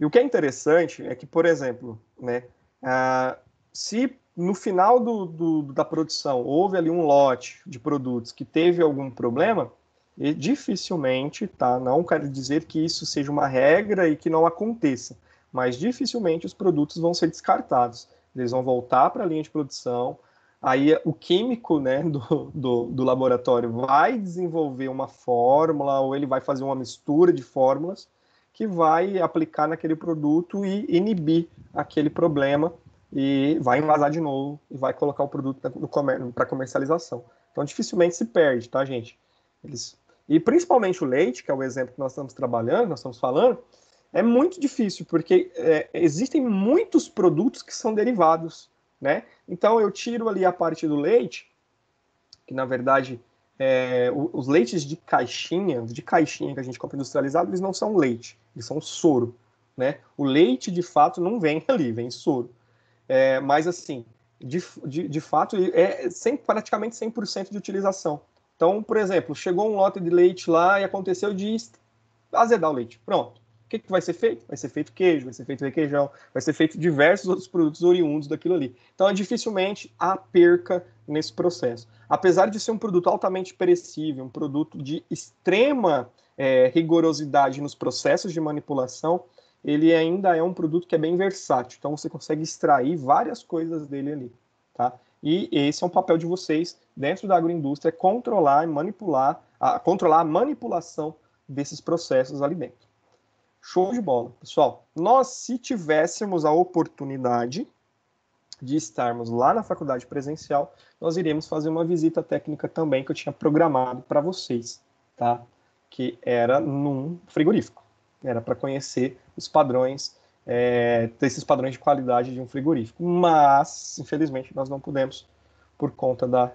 E o que é interessante é que, por exemplo, né? Ah, se no final do, do, da produção houve ali um lote de produtos que teve algum problema, e dificilmente, tá? Não quero dizer que isso seja uma regra e que não aconteça, mas dificilmente os produtos vão ser descartados. Eles vão voltar para a linha de produção. Aí o químico né, do, do, do laboratório vai desenvolver uma fórmula ou ele vai fazer uma mistura de fórmulas que vai aplicar naquele produto e inibir aquele problema e vai envasar de novo e vai colocar o produto para comercialização. Então dificilmente se perde, tá, gente? Eles e principalmente o leite, que é o exemplo que nós estamos trabalhando, nós estamos falando, é muito difícil, porque é, existem muitos produtos que são derivados, né? Então eu tiro ali a parte do leite, que na verdade é, os leites de caixinha, de caixinha que a gente compra industrializado, eles não são leite, eles são soro, né? O leite de fato não vem ali, vem soro. É, mas assim, de, de, de fato, é 100, praticamente 100% de utilização. Então, por exemplo, chegou um lote de leite lá e aconteceu de azedar o leite. Pronto. O que, que vai ser feito? Vai ser feito queijo, vai ser feito requeijão, vai ser feito diversos outros produtos oriundos daquilo ali. Então, é dificilmente a perca nesse processo. Apesar de ser um produto altamente perecível, um produto de extrema é, rigorosidade nos processos de manipulação, ele ainda é um produto que é bem versátil. Então, você consegue extrair várias coisas dele ali. Tá? E esse é um papel de vocês dentro da agroindústria, controlar e manipular, a, controlar a manipulação desses processos ali dentro. Show de bola, pessoal. Nós, se tivéssemos a oportunidade de estarmos lá na faculdade presencial, nós iremos fazer uma visita técnica também que eu tinha programado para vocês, tá? Que era num frigorífico. Era para conhecer os padrões é, ter esses padrões de qualidade de um frigorífico. Mas, infelizmente, nós não pudemos por conta da,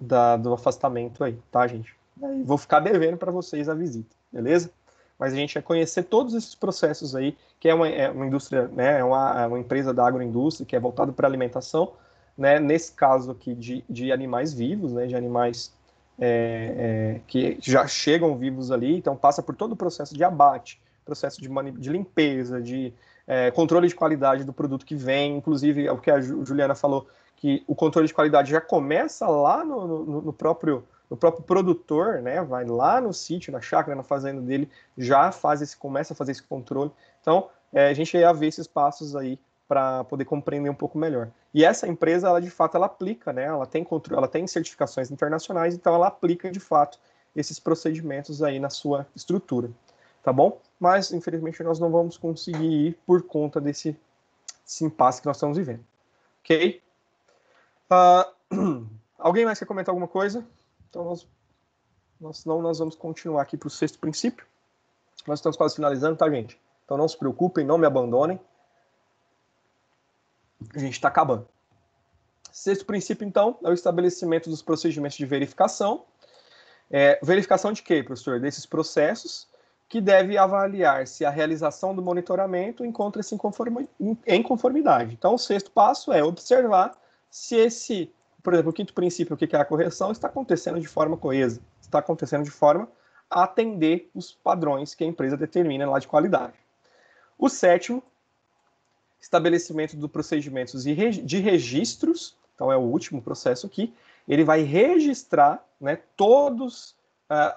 da do afastamento aí, tá, gente? Aí vou ficar devendo para vocês a visita, beleza? Mas a gente vai conhecer todos esses processos aí, que é uma, é uma indústria, né, é uma, é uma empresa da agroindústria que é voltada para alimentação, né, nesse caso aqui de, de animais vivos, né, de animais é, é, que já chegam vivos ali, então passa por todo o processo de abate, processo de, de limpeza, de é, controle de qualidade do produto que vem, inclusive é o que a Juliana falou, que o controle de qualidade já começa lá no, no, no próprio próprio produtor, né, vai lá no sítio, na chácara, na fazenda dele, já faz esse, começa a fazer esse controle. Então, é, a gente ia ver esses passos aí para poder compreender um pouco melhor. E essa empresa, ela de fato, ela aplica, né, ela tem controle, ela tem certificações internacionais, então ela aplica de fato esses procedimentos aí na sua estrutura tá bom? Mas, infelizmente, nós não vamos conseguir ir por conta desse, desse impasse que nós estamos vivendo, ok? Uh, alguém mais quer comentar alguma coisa? Então, nós, nós, não nós vamos continuar aqui para o sexto princípio. Nós estamos quase finalizando, tá, gente? Então, não se preocupem, não me abandonem. A gente está acabando. Sexto princípio, então, é o estabelecimento dos procedimentos de verificação. É, verificação de quê, professor? Desses processos que deve avaliar se a realização do monitoramento encontra-se em conformidade. Então, o sexto passo é observar se esse, por exemplo, o quinto princípio, o que é a correção, está acontecendo de forma coesa, está acontecendo de forma a atender os padrões que a empresa determina lá de qualidade. O sétimo, estabelecimento dos procedimentos de registros, então é o último processo aqui, ele vai registrar né, todos,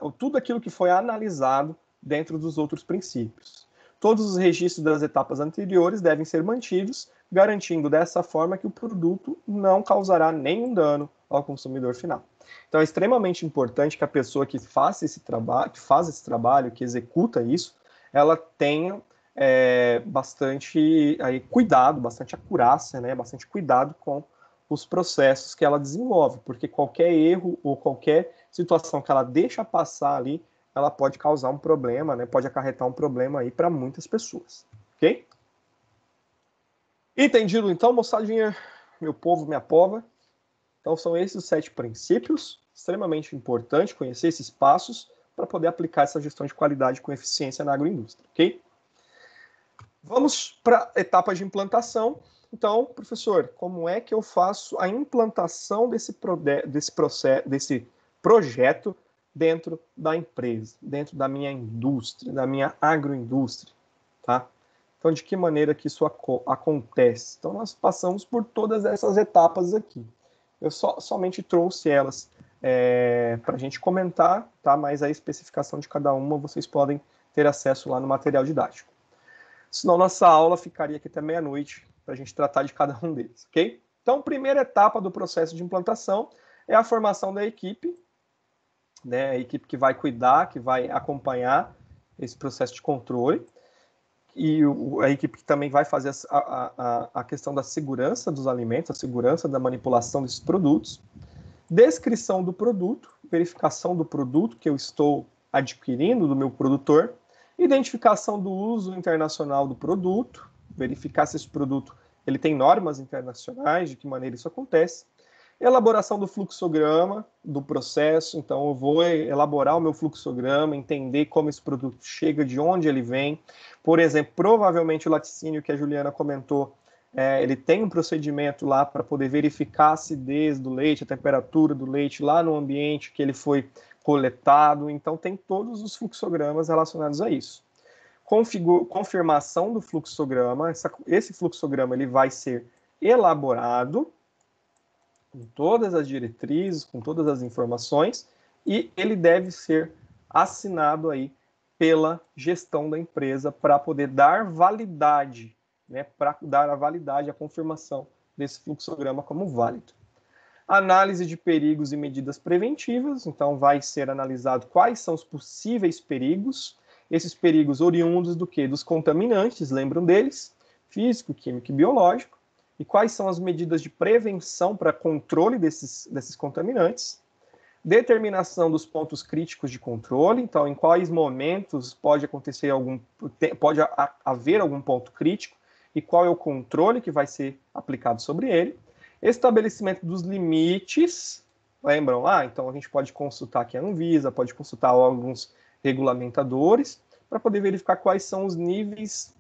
uh, tudo aquilo que foi analisado dentro dos outros princípios. Todos os registros das etapas anteriores devem ser mantidos, garantindo dessa forma que o produto não causará nenhum dano ao consumidor final. Então é extremamente importante que a pessoa que faça esse trabalho, que faz esse trabalho, que executa isso, ela tenha é, bastante aí, cuidado, bastante acurácia, né, bastante cuidado com os processos que ela desenvolve, porque qualquer erro ou qualquer situação que ela deixa passar ali ela pode causar um problema, né? Pode acarretar um problema aí para muitas pessoas, ok? Entendido então, moçadinha, meu povo, minha pova? Então são esses os sete princípios, extremamente importante conhecer esses passos para poder aplicar essa gestão de qualidade com eficiência na agroindústria, ok? Vamos para etapas de implantação. Então, professor, como é que eu faço a implantação desse, desse, processo, desse projeto dentro da empresa, dentro da minha indústria, da minha agroindústria, tá? Então, de que maneira que isso aco acontece? Então, nós passamos por todas essas etapas aqui. Eu só, somente trouxe elas é, para a gente comentar, tá? Mas a especificação de cada uma vocês podem ter acesso lá no material didático. Senão, nossa aula ficaria aqui até meia-noite para a gente tratar de cada um deles, ok? Então, primeira etapa do processo de implantação é a formação da equipe né? A equipe que vai cuidar, que vai acompanhar esse processo de controle e o, a equipe que também vai fazer a, a, a questão da segurança dos alimentos, a segurança da manipulação desses produtos, descrição do produto, verificação do produto que eu estou adquirindo do meu produtor, identificação do uso internacional do produto, verificar se esse produto ele tem normas internacionais, de que maneira isso acontece, Elaboração do fluxograma, do processo, então eu vou elaborar o meu fluxograma, entender como esse produto chega, de onde ele vem. Por exemplo, provavelmente o laticínio que a Juliana comentou, é, ele tem um procedimento lá para poder verificar a acidez do leite, a temperatura do leite lá no ambiente que ele foi coletado, então tem todos os fluxogramas relacionados a isso. Configu confirmação do fluxograma, essa, esse fluxograma ele vai ser elaborado com todas as diretrizes, com todas as informações, e ele deve ser assinado aí pela gestão da empresa para poder dar validade, né, para dar a validade, a confirmação desse fluxograma como válido. Análise de perigos e medidas preventivas, então vai ser analisado quais são os possíveis perigos, esses perigos oriundos do que? Dos contaminantes, lembram deles? Físico, químico e biológico e quais são as medidas de prevenção para controle desses, desses contaminantes, determinação dos pontos críticos de controle, então em quais momentos pode acontecer algum pode haver algum ponto crítico e qual é o controle que vai ser aplicado sobre ele, estabelecimento dos limites, lembram lá? Então a gente pode consultar aqui a Anvisa, pode consultar alguns regulamentadores para poder verificar quais são os níveis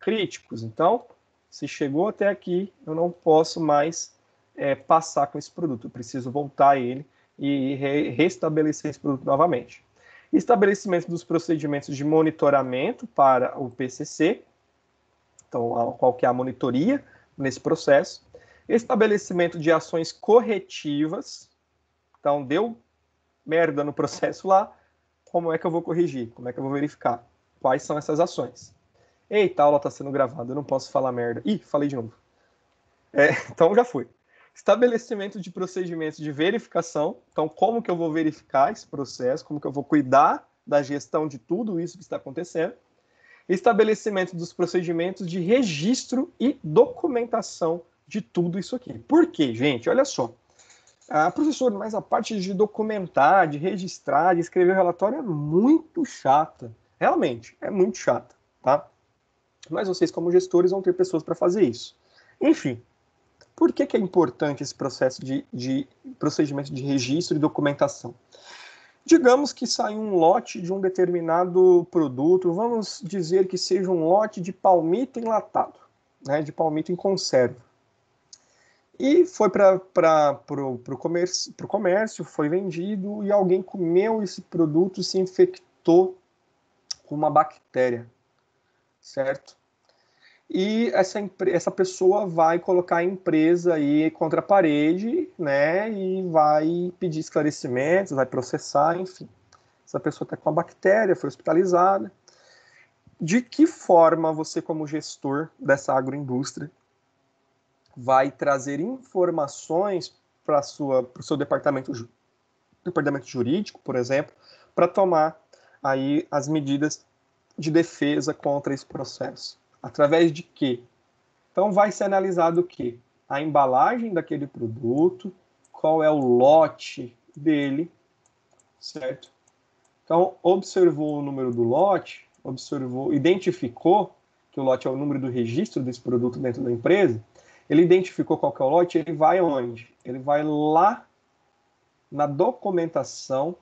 críticos. Então, se chegou até aqui, eu não posso mais é, passar com esse produto, eu preciso voltar ele e re restabelecer esse produto novamente. Estabelecimento dos procedimentos de monitoramento para o PCC, então qual que é a monitoria nesse processo. Estabelecimento de ações corretivas, então deu merda no processo lá, como é que eu vou corrigir? Como é que eu vou verificar? Quais são essas ações? Eita, a aula está sendo gravada, eu não posso falar merda. Ih, falei de novo. É, então já foi. Estabelecimento de procedimentos de verificação. Então, como que eu vou verificar esse processo? Como que eu vou cuidar da gestão de tudo isso que está acontecendo? Estabelecimento dos procedimentos de registro e documentação de tudo isso aqui. Por quê, gente? Olha só. Ah, professor, mas a parte de documentar, de registrar, de escrever relatório é muito chata. Realmente, é muito chata, tá? mas vocês, como gestores, vão ter pessoas para fazer isso. Enfim, por que, que é importante esse processo de, de procedimento de registro e documentação? Digamos que sai um lote de um determinado produto, vamos dizer que seja um lote de palmito enlatado, né, de palmito em conserva. E foi para o comércio, comércio, foi vendido e alguém comeu esse produto e se infectou com uma bactéria, certo? e essa, essa pessoa vai colocar a empresa aí contra a parede, né, e vai pedir esclarecimentos, vai processar, enfim. Essa pessoa está com a bactéria, foi hospitalizada. De que forma você, como gestor dessa agroindústria, vai trazer informações para o seu departamento, departamento jurídico, por exemplo, para tomar aí as medidas de defesa contra esse processo? Através de quê? Então vai ser analisado o quê? A embalagem daquele produto, qual é o lote dele, certo? Então observou o número do lote, observou, identificou que o lote é o número do registro desse produto dentro da empresa, ele identificou qual é o lote, ele vai onde? Ele vai lá na documentação,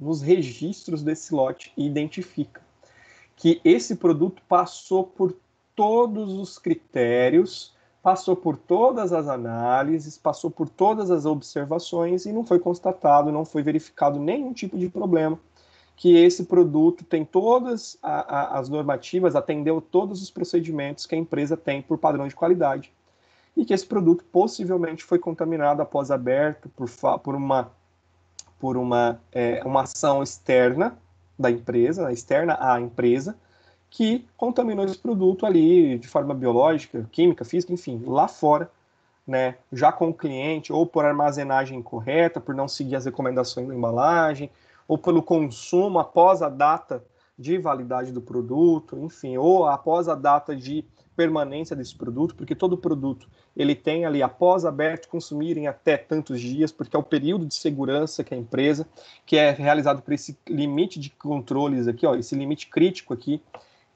nos registros desse lote e identifica que esse produto passou por todos os critérios, passou por todas as análises, passou por todas as observações e não foi constatado, não foi verificado nenhum tipo de problema. Que esse produto tem todas a, a, as normativas, atendeu todos os procedimentos que a empresa tem por padrão de qualidade. E que esse produto possivelmente foi contaminado após aberto por, por uma, por uma, é, uma ação externa da empresa, externa à empresa, que contaminou esse produto ali de forma biológica, química, física, enfim, lá fora, né, já com o cliente, ou por armazenagem incorreta, por não seguir as recomendações da embalagem, ou pelo consumo após a data de validade do produto, enfim, ou após a data de permanência desse produto, porque todo produto ele tem ali após aberto consumirem até tantos dias, porque é o período de segurança que a empresa que é realizado por esse limite de controles aqui, ó, esse limite crítico aqui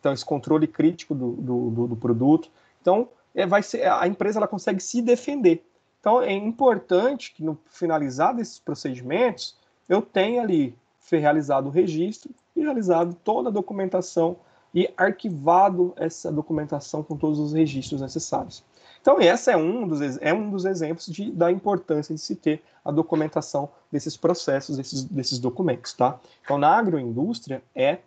então, esse controle crítico do, do, do produto. Então, é, vai ser, a empresa ela consegue se defender. Então, é importante que no finalizar desses procedimentos, eu tenha ali realizado o registro e realizado toda a documentação e arquivado essa documentação com todos os registros necessários. Então, esse é um dos, é um dos exemplos de, da importância de se ter a documentação desses processos, desses, desses documentos, tá? Então, na agroindústria, é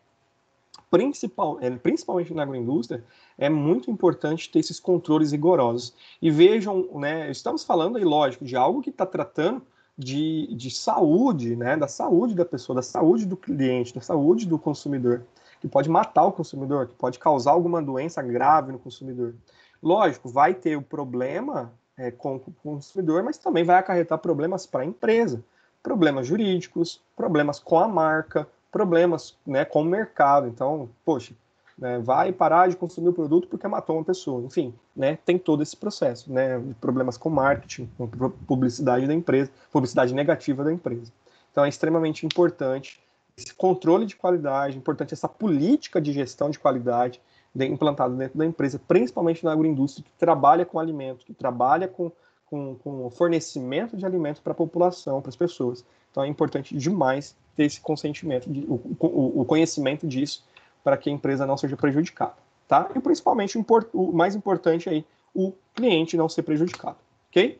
principal, é, principalmente na agroindústria, é muito importante ter esses controles rigorosos. E vejam, né, estamos falando aí, lógico, de algo que está tratando de, de saúde, né, da saúde da pessoa, da saúde do cliente, da saúde do consumidor, que pode matar o consumidor, que pode causar alguma doença grave no consumidor. Lógico, vai ter o problema é, com, com o consumidor, mas também vai acarretar problemas para a empresa, problemas jurídicos, problemas com a marca, problemas né, com o mercado. Então, poxa, né, vai parar de consumir o produto porque matou uma pessoa. Enfim, né, tem todo esse processo, né, problemas com marketing, com publicidade da empresa, publicidade negativa da empresa. Então, é extremamente importante esse controle de qualidade, importante essa política de gestão de qualidade implantada dentro da empresa, principalmente na agroindústria, que trabalha com alimento, que trabalha com, com, com fornecimento de alimentos para a população, para as pessoas. Então é importante demais ter esse consentimento, de, o, o, o conhecimento disso, para que a empresa não seja prejudicada, tá? E principalmente, o mais importante aí, o cliente não ser prejudicado, ok?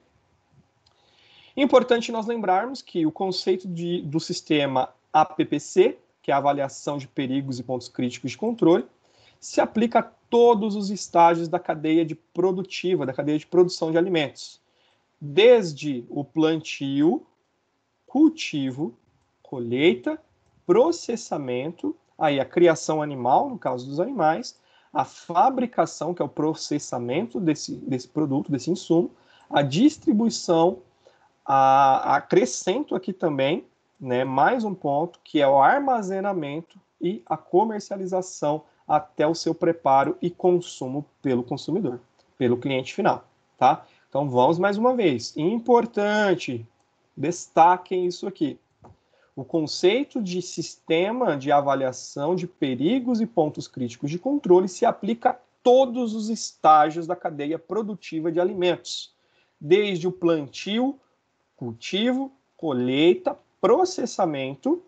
Importante nós lembrarmos que o conceito de, do sistema APPC, que é a avaliação de perigos e pontos críticos de controle, se aplica a todos os estágios da cadeia de produtiva, da cadeia de produção de alimentos, desde o plantio, cultivo, colheita, processamento, aí a criação animal, no caso dos animais, a fabricação, que é o processamento desse, desse produto, desse insumo, a distribuição, a, acrescento aqui também, né, mais um ponto, que é o armazenamento e a comercialização até o seu preparo e consumo pelo consumidor, pelo cliente final, tá? Então vamos mais uma vez. Importante, destaquem isso aqui o conceito de sistema de avaliação de perigos e pontos críticos de controle se aplica a todos os estágios da cadeia produtiva de alimentos, desde o plantio, cultivo, colheita, processamento,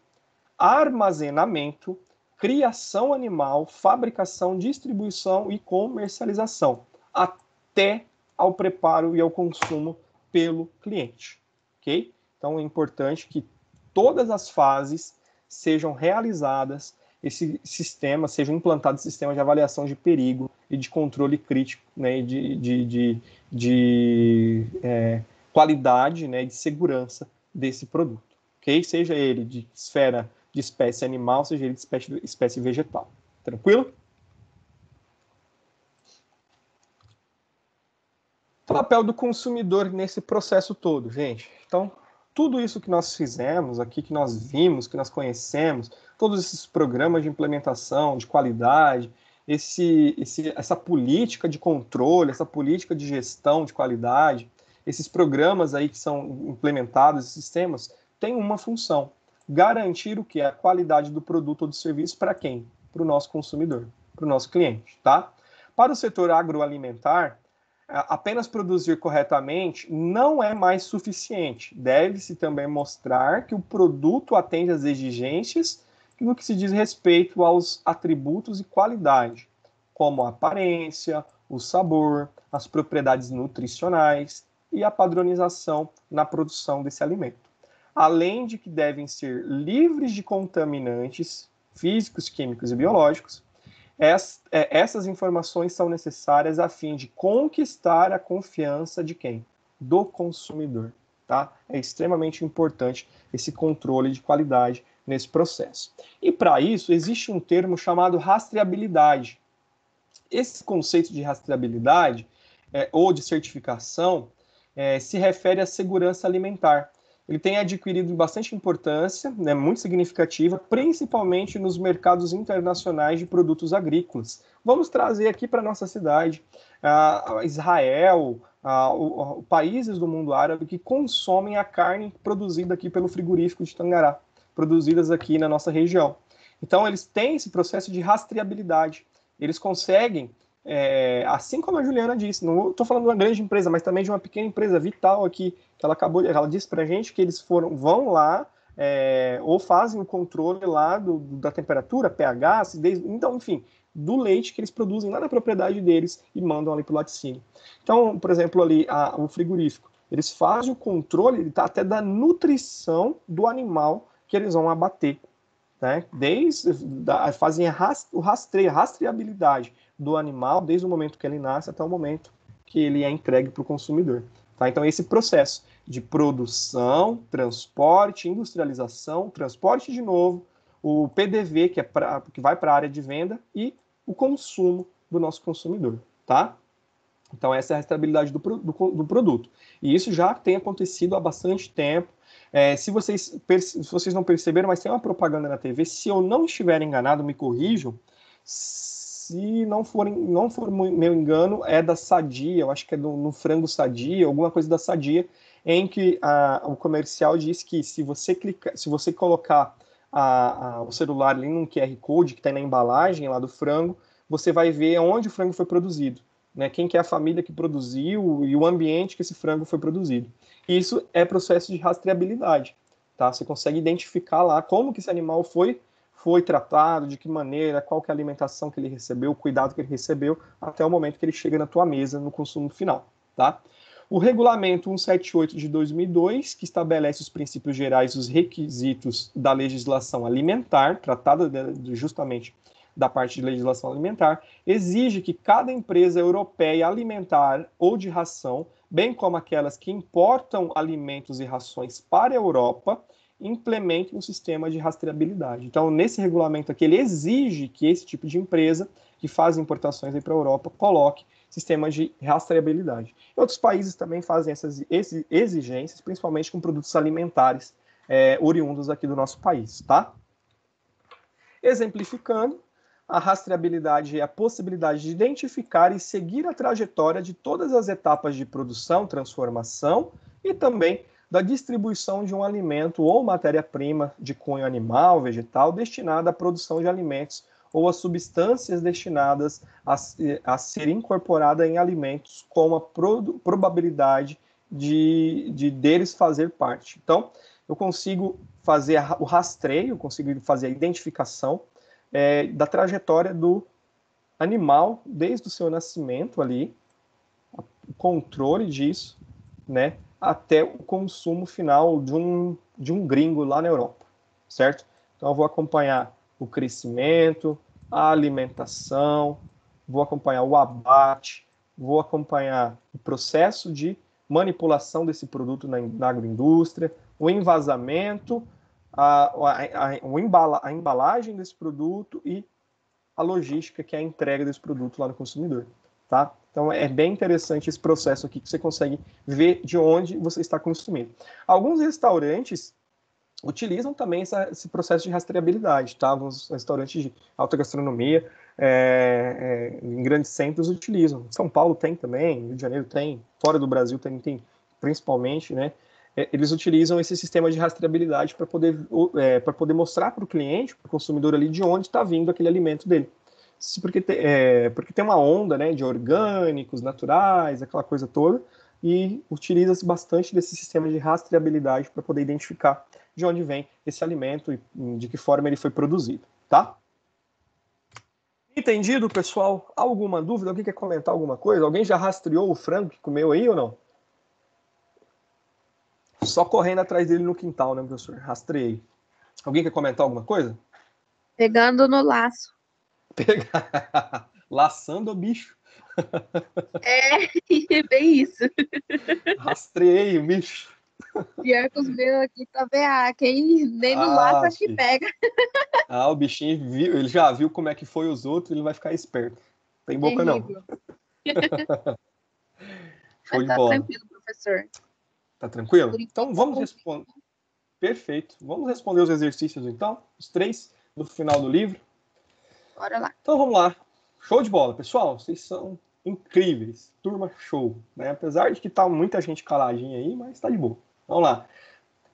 armazenamento, criação animal, fabricação, distribuição e comercialização, até ao preparo e ao consumo pelo cliente, ok? Então é importante que todas as fases sejam realizadas esse sistema, seja implantado sistema de avaliação de perigo e de controle crítico, né, de, de, de, de é, qualidade, né, de segurança desse produto, ok? Seja ele de esfera de espécie animal, seja ele de espécie, espécie vegetal, tranquilo? O papel do consumidor nesse processo todo, gente. Então, tudo isso que nós fizemos aqui, que nós vimos, que nós conhecemos, todos esses programas de implementação, de qualidade, esse, esse, essa política de controle, essa política de gestão de qualidade, esses programas aí que são implementados, esses sistemas, têm uma função: garantir o que é a qualidade do produto ou do serviço para quem? Para o nosso consumidor, para o nosso cliente, tá? Para o setor agroalimentar, apenas produzir corretamente não é mais suficiente. Deve-se também mostrar que o produto atende às exigências no que se diz respeito aos atributos e qualidade, como a aparência, o sabor, as propriedades nutricionais e a padronização na produção desse alimento. Além de que devem ser livres de contaminantes físicos, químicos e biológicos, é, essas informações são necessárias a fim de conquistar a confiança de quem? Do consumidor. Tá? É extremamente importante esse controle de qualidade nesse processo. E para isso, existe um termo chamado rastreabilidade. Esse conceito de rastreabilidade é, ou de certificação é, se refere à segurança alimentar ele tem adquirido bastante importância, né, muito significativa, principalmente nos mercados internacionais de produtos agrícolas. Vamos trazer aqui para nossa cidade Israel, ah, o, o, países do mundo árabe que consomem a carne produzida aqui pelo frigorífico de Tangará, produzidas aqui na nossa região. Então eles têm esse processo de rastreabilidade. Eles conseguem é, assim como a Juliana disse, não estou falando de uma grande empresa, mas também de uma pequena empresa vital aqui, que ela acabou, ela disse para a gente que eles foram, vão lá é, ou fazem o controle lá do, da temperatura, pH, acidez, então, enfim, do leite que eles produzem lá na propriedade deles e mandam ali para o laticínio. Então, por exemplo, ali a, o frigorífico, eles fazem o controle ele tá, até da nutrição do animal que eles vão abater. Né? Desde, da, fazem rast, o rastreio, a rastreabilidade do animal, desde o momento que ele nasce até o momento que ele é entregue para o consumidor. Tá? Então, esse processo de produção, transporte, industrialização, transporte de novo, o PDV, que, é pra, que vai para a área de venda, e o consumo do nosso consumidor. Tá? Então, essa é a restabilidade do, do, do produto. E isso já tem acontecido há bastante tempo. É, se, vocês, se vocês não perceberam, mas tem uma propaganda na TV, se eu não estiver enganado, me corrijam se não for, não for meu engano, é da Sadia, eu acho que é do, no frango Sadia, alguma coisa da Sadia, em que a, o comercial diz que se você clicar, se você colocar a, a, o celular ali num QR Code que está na embalagem lá do frango, você vai ver onde o frango foi produzido, né? quem que é a família que produziu e o ambiente que esse frango foi produzido. Isso é processo de rastreabilidade, tá? Você consegue identificar lá como que esse animal foi foi tratado, de que maneira, qual que é a alimentação que ele recebeu, o cuidado que ele recebeu, até o momento que ele chega na tua mesa no consumo final, tá? O regulamento 178 de 2002, que estabelece os princípios gerais, os requisitos da legislação alimentar, tratada justamente da parte de legislação alimentar, exige que cada empresa europeia alimentar ou de ração, bem como aquelas que importam alimentos e rações para a Europa, implemente um sistema de rastreabilidade. Então, nesse regulamento aqui, ele exige que esse tipo de empresa que faz importações para a Europa coloque sistemas de rastreabilidade. Outros países também fazem essas exigências, principalmente com produtos alimentares é, oriundos aqui do nosso país, tá? Exemplificando, a rastreabilidade é a possibilidade de identificar e seguir a trajetória de todas as etapas de produção, transformação e também da distribuição de um alimento ou matéria-prima de cunho animal, vegetal, destinada à produção de alimentos ou a substâncias destinadas a, a ser incorporada em alimentos com a pro, probabilidade de, de deles fazer parte. Então, eu consigo fazer o rastreio, consigo fazer a identificação é, da trajetória do animal desde o seu nascimento ali, o controle disso, né? até o consumo final de um, de um gringo lá na Europa, certo? Então eu vou acompanhar o crescimento, a alimentação, vou acompanhar o abate, vou acompanhar o processo de manipulação desse produto na, na agroindústria, o envasamento, a, a, a, o embala, a embalagem desse produto e a logística, que é a entrega desse produto lá no consumidor, tá? Então é bem interessante esse processo aqui que você consegue ver de onde você está consumindo. Alguns restaurantes utilizam também essa, esse processo de rastreabilidade, tá? Alguns restaurantes de alta gastronomia é, é, em grandes centros utilizam. São Paulo tem também, Rio de Janeiro tem, fora do Brasil tem, tem principalmente, né? É, eles utilizam esse sistema de rastreabilidade para poder, é, para poder mostrar para o cliente, para o consumidor ali, de onde está vindo aquele alimento dele porque, te, é, porque tem uma onda né, de orgânicos, naturais, aquela coisa toda, e utiliza-se bastante desse sistema de rastreabilidade para poder identificar de onde vem esse alimento e hum, de que forma ele foi produzido, tá? Entendido, pessoal? Alguma dúvida? Alguém quer comentar alguma coisa? Alguém já rastreou o frango que comeu aí ou não? Só correndo atrás dele no quintal, né, professor? rastrei Alguém quer comentar alguma coisa? Pegando no laço. Pegar. Laçando o bicho. É, é bem isso. Rastreei o bicho. Pior que os aqui tá VA. Ah, quem nem no ah, laço acho que pega. Ah, o bichinho viu, ele já viu como é que foi os outros, ele vai ficar esperto. Tem boca Terrível. não. Foi Mas tá de bola. tranquilo, professor. Tá tranquilo? Então vamos responder. Perfeito. Vamos responder os exercícios então, os três no final do livro. Bora lá. Então vamos lá. Show de bola, pessoal. Vocês são incríveis. Turma show. Né? Apesar de que tá muita gente caladinha aí, mas tá de boa. Vamos lá.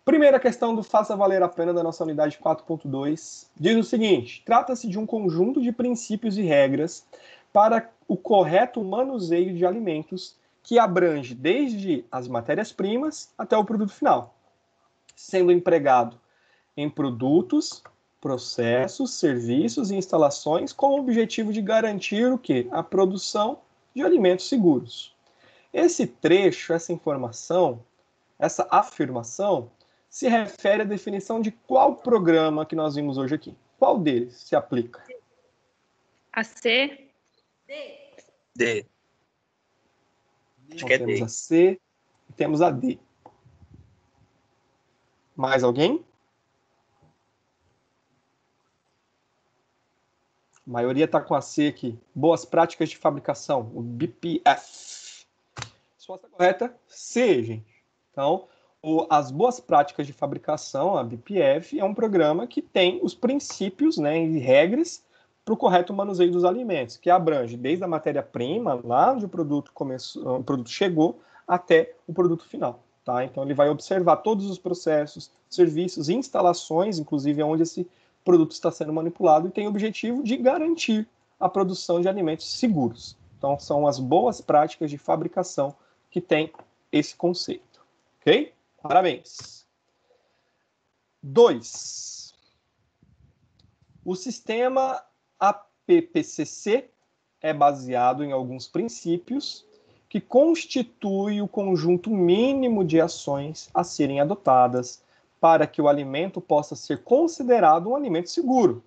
Primeira questão do faça valer a pena da nossa unidade 4.2 diz o seguinte: trata-se de um conjunto de princípios e regras para o correto manuseio de alimentos que abrange desde as matérias-primas até o produto final, sendo empregado em produtos processos, serviços e instalações com o objetivo de garantir o que? A produção de alimentos seguros. Esse trecho, essa informação, essa afirmação se refere à definição de qual programa que nós vimos hoje aqui. Qual deles se aplica? A C. D. D. Então, temos é D. a C e temos a D. Mais alguém? A maioria está com a C aqui. Boas práticas de fabricação, o BPF. Resposta correta, C, gente. Então, o, as boas práticas de fabricação, a BPF, é um programa que tem os princípios né, e regras para o correto manuseio dos alimentos, que abrange desde a matéria-prima, lá onde o produto, começou, o produto chegou, até o produto final. Tá? Então, ele vai observar todos os processos, serviços, instalações, inclusive onde esse produto está sendo manipulado e tem o objetivo de garantir a produção de alimentos seguros. Então, são as boas práticas de fabricação que tem esse conceito. Ok? Parabéns. 2. O sistema APPCC é baseado em alguns princípios que constituem o conjunto mínimo de ações a serem adotadas para que o alimento possa ser considerado um alimento seguro.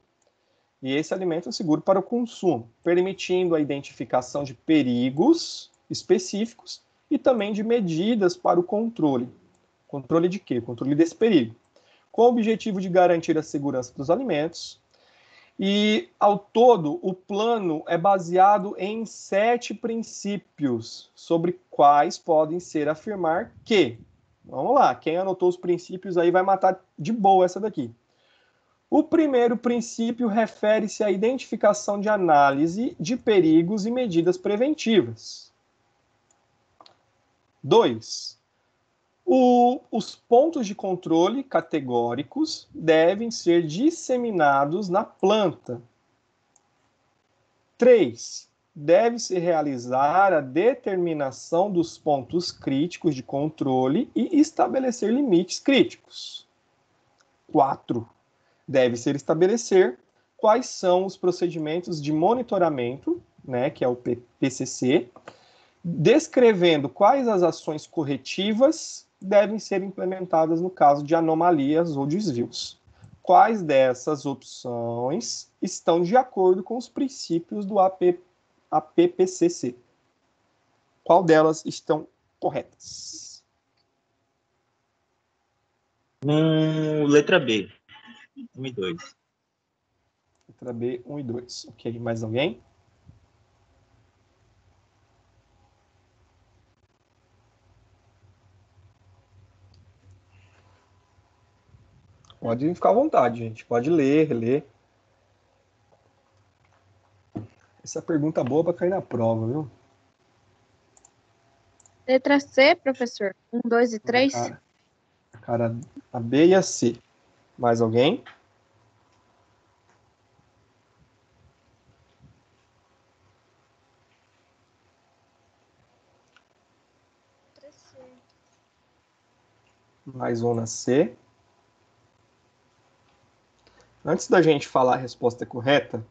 E esse alimento é seguro para o consumo, permitindo a identificação de perigos específicos e também de medidas para o controle. Controle de quê? Controle desse perigo. Com o objetivo de garantir a segurança dos alimentos. E, ao todo, o plano é baseado em sete princípios sobre quais podem ser afirmar que Vamos lá, quem anotou os princípios aí vai matar de boa essa daqui. O primeiro princípio refere-se à identificação de análise de perigos e medidas preventivas. Dois, o, os pontos de controle categóricos devem ser disseminados na planta. Três, deve-se realizar a determinação dos pontos críticos de controle e estabelecer limites críticos. 4. Deve-se estabelecer quais são os procedimentos de monitoramento, né, que é o PCC, descrevendo quais as ações corretivas devem ser implementadas no caso de anomalias ou desvios. Quais dessas opções estão de acordo com os princípios do APP a PPCC. Qual delas estão corretas? Hum, letra B. 1 e 2. Letra B, 1 e 2. Ok, mais alguém? Pode ficar à vontade, gente. Pode ler, reler. Essa pergunta boa para cair na prova, viu? Letra C, professor. Um, dois e três. A cara, a, cara, a B e a C. Mais alguém? Mais um na C. Antes da gente falar a resposta correta,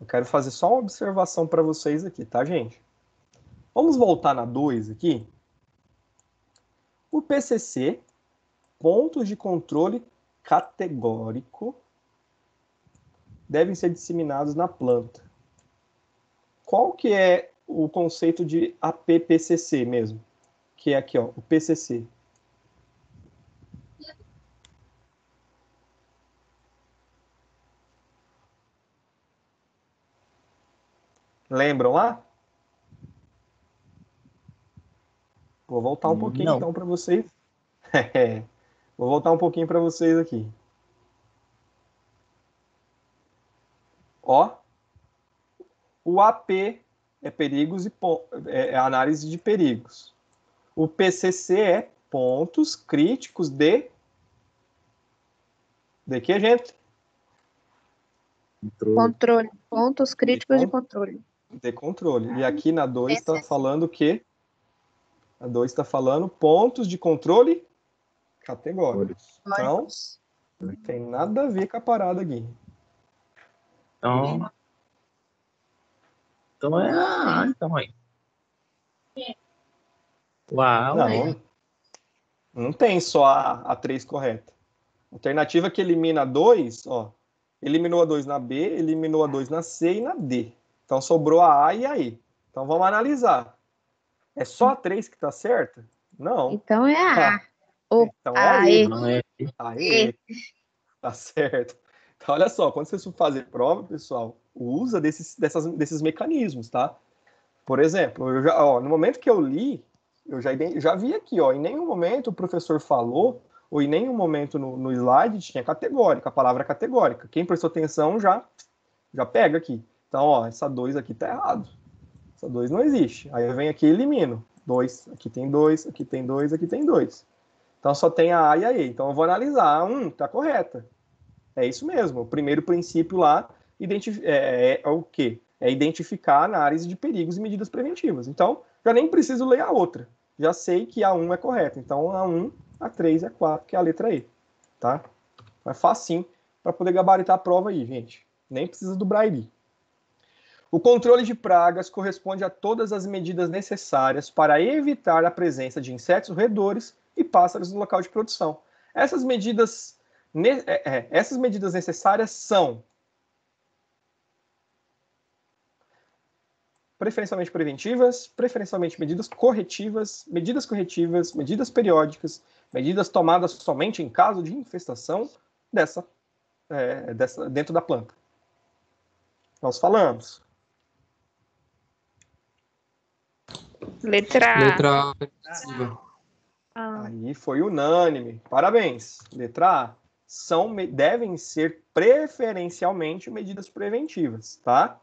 eu quero fazer só uma observação para vocês aqui, tá, gente? Vamos voltar na 2 aqui. O PCC, pontos de controle categórico, devem ser disseminados na planta. Qual que é o conceito de APPCC mesmo? Que é aqui, ó, o PCC, Lembram lá? Vou voltar um pouquinho Não. então para vocês. Vou voltar um pouquinho para vocês aqui. Ó, o AP é perigos e é, é análise de perigos. O PCC é pontos críticos de de que gente? Controle. Pontos críticos de, de controle ter controle. E ah, aqui na 2 tá está falando o quê? A 2 está falando pontos de controle categóricos. Então, não tem nada a ver com a parada aqui. Então. Então é. Ah, então aí. Uau! Não, não tem só a, a 3 correta. Alternativa é que elimina a 2, ó. Eliminou a 2 na B, eliminou a 2 na C e na D. Então sobrou a A e a I. Então vamos analisar. É só a 3 que está certa? Não. Então é a A. então é é a E. A E. Tá certo. Então, olha só, quando vocês for fazer prova, pessoal, usa desses, dessas, desses mecanismos, tá? Por exemplo, já, ó, no momento que eu li, eu já, já vi aqui, ó, em nenhum momento o professor falou, ou em nenhum momento no, no slide tinha categórica, a palavra categórica. Quem prestou atenção já, já pega aqui. Então, ó, essa 2 aqui tá errado. Essa 2 não existe. Aí eu venho aqui e elimino. 2, aqui tem 2, aqui tem 2, aqui tem 2. Então só tem a A e a E. Então eu vou analisar. A Hum, tá correta. É isso mesmo. O primeiro princípio lá é, é, é o quê? É identificar análise de perigos e medidas preventivas. Então, já nem preciso ler a outra. Já sei que a 1 é correta. Então, a 1, a 3 e a 4, que é a letra E. Tá? Então, é facinho para poder gabaritar a prova aí, gente. Nem precisa do Braille. O controle de pragas corresponde a todas as medidas necessárias para evitar a presença de insetos roedores e pássaros no local de produção. Essas medidas, é, é, essas medidas necessárias são preferencialmente preventivas, preferencialmente medidas corretivas, medidas corretivas, medidas periódicas, medidas tomadas somente em caso de infestação dessa, é, dessa dentro da planta. Nós falamos Letra A. Letra A. Ah. Aí foi unânime. Parabéns. Letra A. São, devem ser preferencialmente medidas preventivas, tá?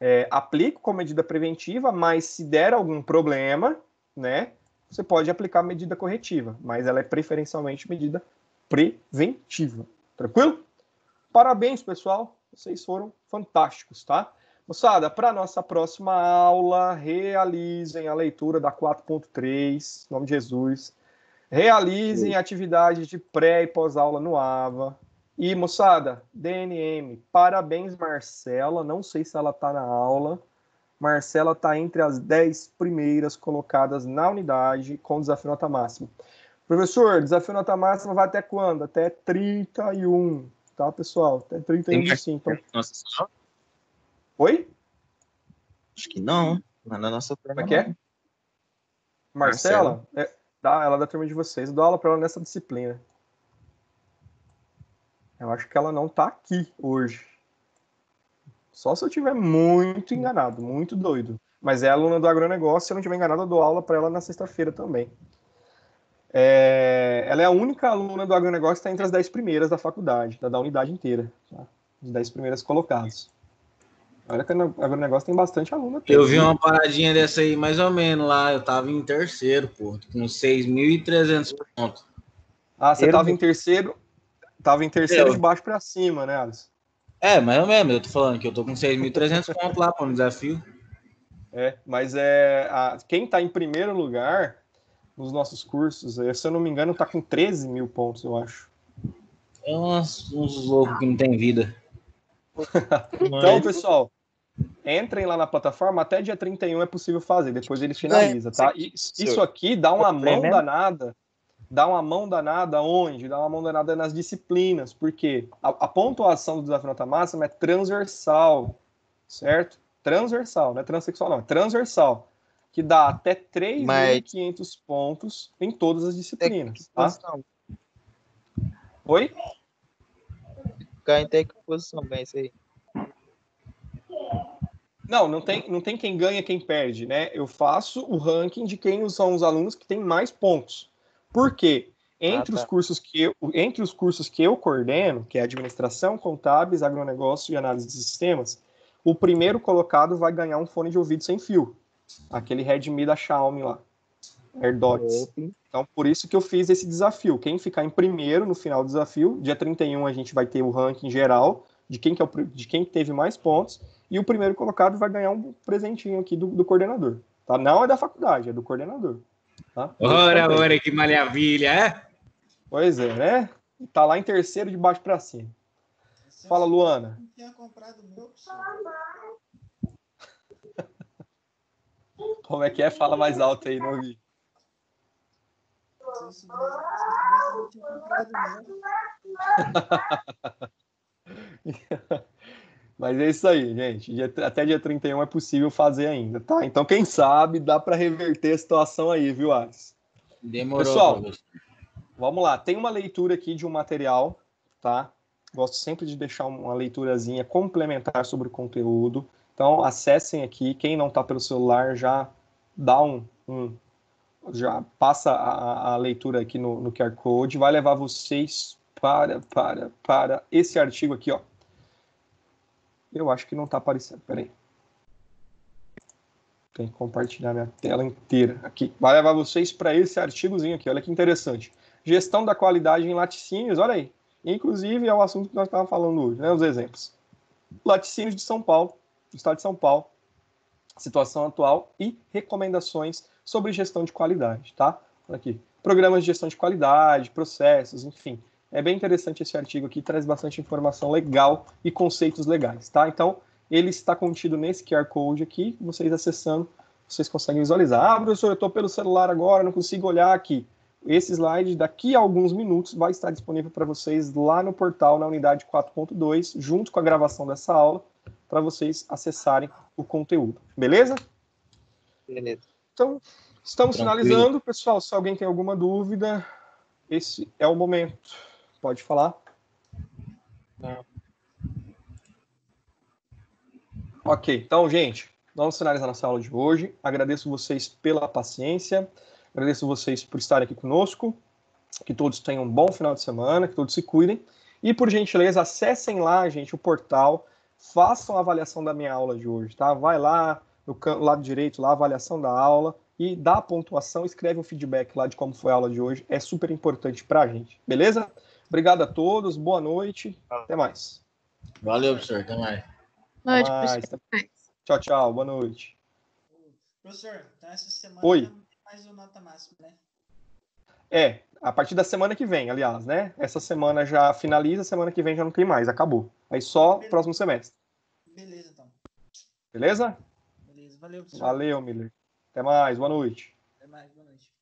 É, aplico com medida preventiva, mas se der algum problema, né, você pode aplicar medida corretiva, mas ela é preferencialmente medida preventiva. Tranquilo? Parabéns, pessoal. Vocês foram fantásticos, tá? Moçada, para nossa próxima aula, realizem a leitura da 4.3, nome de Jesus. Realizem Sim. atividades de pré e pós-aula no AVA. E, moçada, DNM, parabéns, Marcela. Não sei se ela está na aula. Marcela está entre as 10 primeiras colocadas na unidade com desafio nota máxima. Professor, desafio nota máxima vai até quando? Até 31, tá, pessoal? Até 31 de 5. Nossa senhora. Oi? Acho que não. Mas na nossa turma. Como é que é? Marcela? Marcela. É, dá, ela é da turma de vocês. Eu dou aula para ela nessa disciplina. Eu acho que ela não tá aqui hoje. Só se eu tiver muito enganado, muito doido. Mas é aluna do agronegócio, se eu não tiver enganado, eu dou aula para ela na sexta-feira também. É, ela é a única aluna do agronegócio que está entre as dez primeiras da faculdade, da, da unidade inteira. Tá? dez primeiras colocadas. Olha que o negócio tem bastante aluno. Tem, eu vi né? uma paradinha dessa aí, mais ou menos, lá. Eu tava em terceiro, pô, com 6.300 pontos. Ah, você tava em terceiro, tava em terceiro eu... de baixo pra cima, né, Alisson? É, mais ou menos, eu tô falando que eu tô com 6.300 pontos lá, pô, no desafio. É, mas é, a, quem tá em primeiro lugar nos nossos cursos, se eu não me engano, tá com 13 mil pontos, eu acho. É uns, uns loucos que não tem vida. então, pessoal, entrem lá na plataforma, até dia 31 é possível fazer, depois ele é. finaliza, tá? Isso aqui dá uma mão danada, dá uma mão danada onde? Dá uma mão danada nas disciplinas, porque a, a pontuação do desafio nota máxima é transversal, certo? Transversal, não é transexual não, é transversal, que dá até 3.500 Mas... pontos em todas as disciplinas, tá? Oi? Ficar em que posição, bem isso aí. Não, não tem, não tem quem ganha, quem perde, né? Eu faço o ranking de quem são os alunos que têm mais pontos. Por quê? Entre, ah, tá. os cursos que eu, entre os cursos que eu coordeno, que é administração, contábeis, agronegócio e análise de sistemas, o primeiro colocado vai ganhar um fone de ouvido sem fio. Aquele Redmi da Xiaomi lá. AirDots. Então, por isso que eu fiz esse desafio. Quem ficar em primeiro no final do desafio, dia 31 a gente vai ter o ranking geral de quem, que é o, de quem teve mais pontos e o primeiro colocado vai ganhar um presentinho aqui do, do coordenador. Tá? Não é da faculdade, é do coordenador. Tá? Ora, ora, que maravilha, é? Pois é, né? Tá lá em terceiro de baixo para cima. Fala, Luana. Não tinha comprado meu, Como é que é? Fala mais alto aí, não ouvi. Se Mas é isso aí, gente. Dia, até dia 31 é possível fazer ainda, tá? Então, quem sabe, dá para reverter a situação aí, viu, Ares? Demorou. Pessoal, vamos lá. Tem uma leitura aqui de um material, tá? Gosto sempre de deixar uma leiturazinha complementar sobre o conteúdo. Então, acessem aqui. Quem não está pelo celular, já dá um. um já passa a, a leitura aqui no, no QR Code. Vai levar vocês para, para, para esse artigo aqui, ó eu acho que não está aparecendo. Peraí. Tem que compartilhar minha tela inteira aqui. Vai levar vocês para esse artigozinho aqui. Olha que interessante. Gestão da qualidade em laticínios. Olha aí. Inclusive é o assunto que nós estávamos falando hoje, né? Os exemplos. Laticínios de São Paulo, do estado de São Paulo, situação atual e recomendações sobre gestão de qualidade, tá? Aqui. Programas de gestão de qualidade, processos, enfim. É bem interessante esse artigo aqui, traz bastante informação legal e conceitos legais, tá? Então, ele está contido nesse QR Code aqui, vocês acessando, vocês conseguem visualizar. Ah, professor, eu estou pelo celular agora, não consigo olhar aqui. Esse slide, daqui a alguns minutos, vai estar disponível para vocês lá no portal, na unidade 4.2, junto com a gravação dessa aula, para vocês acessarem o conteúdo. Beleza? Beleza. Então, estamos Tranquilo. finalizando. Pessoal, se alguém tem alguma dúvida, esse é o momento. Pode falar. Não. Ok, então, gente, vamos finalizar nossa aula de hoje. Agradeço vocês pela paciência, agradeço vocês por estarem aqui conosco. Que todos tenham um bom final de semana, que todos se cuidem. E, por gentileza, acessem lá, gente, o portal, façam a avaliação da minha aula de hoje, tá? Vai lá no lado direito, lá, avaliação da aula, e dá a pontuação, escreve o feedback lá de como foi a aula de hoje. É super importante para a gente, beleza? Obrigado a todos, boa noite, até mais. Valeu, professor, até mais. Boa noite, professor. Mais. Tchau, tchau, boa noite. Professor, então essa semana Oi. mais o nota máxima, né? É, a partir da semana que vem, aliás, né? Essa semana já finaliza, semana que vem já não tem mais, acabou. Aí só Beleza. próximo semestre. Beleza, então. Beleza? Beleza, valeu, professor. Valeu, Miller. Até mais, boa noite. Até mais, boa noite.